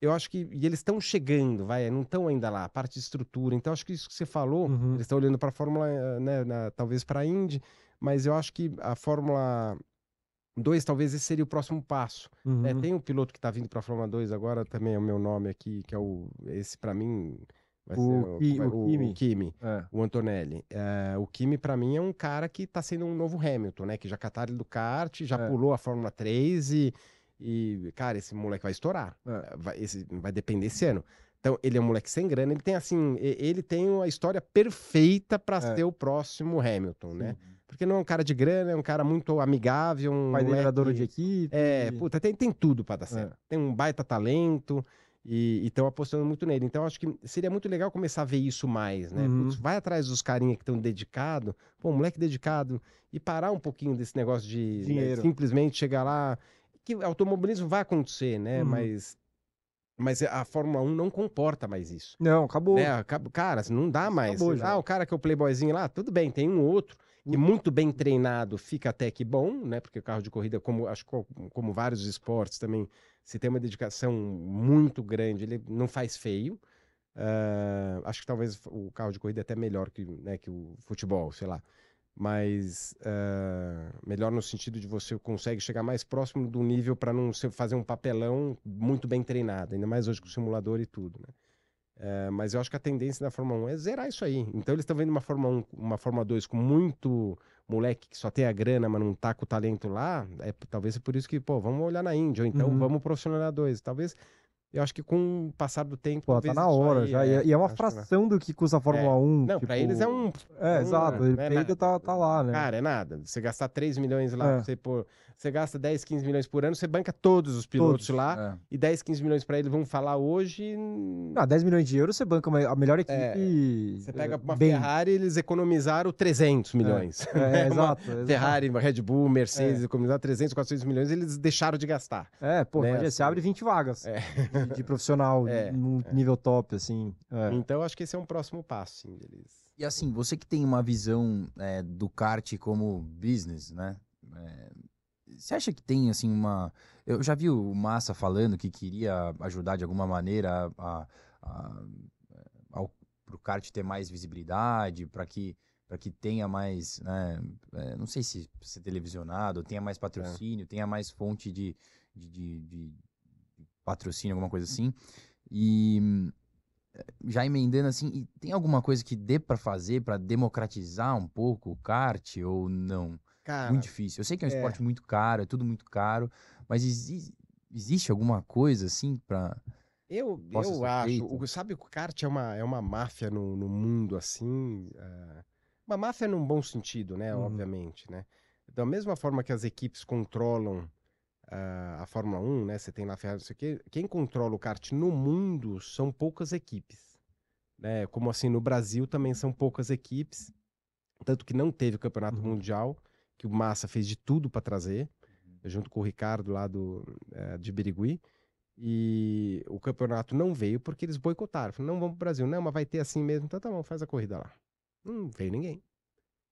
Eu acho que e eles estão chegando, vai, não estão ainda lá, a parte de estrutura. Então acho que isso que você falou, uhum. eles estão olhando para a Fórmula, eh, né, na, talvez para a Indy, mas eu acho que a Fórmula 2 talvez esse seria o próximo passo. É, uhum. É, tem um piloto que está vindo para a Fórmula 2 agora, também é o meu nome aqui, que é o esse para mim Vai o, ser, o, é? o, Kimi. O, Kimi, é. o Antonelli. É, o Kimi, para mim, é um cara que tá sendo um novo Hamilton, né? Que já catar ele do kart, já é. pulou a Fórmula 3 e, e, cara, esse moleque vai estourar. É. Vai, esse, vai depender esse ano. Então, ele é um moleque sem grana, ele tem assim, ele tem a história perfeita para é. ser o próximo Hamilton, né? Porque não é um cara de grana, é um cara muito amigável. Um o pai moleque... de equipe. É, puta, tem, tem tudo para dar certo. Tem um baita talento e estão apostando muito nele. Então, acho que seria muito legal começar a ver isso mais, né? Uhum. Putz, vai atrás dos carinhas que estão dedicado, pô, moleque dedicado, e parar um pouquinho desse negócio de né, simplesmente chegar lá. Que automobilismo vai acontecer, né? Uhum. Mas mas a Fórmula 1 não comporta mais isso. Não, acabou. Né? Cara, assim, não dá mais. Acabou, ah, o cara que é o playboyzinho lá, tudo bem, tem um outro. E hum. muito bem treinado fica até que bom, né? Porque o carro de corrida, como, acho, como vários esportes também, se tem uma dedicação muito grande, ele não faz feio. Uh, acho que talvez o carro de corrida é até melhor que, né, que o futebol, sei lá. Mas uh, melhor no sentido de você consegue chegar mais próximo do nível para não fazer um papelão muito bem treinado, ainda mais hoje com o simulador e tudo. Né? É, mas eu acho que a tendência da Fórmula 1 é zerar isso aí. Então eles estão vendo uma Fórmula 1, uma Fórmula 2 com muito moleque que só tem a grana, mas não tá com o talento lá. É, talvez é por isso que, pô, vamos olhar na Índia, ou então uhum. vamos profissionalizar dois. Talvez eu acho que com o passar do tempo. Pô, tá na hora aí, já. É, e é, é uma é. fração que do que custa a Fórmula é. 1. Não, tipo... pra eles é um. É, é um, exato. Ele é tá, tá lá, né? Cara, é nada. Você gastar 3 milhões lá, é. você pôr. Você gasta 10, 15 milhões por ano, você banca todos os pilotos todos, lá. É. E 10, 15 milhões para ele vão falar hoje. Ah, 10 milhões de euros você banca a melhor equipe. É, você pega uma bem... Ferrari, eles economizaram 300 milhões. É, é, <laughs> é exato, exato, Ferrari, Red Bull, Mercedes, é. economizaram 300, 400 milhões, eles deixaram de gastar. É, pô, né? você assim. abre 20 vagas de, de, profissional <laughs> num nível top, assim. Então, acho que esse é um próximo passo, sim, deles. E assim, você que tem uma visão do kart como business, né? Você acha que tem, assim, uma. Eu já vi o Massa falando que queria ajudar de alguma maneira a, a, para o kart ter mais visibilidade, para que para que tenha mais, né, é, não sei se ser televisionado, tenha mais é. patrocínio, é. tenha mais fonte de, de, de, de, patrocínio, alguma coisa assim. E já emendando assim, tem alguma coisa que dê para fazer para democratizar um pouco o kart ou não? Cara, muito difícil. Eu sei que é um é. esporte muito caro, é tudo muito caro, mas exi existe alguma coisa assim para eu, eu acho. sabe O, sabe, o kart é uma, é uma máfia no, no mundo, assim. Eh, uma máfia num bom sentido, né? Uhum. Obviamente, né? Da mesma forma que as equipes controlam uh, a Fórmula 1, né? Você tem lá Ferrari, não sei o quê. Quem controla o kart no mundo são poucas equipes. Né? Como assim, no Brasil também são poucas equipes. Tanto que não teve campeonato uhum. mundial que o Massa fez de tudo para trazer, uhum. junto com o Ricardo lá do, é, de Birigui. E o campeonato não veio porque eles boicotaram. Falaram, não vamos pro Brasil. Não, mas vai ter assim mesmo. Então tá bom, faz a corrida lá. Não veio ninguém.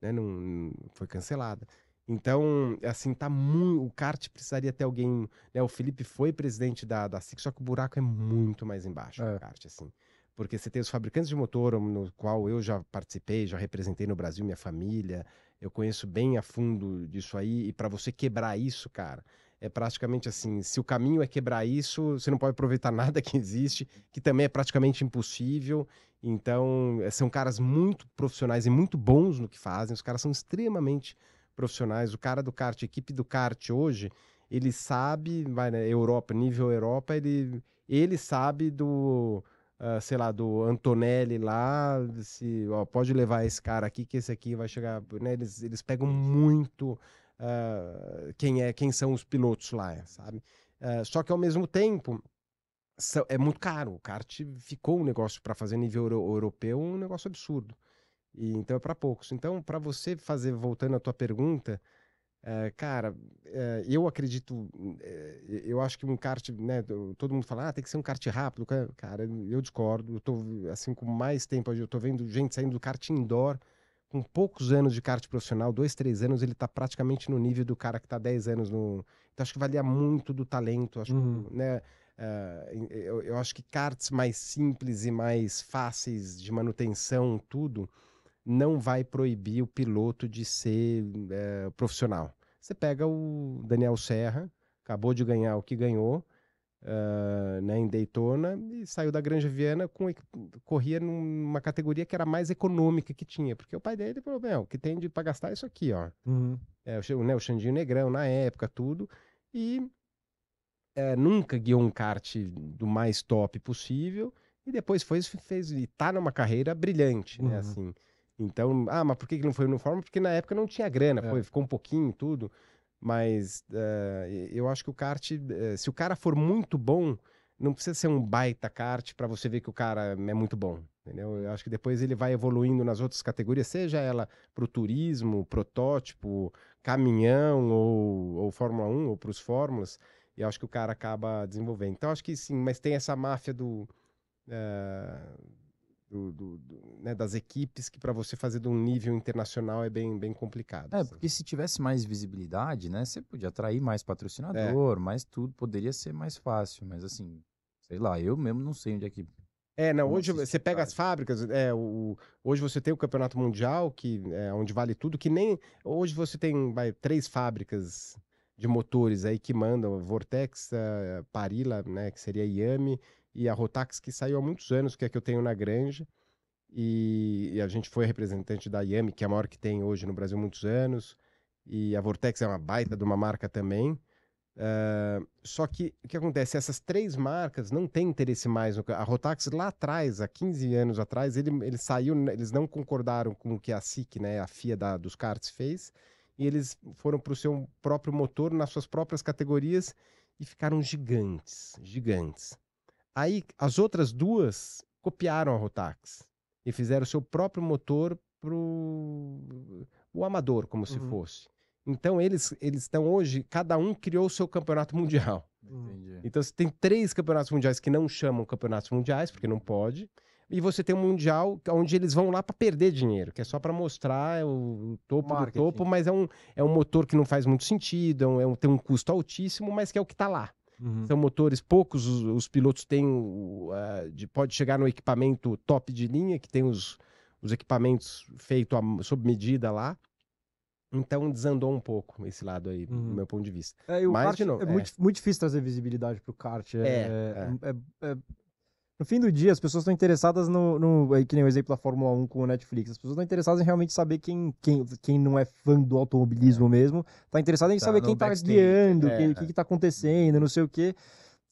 Né? Não, não foi cancelada. Então, assim, tá muito. O kart precisaria ter alguém. Né? O Felipe foi presidente da, da SIC, só que o buraco é muito mais embaixo é. do kart, assim. Porque você tem os fabricantes de motor, no qual eu já participei, já representei no Brasil minha família, eu conheço bem a fundo disso aí e para você quebrar isso, cara, é praticamente assim, se o caminho é quebrar isso, você não pode aproveitar <laughs> nada que existe, que também é praticamente impossível. Então, eh, são caras muito profissionais e muito bons no que fazem. Os caras são extremamente profissionais. O cara do kart, a equipe do kart hoje, ele sabe, vai na né, Europa, nível Europa, ele ele sabe do uh, sei lá, do Antonelli lá, se, ó, pode levar esse cara aqui, que esse aqui vai chegar. Né? Eles, eles pegam muito uh, quem, é, quem são os pilotos lá, sabe? Uh, só que ao mesmo tempo. é muito caro. O kart ficou um negócio para fazer nível euro, europeu um negócio absurdo. E, então é para poucos. Então, para você fazer, voltando à tua pergunta, é, cara, é, eu acredito, é, eu acho que um kart, né, todo mundo fala, ah, tem que ser um kart rápido, cara, eu discordo, eu tô, assim, com mais tempo, eu tô vendo gente saindo do kart indoor, com poucos anos de kart profissional, dois, três anos, ele tá praticamente no nível do cara que tá dez anos no... Então acho que valia muito do talento, acho, uhum. né, eu, eu acho que karts mais simples e mais fáceis de manutenção, tudo não vai proibir o piloto de ser é, profissional. Você pega o Daniel Serra, acabou de ganhar o que ganhou uh, né, em Daytona e saiu da Granja Viana com corria numa categoria que era mais econômica que tinha, porque o pai dele falou: Meu, o que tem de para gastar é isso aqui, ó. Uhum. É, o, né, o Xandinho Negrão na época, tudo. E é, nunca guiou um kart do mais top possível e depois foi fez e tá numa carreira brilhante, né? Uhum. Assim, então, ah, mas por que não foi uniforme? Porque na época não tinha grana, é. foi, ficou um pouquinho tudo. Mas uh, eu acho que o kart, uh, se o cara for muito bom, não precisa ser um baita kart para você ver que o cara é muito bom. Entendeu? Eu acho que depois ele vai evoluindo nas outras categorias, seja ela para o turismo, protótipo, caminhão ou, ou Fórmula 1 ou para os Fórmulas. E eu acho que o cara acaba desenvolvendo. Então, acho que sim, mas tem essa máfia do. Uh, do, do, do, né, das equipes que para você fazer de um nível internacional é bem, bem complicado. É, assim. porque se tivesse mais visibilidade, né, você podia atrair mais é. patrocinador, é. mais tudo, poderia ser mais fácil, mas assim, sei lá, eu mesmo não sei onde é que. É, não, hoje você pega as fábricas, é, o, hoje você tem o campeonato mundial, que é onde vale tudo, que nem. Hoje você tem vai, três fábricas de motores aí que mandam, Vortex, eh, Parila, né, que seria Yami, e a Rotax que saiu há muitos anos, que é que eu tenho na granja. E, e, a gente foi representante da Yami, que é a maior que tem hoje no Brasil há muitos anos. E a Vortex é uma baita de uma marca também. Uh, só que o que acontece? Essas três marcas não têm interesse mais no. A Rotax lá atrás, há 15 anos atrás, ele, ele saiu, eles não concordaram com o que a SIC, né, a FIA da, dos karts, fez, e eles foram para o seu próprio motor nas suas próprias categorias e ficaram gigantes, gigantes. Aí as outras duas copiaram a Rotax e fizeram seu próprio motor pro o amador, como uhum. se fosse. Então eles eles estão hoje, cada um criou o seu campeonato mundial. <laughs> Entendi. Hum. Então você tem três campeonatos mundiais que não chamam campeonatos mundiais, porque não pode. E você tem um mundial onde eles vão lá para perder dinheiro, que é só para mostrar o topo Marketing. do topo, mas é um, é um motor que não faz muito sentido, é um, tem um custo altíssimo, mas que é o que está lá. Uhum. São motores poucos, os, os pilotos têm. Uh, de, pode chegar no equipamento top de linha, que tem os, os equipamentos feitos sob medida lá. Então desandou um pouco esse lado aí, uhum. do meu ponto de vista. É, Mas, de novo, é, é, Muito, muito difícil trazer visibilidade para o kart. É, é, é, é. é no fim do dia, as pessoas estão interessadas no, no. Aí, que nem o exemplo da Fórmula 1 com o Netflix. As pessoas estão interessadas em realmente saber quem, quem, quem não é fã do automobilismo é. mesmo. está interessado em tá, saber quem está guiando, o é, que, é. que, tá acontecendo, não sei o quê.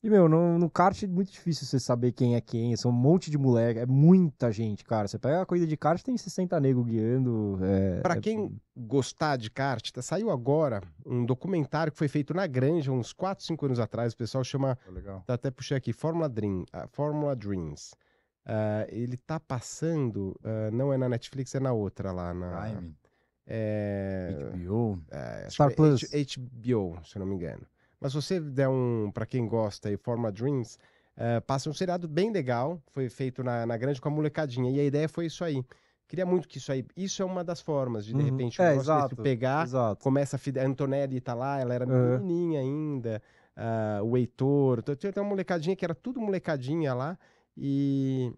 E, meu, no, no kart é muito difícil você saber quem é quem. São um monte de moleque, é muita gente, cara. Você pega a corrida de kart, tem 60 nego guiando. É, para é... quem gostar de kart, tá, saiu agora um documentário que foi feito na Granja uns 4, 5 anos atrás. O pessoal chama. Legal. Tá, até puxei aqui, Fórmula, Dream, uh, Fórmula Dreams. Uh, ele tá passando, uh, não é na Netflix, é na outra lá. Na, Prime. É, HBO. É, Star é Plus. HBO, se eu não me engano. Mas se você der um, para quem gosta, e Forma Dreams, uh, passa um seriado bem legal, foi feito na, na grande com a molecadinha, e a ideia foi isso aí. Queria muito que isso aí. Isso é uma das formas de, de uhum. repente, um é, pegar. Exato. Começa a. A Antonelli tá lá, ela era uhum. menininha ainda. Uh, o Heitor. Tinha até uma molecadinha que era tudo molecadinha lá. E.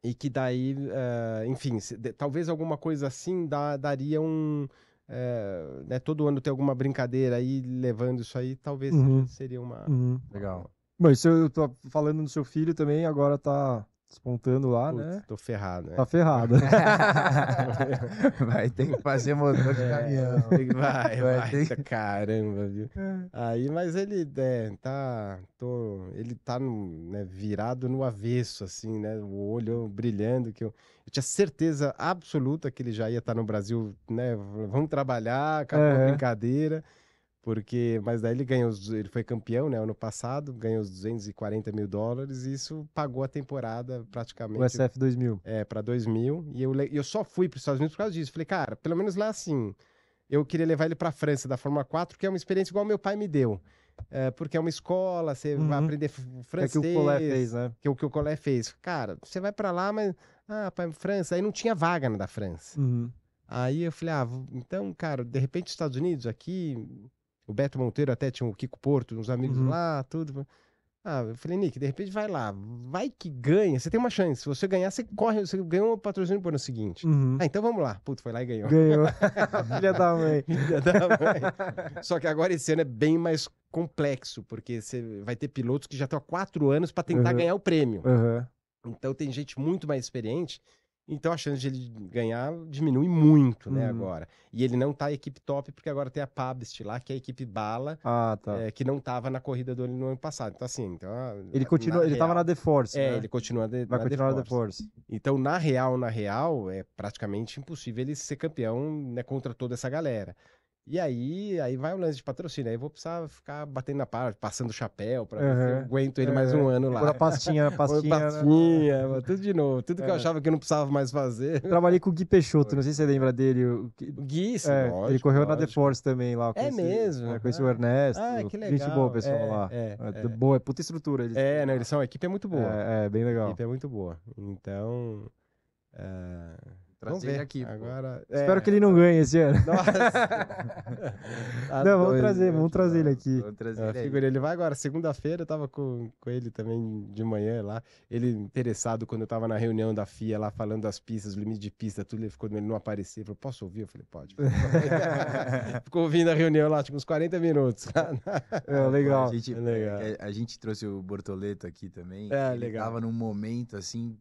E que daí. Uh, enfim, se, de, talvez alguma coisa assim dá, daria um é, né, todo ano tem alguma brincadeira aí levando isso aí, talvez uhum. seria uma. Uhum. Legal. Mas eu tô falando do seu filho também, agora tá despontando lá, Putz, né? Tô ferrado, né? Tá é. ferrado. <laughs> vai ter que fazer motor de é. caminhão. Vai, vai, vai ter... <laughs> caramba, viu? É. Aí, mas ele é, tá, tô, ele tá né, virado no avesso, assim, né? O olho brilhando, que eu, eu tinha certeza absoluta que ele já ia estar tá no Brasil, né? Vamos trabalhar, acabou é. a brincadeira. Porque, mas daí ele ganhou, ele foi campeão, né, ano passado, ganhou os 240 mil dólares e isso pagou a temporada praticamente. O SF 2000. É, para 2000. E eu, eu só fui para os Estados Unidos por causa disso. Falei, cara, pelo menos lá assim, eu queria levar ele para a França da Fórmula 4, que é uma experiência igual meu pai me deu. É, porque é uma escola, você uhum. vai aprender é francês. É que o Colé fez, né? Que é o que o Colé fez. Cara, você vai para lá, mas. Ah, para França. Aí não tinha vaga na né, da França. Uhum. Aí eu falei, ah, então, cara, de repente Estados Unidos aqui o Beto Monteiro até tinha o Kiko Porto, uns amigos uhum. lá, tudo. Ah, eu falei, Nick, de repente vai lá, vai que ganha, você tem uma chance. Se você ganhar, você corre, você ganhou um patrocínio por ano seguinte. Uhum. Ah, então vamos lá. Puto, foi lá e ganhou. Ganhou. <laughs> Filha da mãe. Filha da mãe. Só que agora esse ano é bem mais complexo, porque você vai ter pilotos que já estão há quatro anos para tentar uhum. ganhar o prêmio. Uhum. Então tem gente muito mais experiente então a chance de ele ganhar diminui muito, né, uhum. agora. E ele não tá equipe top, porque agora tem a Pabst lá, que é a equipe bala, ah, tá. é, que não tava na corrida dele no ano passado. Então, assim, então, ah, ele continua, ele real, tava na The Force. É, né? ele continua de, Vai na continuar The Force. na The Force. Então, na real, na real, é praticamente impossível ele ser campeão né, contra toda essa galera. E aí, aí vai o lance de patrocínio. Aí eu vou precisar ficar batendo na parte, passando chapéu pra uhum. ver se eu aguento ele mais um ano lá. Pôr a pastinha, pastinha. a <laughs> pastinha, né? tudo de novo. Tudo que é. eu achava que eu não precisava mais fazer. Eu trabalhei com o Gui Peixoto, não sei se você lembra dele. O Gui, sim, é, lógico, Ele correu lógico. na The Force também lá. É conheci, é mesmo. Né, conheci ah. o Ernesto. Ah, que legal. Gente boa, pessoal é, lá. É, é, é, boa, é puta estrutura. Eles é, né, eles são, a equipe é muito boa. É, é, bem legal. A equipe é muito boa. Então... Uh... Vamos ver aqui. Agora, é... Espero que ele não ganhe esse ano. Nossa. <laughs> Tá não, vamos trazer, né? vamos trazer ele aqui. Vamos trazer é, ele, figura, ele vai agora, segunda-feira, eu tava com, com ele também de manhã lá. Ele interessado quando eu tava na reunião da FIA lá, falando das pistas, limite de pista, tudo, ele ficou, ele não Ele Falou, posso ouvir? Eu falei, pode. <laughs> ficou ouvindo a reunião lá, tipo, uns 40 minutos. <laughs> é, legal. A gente, legal. A, é, a gente trouxe o Bortoleto aqui também. É, ele legal. tava num momento assim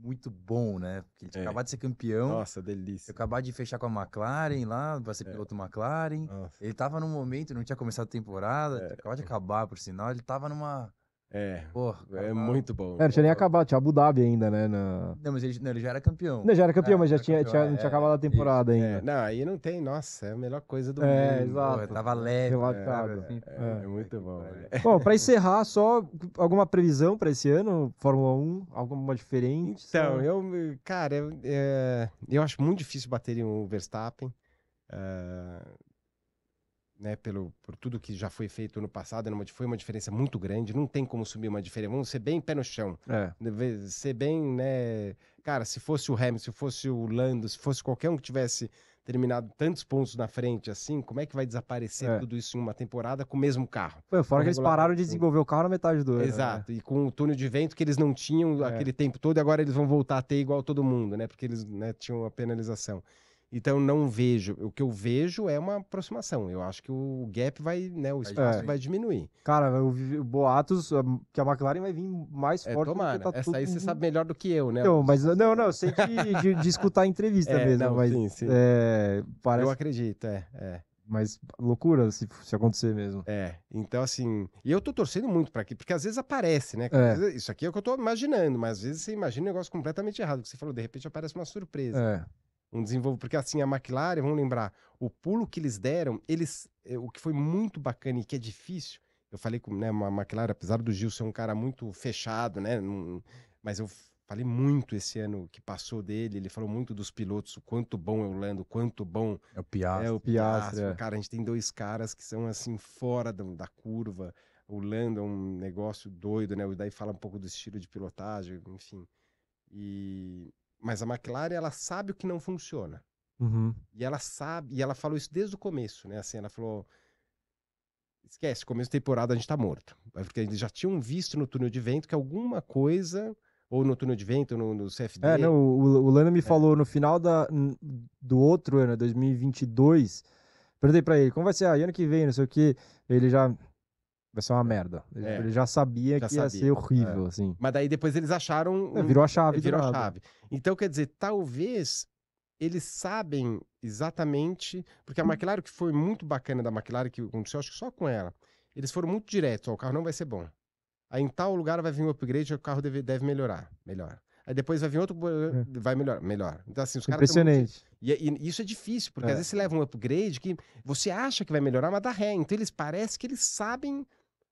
muito bom, né? Porque ele tinha é. acabado de ser campeão. Nossa, delícia. acabar de fechar com a McLaren lá, vai ser é. piloto McLaren. Nossa. Ele tava num momento, não tinha começado a temporada, é. acabou de acabar, por sinal. Ele tava numa é. Porra, é muito bom. não tinha nem acabado, tinha Abu Dhabi ainda, né? Na... Não, mas ele, não, ele já era campeão. Não, já era campeão, é, mas já tinha, campeão, tinha, não tinha é, acabado a temporada isso. ainda. É, não, aí não tem, nossa, é a melhor coisa do é, mundo. Assim, né, assim, é, exato. Porra, tava leve. Relatado. É, muito bom. Bom, pra encerrar, só alguma previsão pra esse ano, Fórmula 1? Alguma diferente? Então, sabe? eu, cara, eu, eu acho muito difícil bater em um Verstappen. Ah, né, pelo, por tudo que já foi feito no passado, foi uma diferença muito grande, não tem como subir uma diferença, vamos ser bem pé no chão, é. Né, ser bem, né, cara, se fosse o Hamilton, se fosse o Lando, se fosse qualquer um que tivesse terminado tantos pontos na frente assim, como é que vai desaparecer é. tudo isso em uma temporada com o mesmo carro? Foi, fora que eles pararam de desenvolver o carro na metade do ano. Né? Exato, né? e com o túnel de vento que eles não tinham é. aquele tempo todo, e agora eles vão voltar a ter igual todo mundo, né, porque eles né, tinham a penalização. Então não vejo. O que eu vejo é uma aproximação. Eu acho que o gap vai, né? O espaço é. vai diminuir. Cara, o boatos ah, que a McLaren vai vir mais é, forte. Tomara. Tá Essa tudo... aí você sabe melhor do que eu, né? Não, mas ah, não, não. Eu sei de, de, de escutar a entrevista <laughs> é, mesmo, não, mas sim, sim. É, parece... eu acredito, é, é. Mas loucura se, se acontecer mesmo. É, então assim. E eu tô torcendo muito para que. Porque às vezes aparece, né? É. Vezes, isso aqui é o que eu tô imaginando, mas às vezes você imagina um negócio completamente errado. Que você falou, de repente aparece uma surpresa. É um desenvolvimento, porque assim a McLaren, vamos lembrar, o pulo que eles deram, eles, eh, o que foi muito bacana e que é difícil, eu falei com, né, a McLaren, apesar do Gil ser um cara muito fechado, né, num, mas eu falei muito esse ano que passou dele, ele falou muito dos pilotos, o quanto bom é o Lando, quanto bom é o Piastri. É o Piastri, é. cara, a gente tem dois caras que são assim fora da, da curva. O Lando é um negócio doido, né? E daí fala um pouco do estilo de pilotagem, enfim. E, mas a McLaren, ela sabe o que não funciona. Uhum. E ela sabe, e ela falou isso desde o começo, né? Assim, ela falou: esquece, começo da temporada a gente tá morto. É porque eles já tinham visto no túnel de vento que alguma coisa, ou no túnel de vento, no, no CFD. É, não, o, o Lano me é. falou no final da, do outro ano, 2022. Perguntei pra ele, como vai ser? aí ano que vem, não sei o que. Ele já Vai ser uma merda. É. Ele já sabia já que sabia. ia ser horrível, é. assim. Mas daí depois eles acharam. É, um... Virou a chave. É, virou a chave. Então, quer dizer, talvez eles sabem exatamente. Porque a hum. McLaren, que foi muito bacana da McLaren, que aconteceu, acho que só com ela. Eles foram muito diretos: ó, o carro não vai ser bom. Aí em tal lugar vai vir um upgrade, o carro deve, deve melhorar. Melhor. Aí depois vai vir outro, é. vai melhor, melhor. Então, assim, os Impressionante. Muito... E, e, isso é difícil, porque é. às vezes você leva um upgrade que você acha que vai melhorar, mas dá ré. Então, eles parece que eles sabem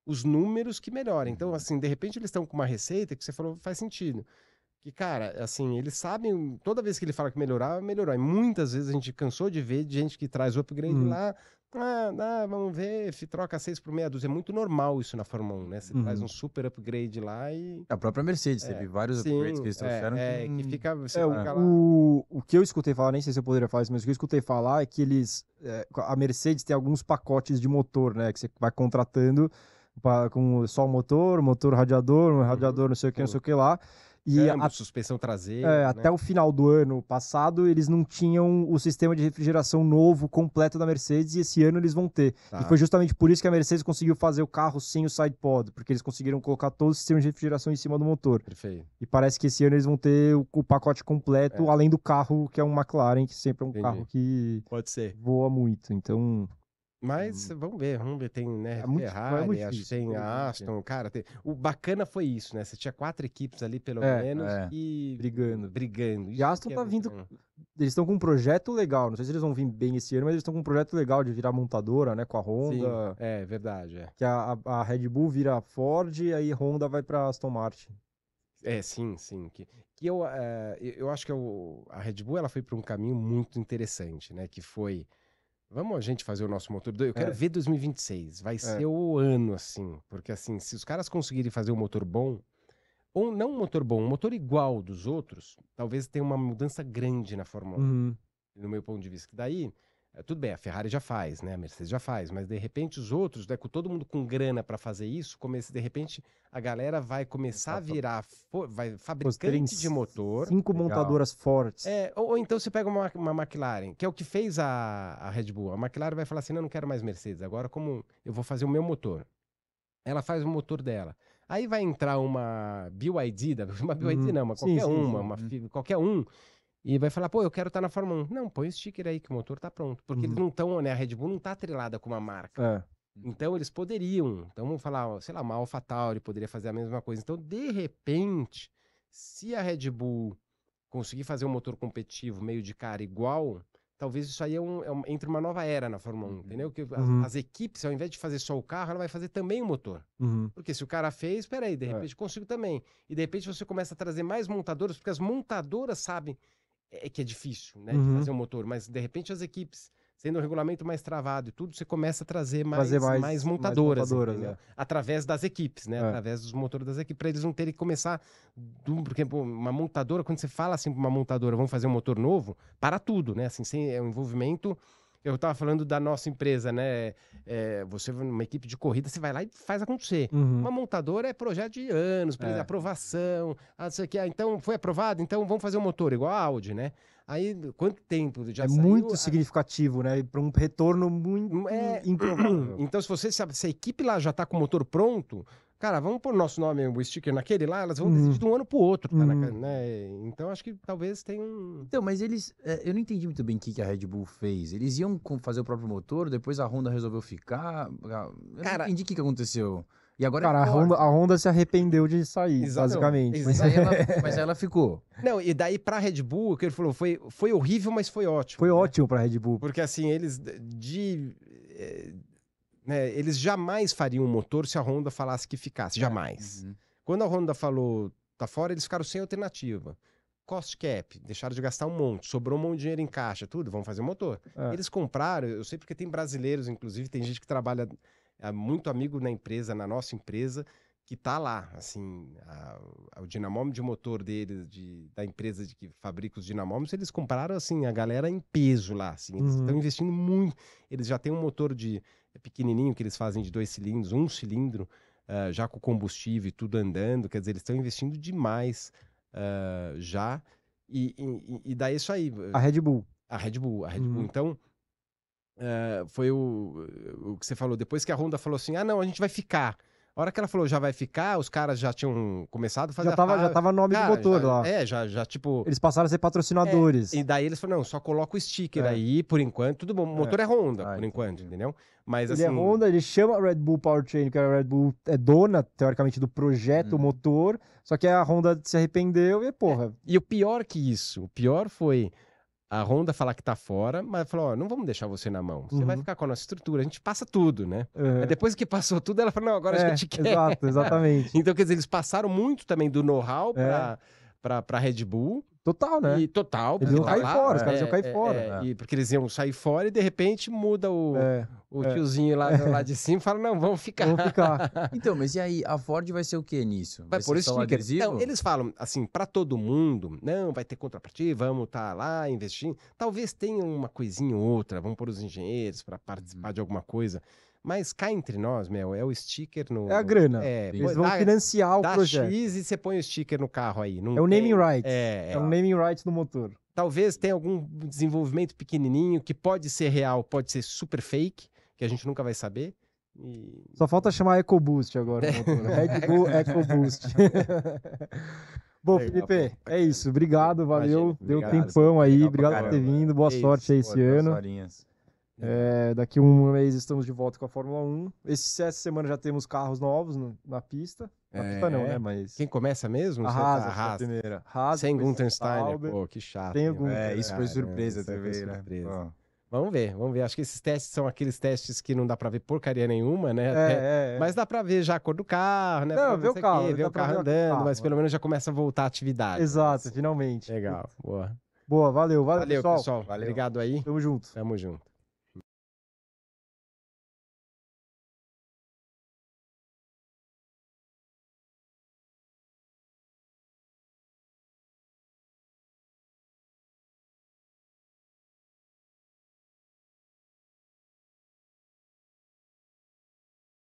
os números que melhorem. Então, uhum. assim, de repente eles estão com uma receita que você falou faz sentido. Que, cara, assim, eles sabem, toda vez que ele fala que melhorar, melhorar. E muitas vezes a gente cansou de ver gente que traz o upgrade uhum. lá, ah, ah, vamos ver, troca seis por meia dúzia. É muito normal isso na Fórmula 1, né? Você uhum. traz um super upgrade lá e. É a própria Mercedes é, teve vários sim, upgrades que eles é, trouxeram. É, que, é, que fica. Você é, fica o, o que eu escutei falar, nem sei se eu poderia falar isso, mas o que eu escutei falar é que eles. É, a Mercedes tem alguns pacotes de motor, né? Que você vai contratando com só o motor, motor radiador, radiador uhum. não sei o que, não sei o que lá. E a, suspensão traseira. É, né? Até o final do ano passado, eles não tinham o sistema de refrigeração novo, completo da Mercedes, e esse ano eles vão ter. Tá. E foi justamente por isso que a Mercedes conseguiu fazer o carro sem o side pod, porque eles conseguiram colocar todo o sistema de refrigeração em cima do motor. Perfeito. E parece que esse ano eles vão ter o, o pacote completo, é. além do carro que é um McLaren, que sempre é um Entendi. carro que Pode ser. voa muito. Então. Mas hum. vamos ver, vamos ver, tem né, é muito, é Ferrari, é difícil, tem a é Aston, cara, tem... o bacana foi isso, né? Você tinha quatro equipes ali pelo é, menos é. e brigando, brigando. E a Aston é tá vindo, eles estão com um projeto legal, não sei se eles vão vir bem esse ano, mas eles estão com um projeto legal de virar montadora, né, com a Honda. Sim, é, verdade, é. Que a, a Red Bull vira Ford e aí Honda vai para Aston Martin. É, sim, sim. Que, que eu, eh, eu acho que eu, a Red Bull ela foi para um caminho muito interessante, né? Que foi Vamos a gente fazer o nosso motor 2. Eu quero é. ver 2026. Vai é. ser o ano, assim. Porque, assim, se os caras conseguirem fazer um motor bom, ou não um motor bom, um motor igual dos outros, talvez tenha uma mudança grande na Fórmula 1. Uhum. No meu ponto de vista. Que daí é, tudo bem, a Ferrari já faz, né? A Mercedes já faz, mas de repente os outros, né, com todo mundo com grana para fazer isso, comece, de repente a galera vai começar a virar vai fabricante de motor. Cinco Legal. montadoras fortes. É, ou, ou, então você pega uma, uma McLaren, que é o que fez a, a Red Bull. A McLaren vai falar assim: não, não quero mais Mercedes, agora como eu vou fazer o meu motor. Ela faz o motor dela. Aí vai entrar uma BYD, <laughs> uma BYD hum, não, uma qualquer sim, sim, uma, sim. uma, uhum. qualquer um e vai falar, pô, eu quero estar tá na Fórmula 1. Não, põe o sticker aí que o motor está pronto. Porque uhum. eles não estão, né? A Red Bull não está atrelada com uma marca. É. Então eles poderiam, então vamos falar, sei lá, uma AlphaTauri poderia fazer a mesma coisa. Então, de repente, se a Red Bull conseguir fazer um motor competitivo meio de cara igual, talvez isso aí é, um, é um, entre uma nova era na Fórmula 1, uhum. entendeu? Que uhum. as, as, equipes, ao invés de fazer só o carro, ela vai fazer também o motor. Uhum. Porque se o cara fez, peraí, de é. repente é. consigo também. E de repente você começa a trazer mais montadoras, porque as montadoras sabem é, é que é difícil, né? Uhum. fazer um motor, mas de repente as equipes sendo o regulamento mais travado e tudo, você começa a trazer mais, mais, mais, montadoras, mais montadoras né? através das equipes, né? É. Através dos motores das equipes, para eles não terem que começar, do, porque pô, uma montadora, quando você fala assim para uma montadora, vamos fazer um motor novo, para tudo, né? Assim, sem, é um envolvimento eu estava falando da nossa empresa, né? É, você, numa equipe de corrida, você vai lá e faz acontecer. Uhum. Uma montadora é projeto de anos, é. aprovação, ah, sei que, ah, então foi aprovado, então vamos fazer um motor, igual a Audi, né? Aí, quanto tempo já É saiu? muito significativo, né? Para um retorno muito é... improvável. <clears throat> Então, se você sabe, se a equipe lá já está com o motor pronto, cara, vamos pôr nosso nome, o sticker naquele lá, elas vão uhum. decidir de um ano pro outro, tá, uhum. né? Então acho que talvez tenha um. Então, mas eles. É, eu não entendi muito bem o que, que a Red Bull fez. Eles iam fazer o próprio motor, depois a Honda resolveu ficar. Eu cara, não entendi o que, que aconteceu. E agora Cara, é a Honda, a Honda, se arrependeu de sair, Exato. basicamente. Mas aí, ela, mas ela ficou. Não, e daí pra Red Bull, o que ele falou, foi, foi horrível, mas foi ótimo. Foi né? ótimo pra Red Bull. Porque assim, eles de é, né, eles jamais fariam um motor se a Honda falasse que ficasse, é, jamais. Uhum. Quando a Honda falou tá fora, eles ficaram sem alternativa. Cost cap, deixaram de gastar um monte, sobrou um monte de dinheiro em caixa, tudo, Vamos fazer um motor. É. Eles compraram, eu sei porque tem brasileiros, inclusive, tem gente que trabalha, é muito amigo na empresa, na nossa empresa, que tá lá, assim, a, a, o dinamômetro de motor deles, de, da empresa de que fabrica os dinamômetros, eles compraram, assim, a galera em peso lá, assim, eles estão uhum. investindo muito, eles já têm um motor de é pequenininho que eles fazem de dois cilindros, um cilindro, uh, já com combustível e tudo andando. Quer dizer, eles estão investindo demais uh, já. E, e, e dá é isso aí. A Red Bull. A Red Bull, a Red Bull. Uhum. Então, uh, foi o, o que você falou. Depois que a Honda falou assim: ah, não, a gente vai ficar. A hora que ela falou já vai ficar, os caras já tinham começado a fazer já tava, a Já tava nome cara, motor já, lá. É, já, já tipo. Eles passaram a ser patrocinadores. É, e daí eles falaram: não, só coloca o sticker é. aí, por enquanto, tudo bom. O motor é, é Honda, ah, por enquanto, entendeu? Mas ele é assim. Ele é Honda, ele chama Red Bull Powertrain, porque a Red Bull é dona, teoricamente, do projeto hum. motor, só que a Honda se arrependeu e, porra. É, e o pior que isso, o pior foi a Honda falar que tá fora, mas falou: não vamos deixar você na mão. Você uhum. vai ficar com a nossa estrutura, a gente passa tudo, né? Uhum. depois que passou tudo, ela falou: não, agora é, a gente quer. Exato, exatamente. <laughs> então, quer dizer, eles passaram muito também do know-how é. para a Red Bull Total, né? E total. Eles iam tá cair lá, fora, os caras é, iam cair é, fora. É, né? e porque eles iam sair fora e de repente muda o, é, o é. tiozinho lá, lá de cima e fala: não, vamos ficar. Vamos ficar. <laughs> então, mas e aí, a Ford vai ser o que nisso? Vai, vai por isso que eles falam assim, para todo mundo, não, vai ter contrapartida, vamos estar tá lá investindo. Talvez tenha uma coisinha ou outra, vamos pôr os engenheiros para participar hum. de alguma coisa. Mas cá entre nós, meu, é o sticker no. É a grana. É, Eles vão dá, financiar o dá projeto. X e você põe o sticker no carro aí. Não é o tem... naming right. É, é, o é, naming right no motor. Talvez tenha algum desenvolvimento pequenininho que pode ser real, pode ser super fake, que a gente nunca vai saber. E... Só falta chamar EcoBoost agora. <laughs> Red Bull EcoBoost. <laughs> Bom, Felipe, é isso. Obrigado, valeu. Imagina, Deu obrigado, tempão aí. Obrigado, por ter vindo. Boa é sorte isso, aí esse ano. Horinhas. É, daqui um mês estamos de volta com a Fórmula 1. Esse, essa semana já temos carros novos no, na pista. Na é, pista não, é. né? Mas. Quem começa mesmo? Arrasa, tá, primeira. Sem Gunter Steiner. Pô, que chato. Tem algum... Né, é, isso foi é, surpresa, ah, TV, né? Surpresa. Bom. Vamos ver, vamos ver. Acho que esses testes são aqueles testes que não dá pra ver porcaria nenhuma, né? É, é, é. Mas dá pra ver já a cor do carro, né? Não, ver o carro. ver o carro andando, carro, mas pelo menos já começa a voltar a atividade. Exato, finalmente. Legal, boa. Boa, valeu, valeu, valeu pessoal. pessoal. Valeu. Obrigado aí. Tamo junto. Tamo junto.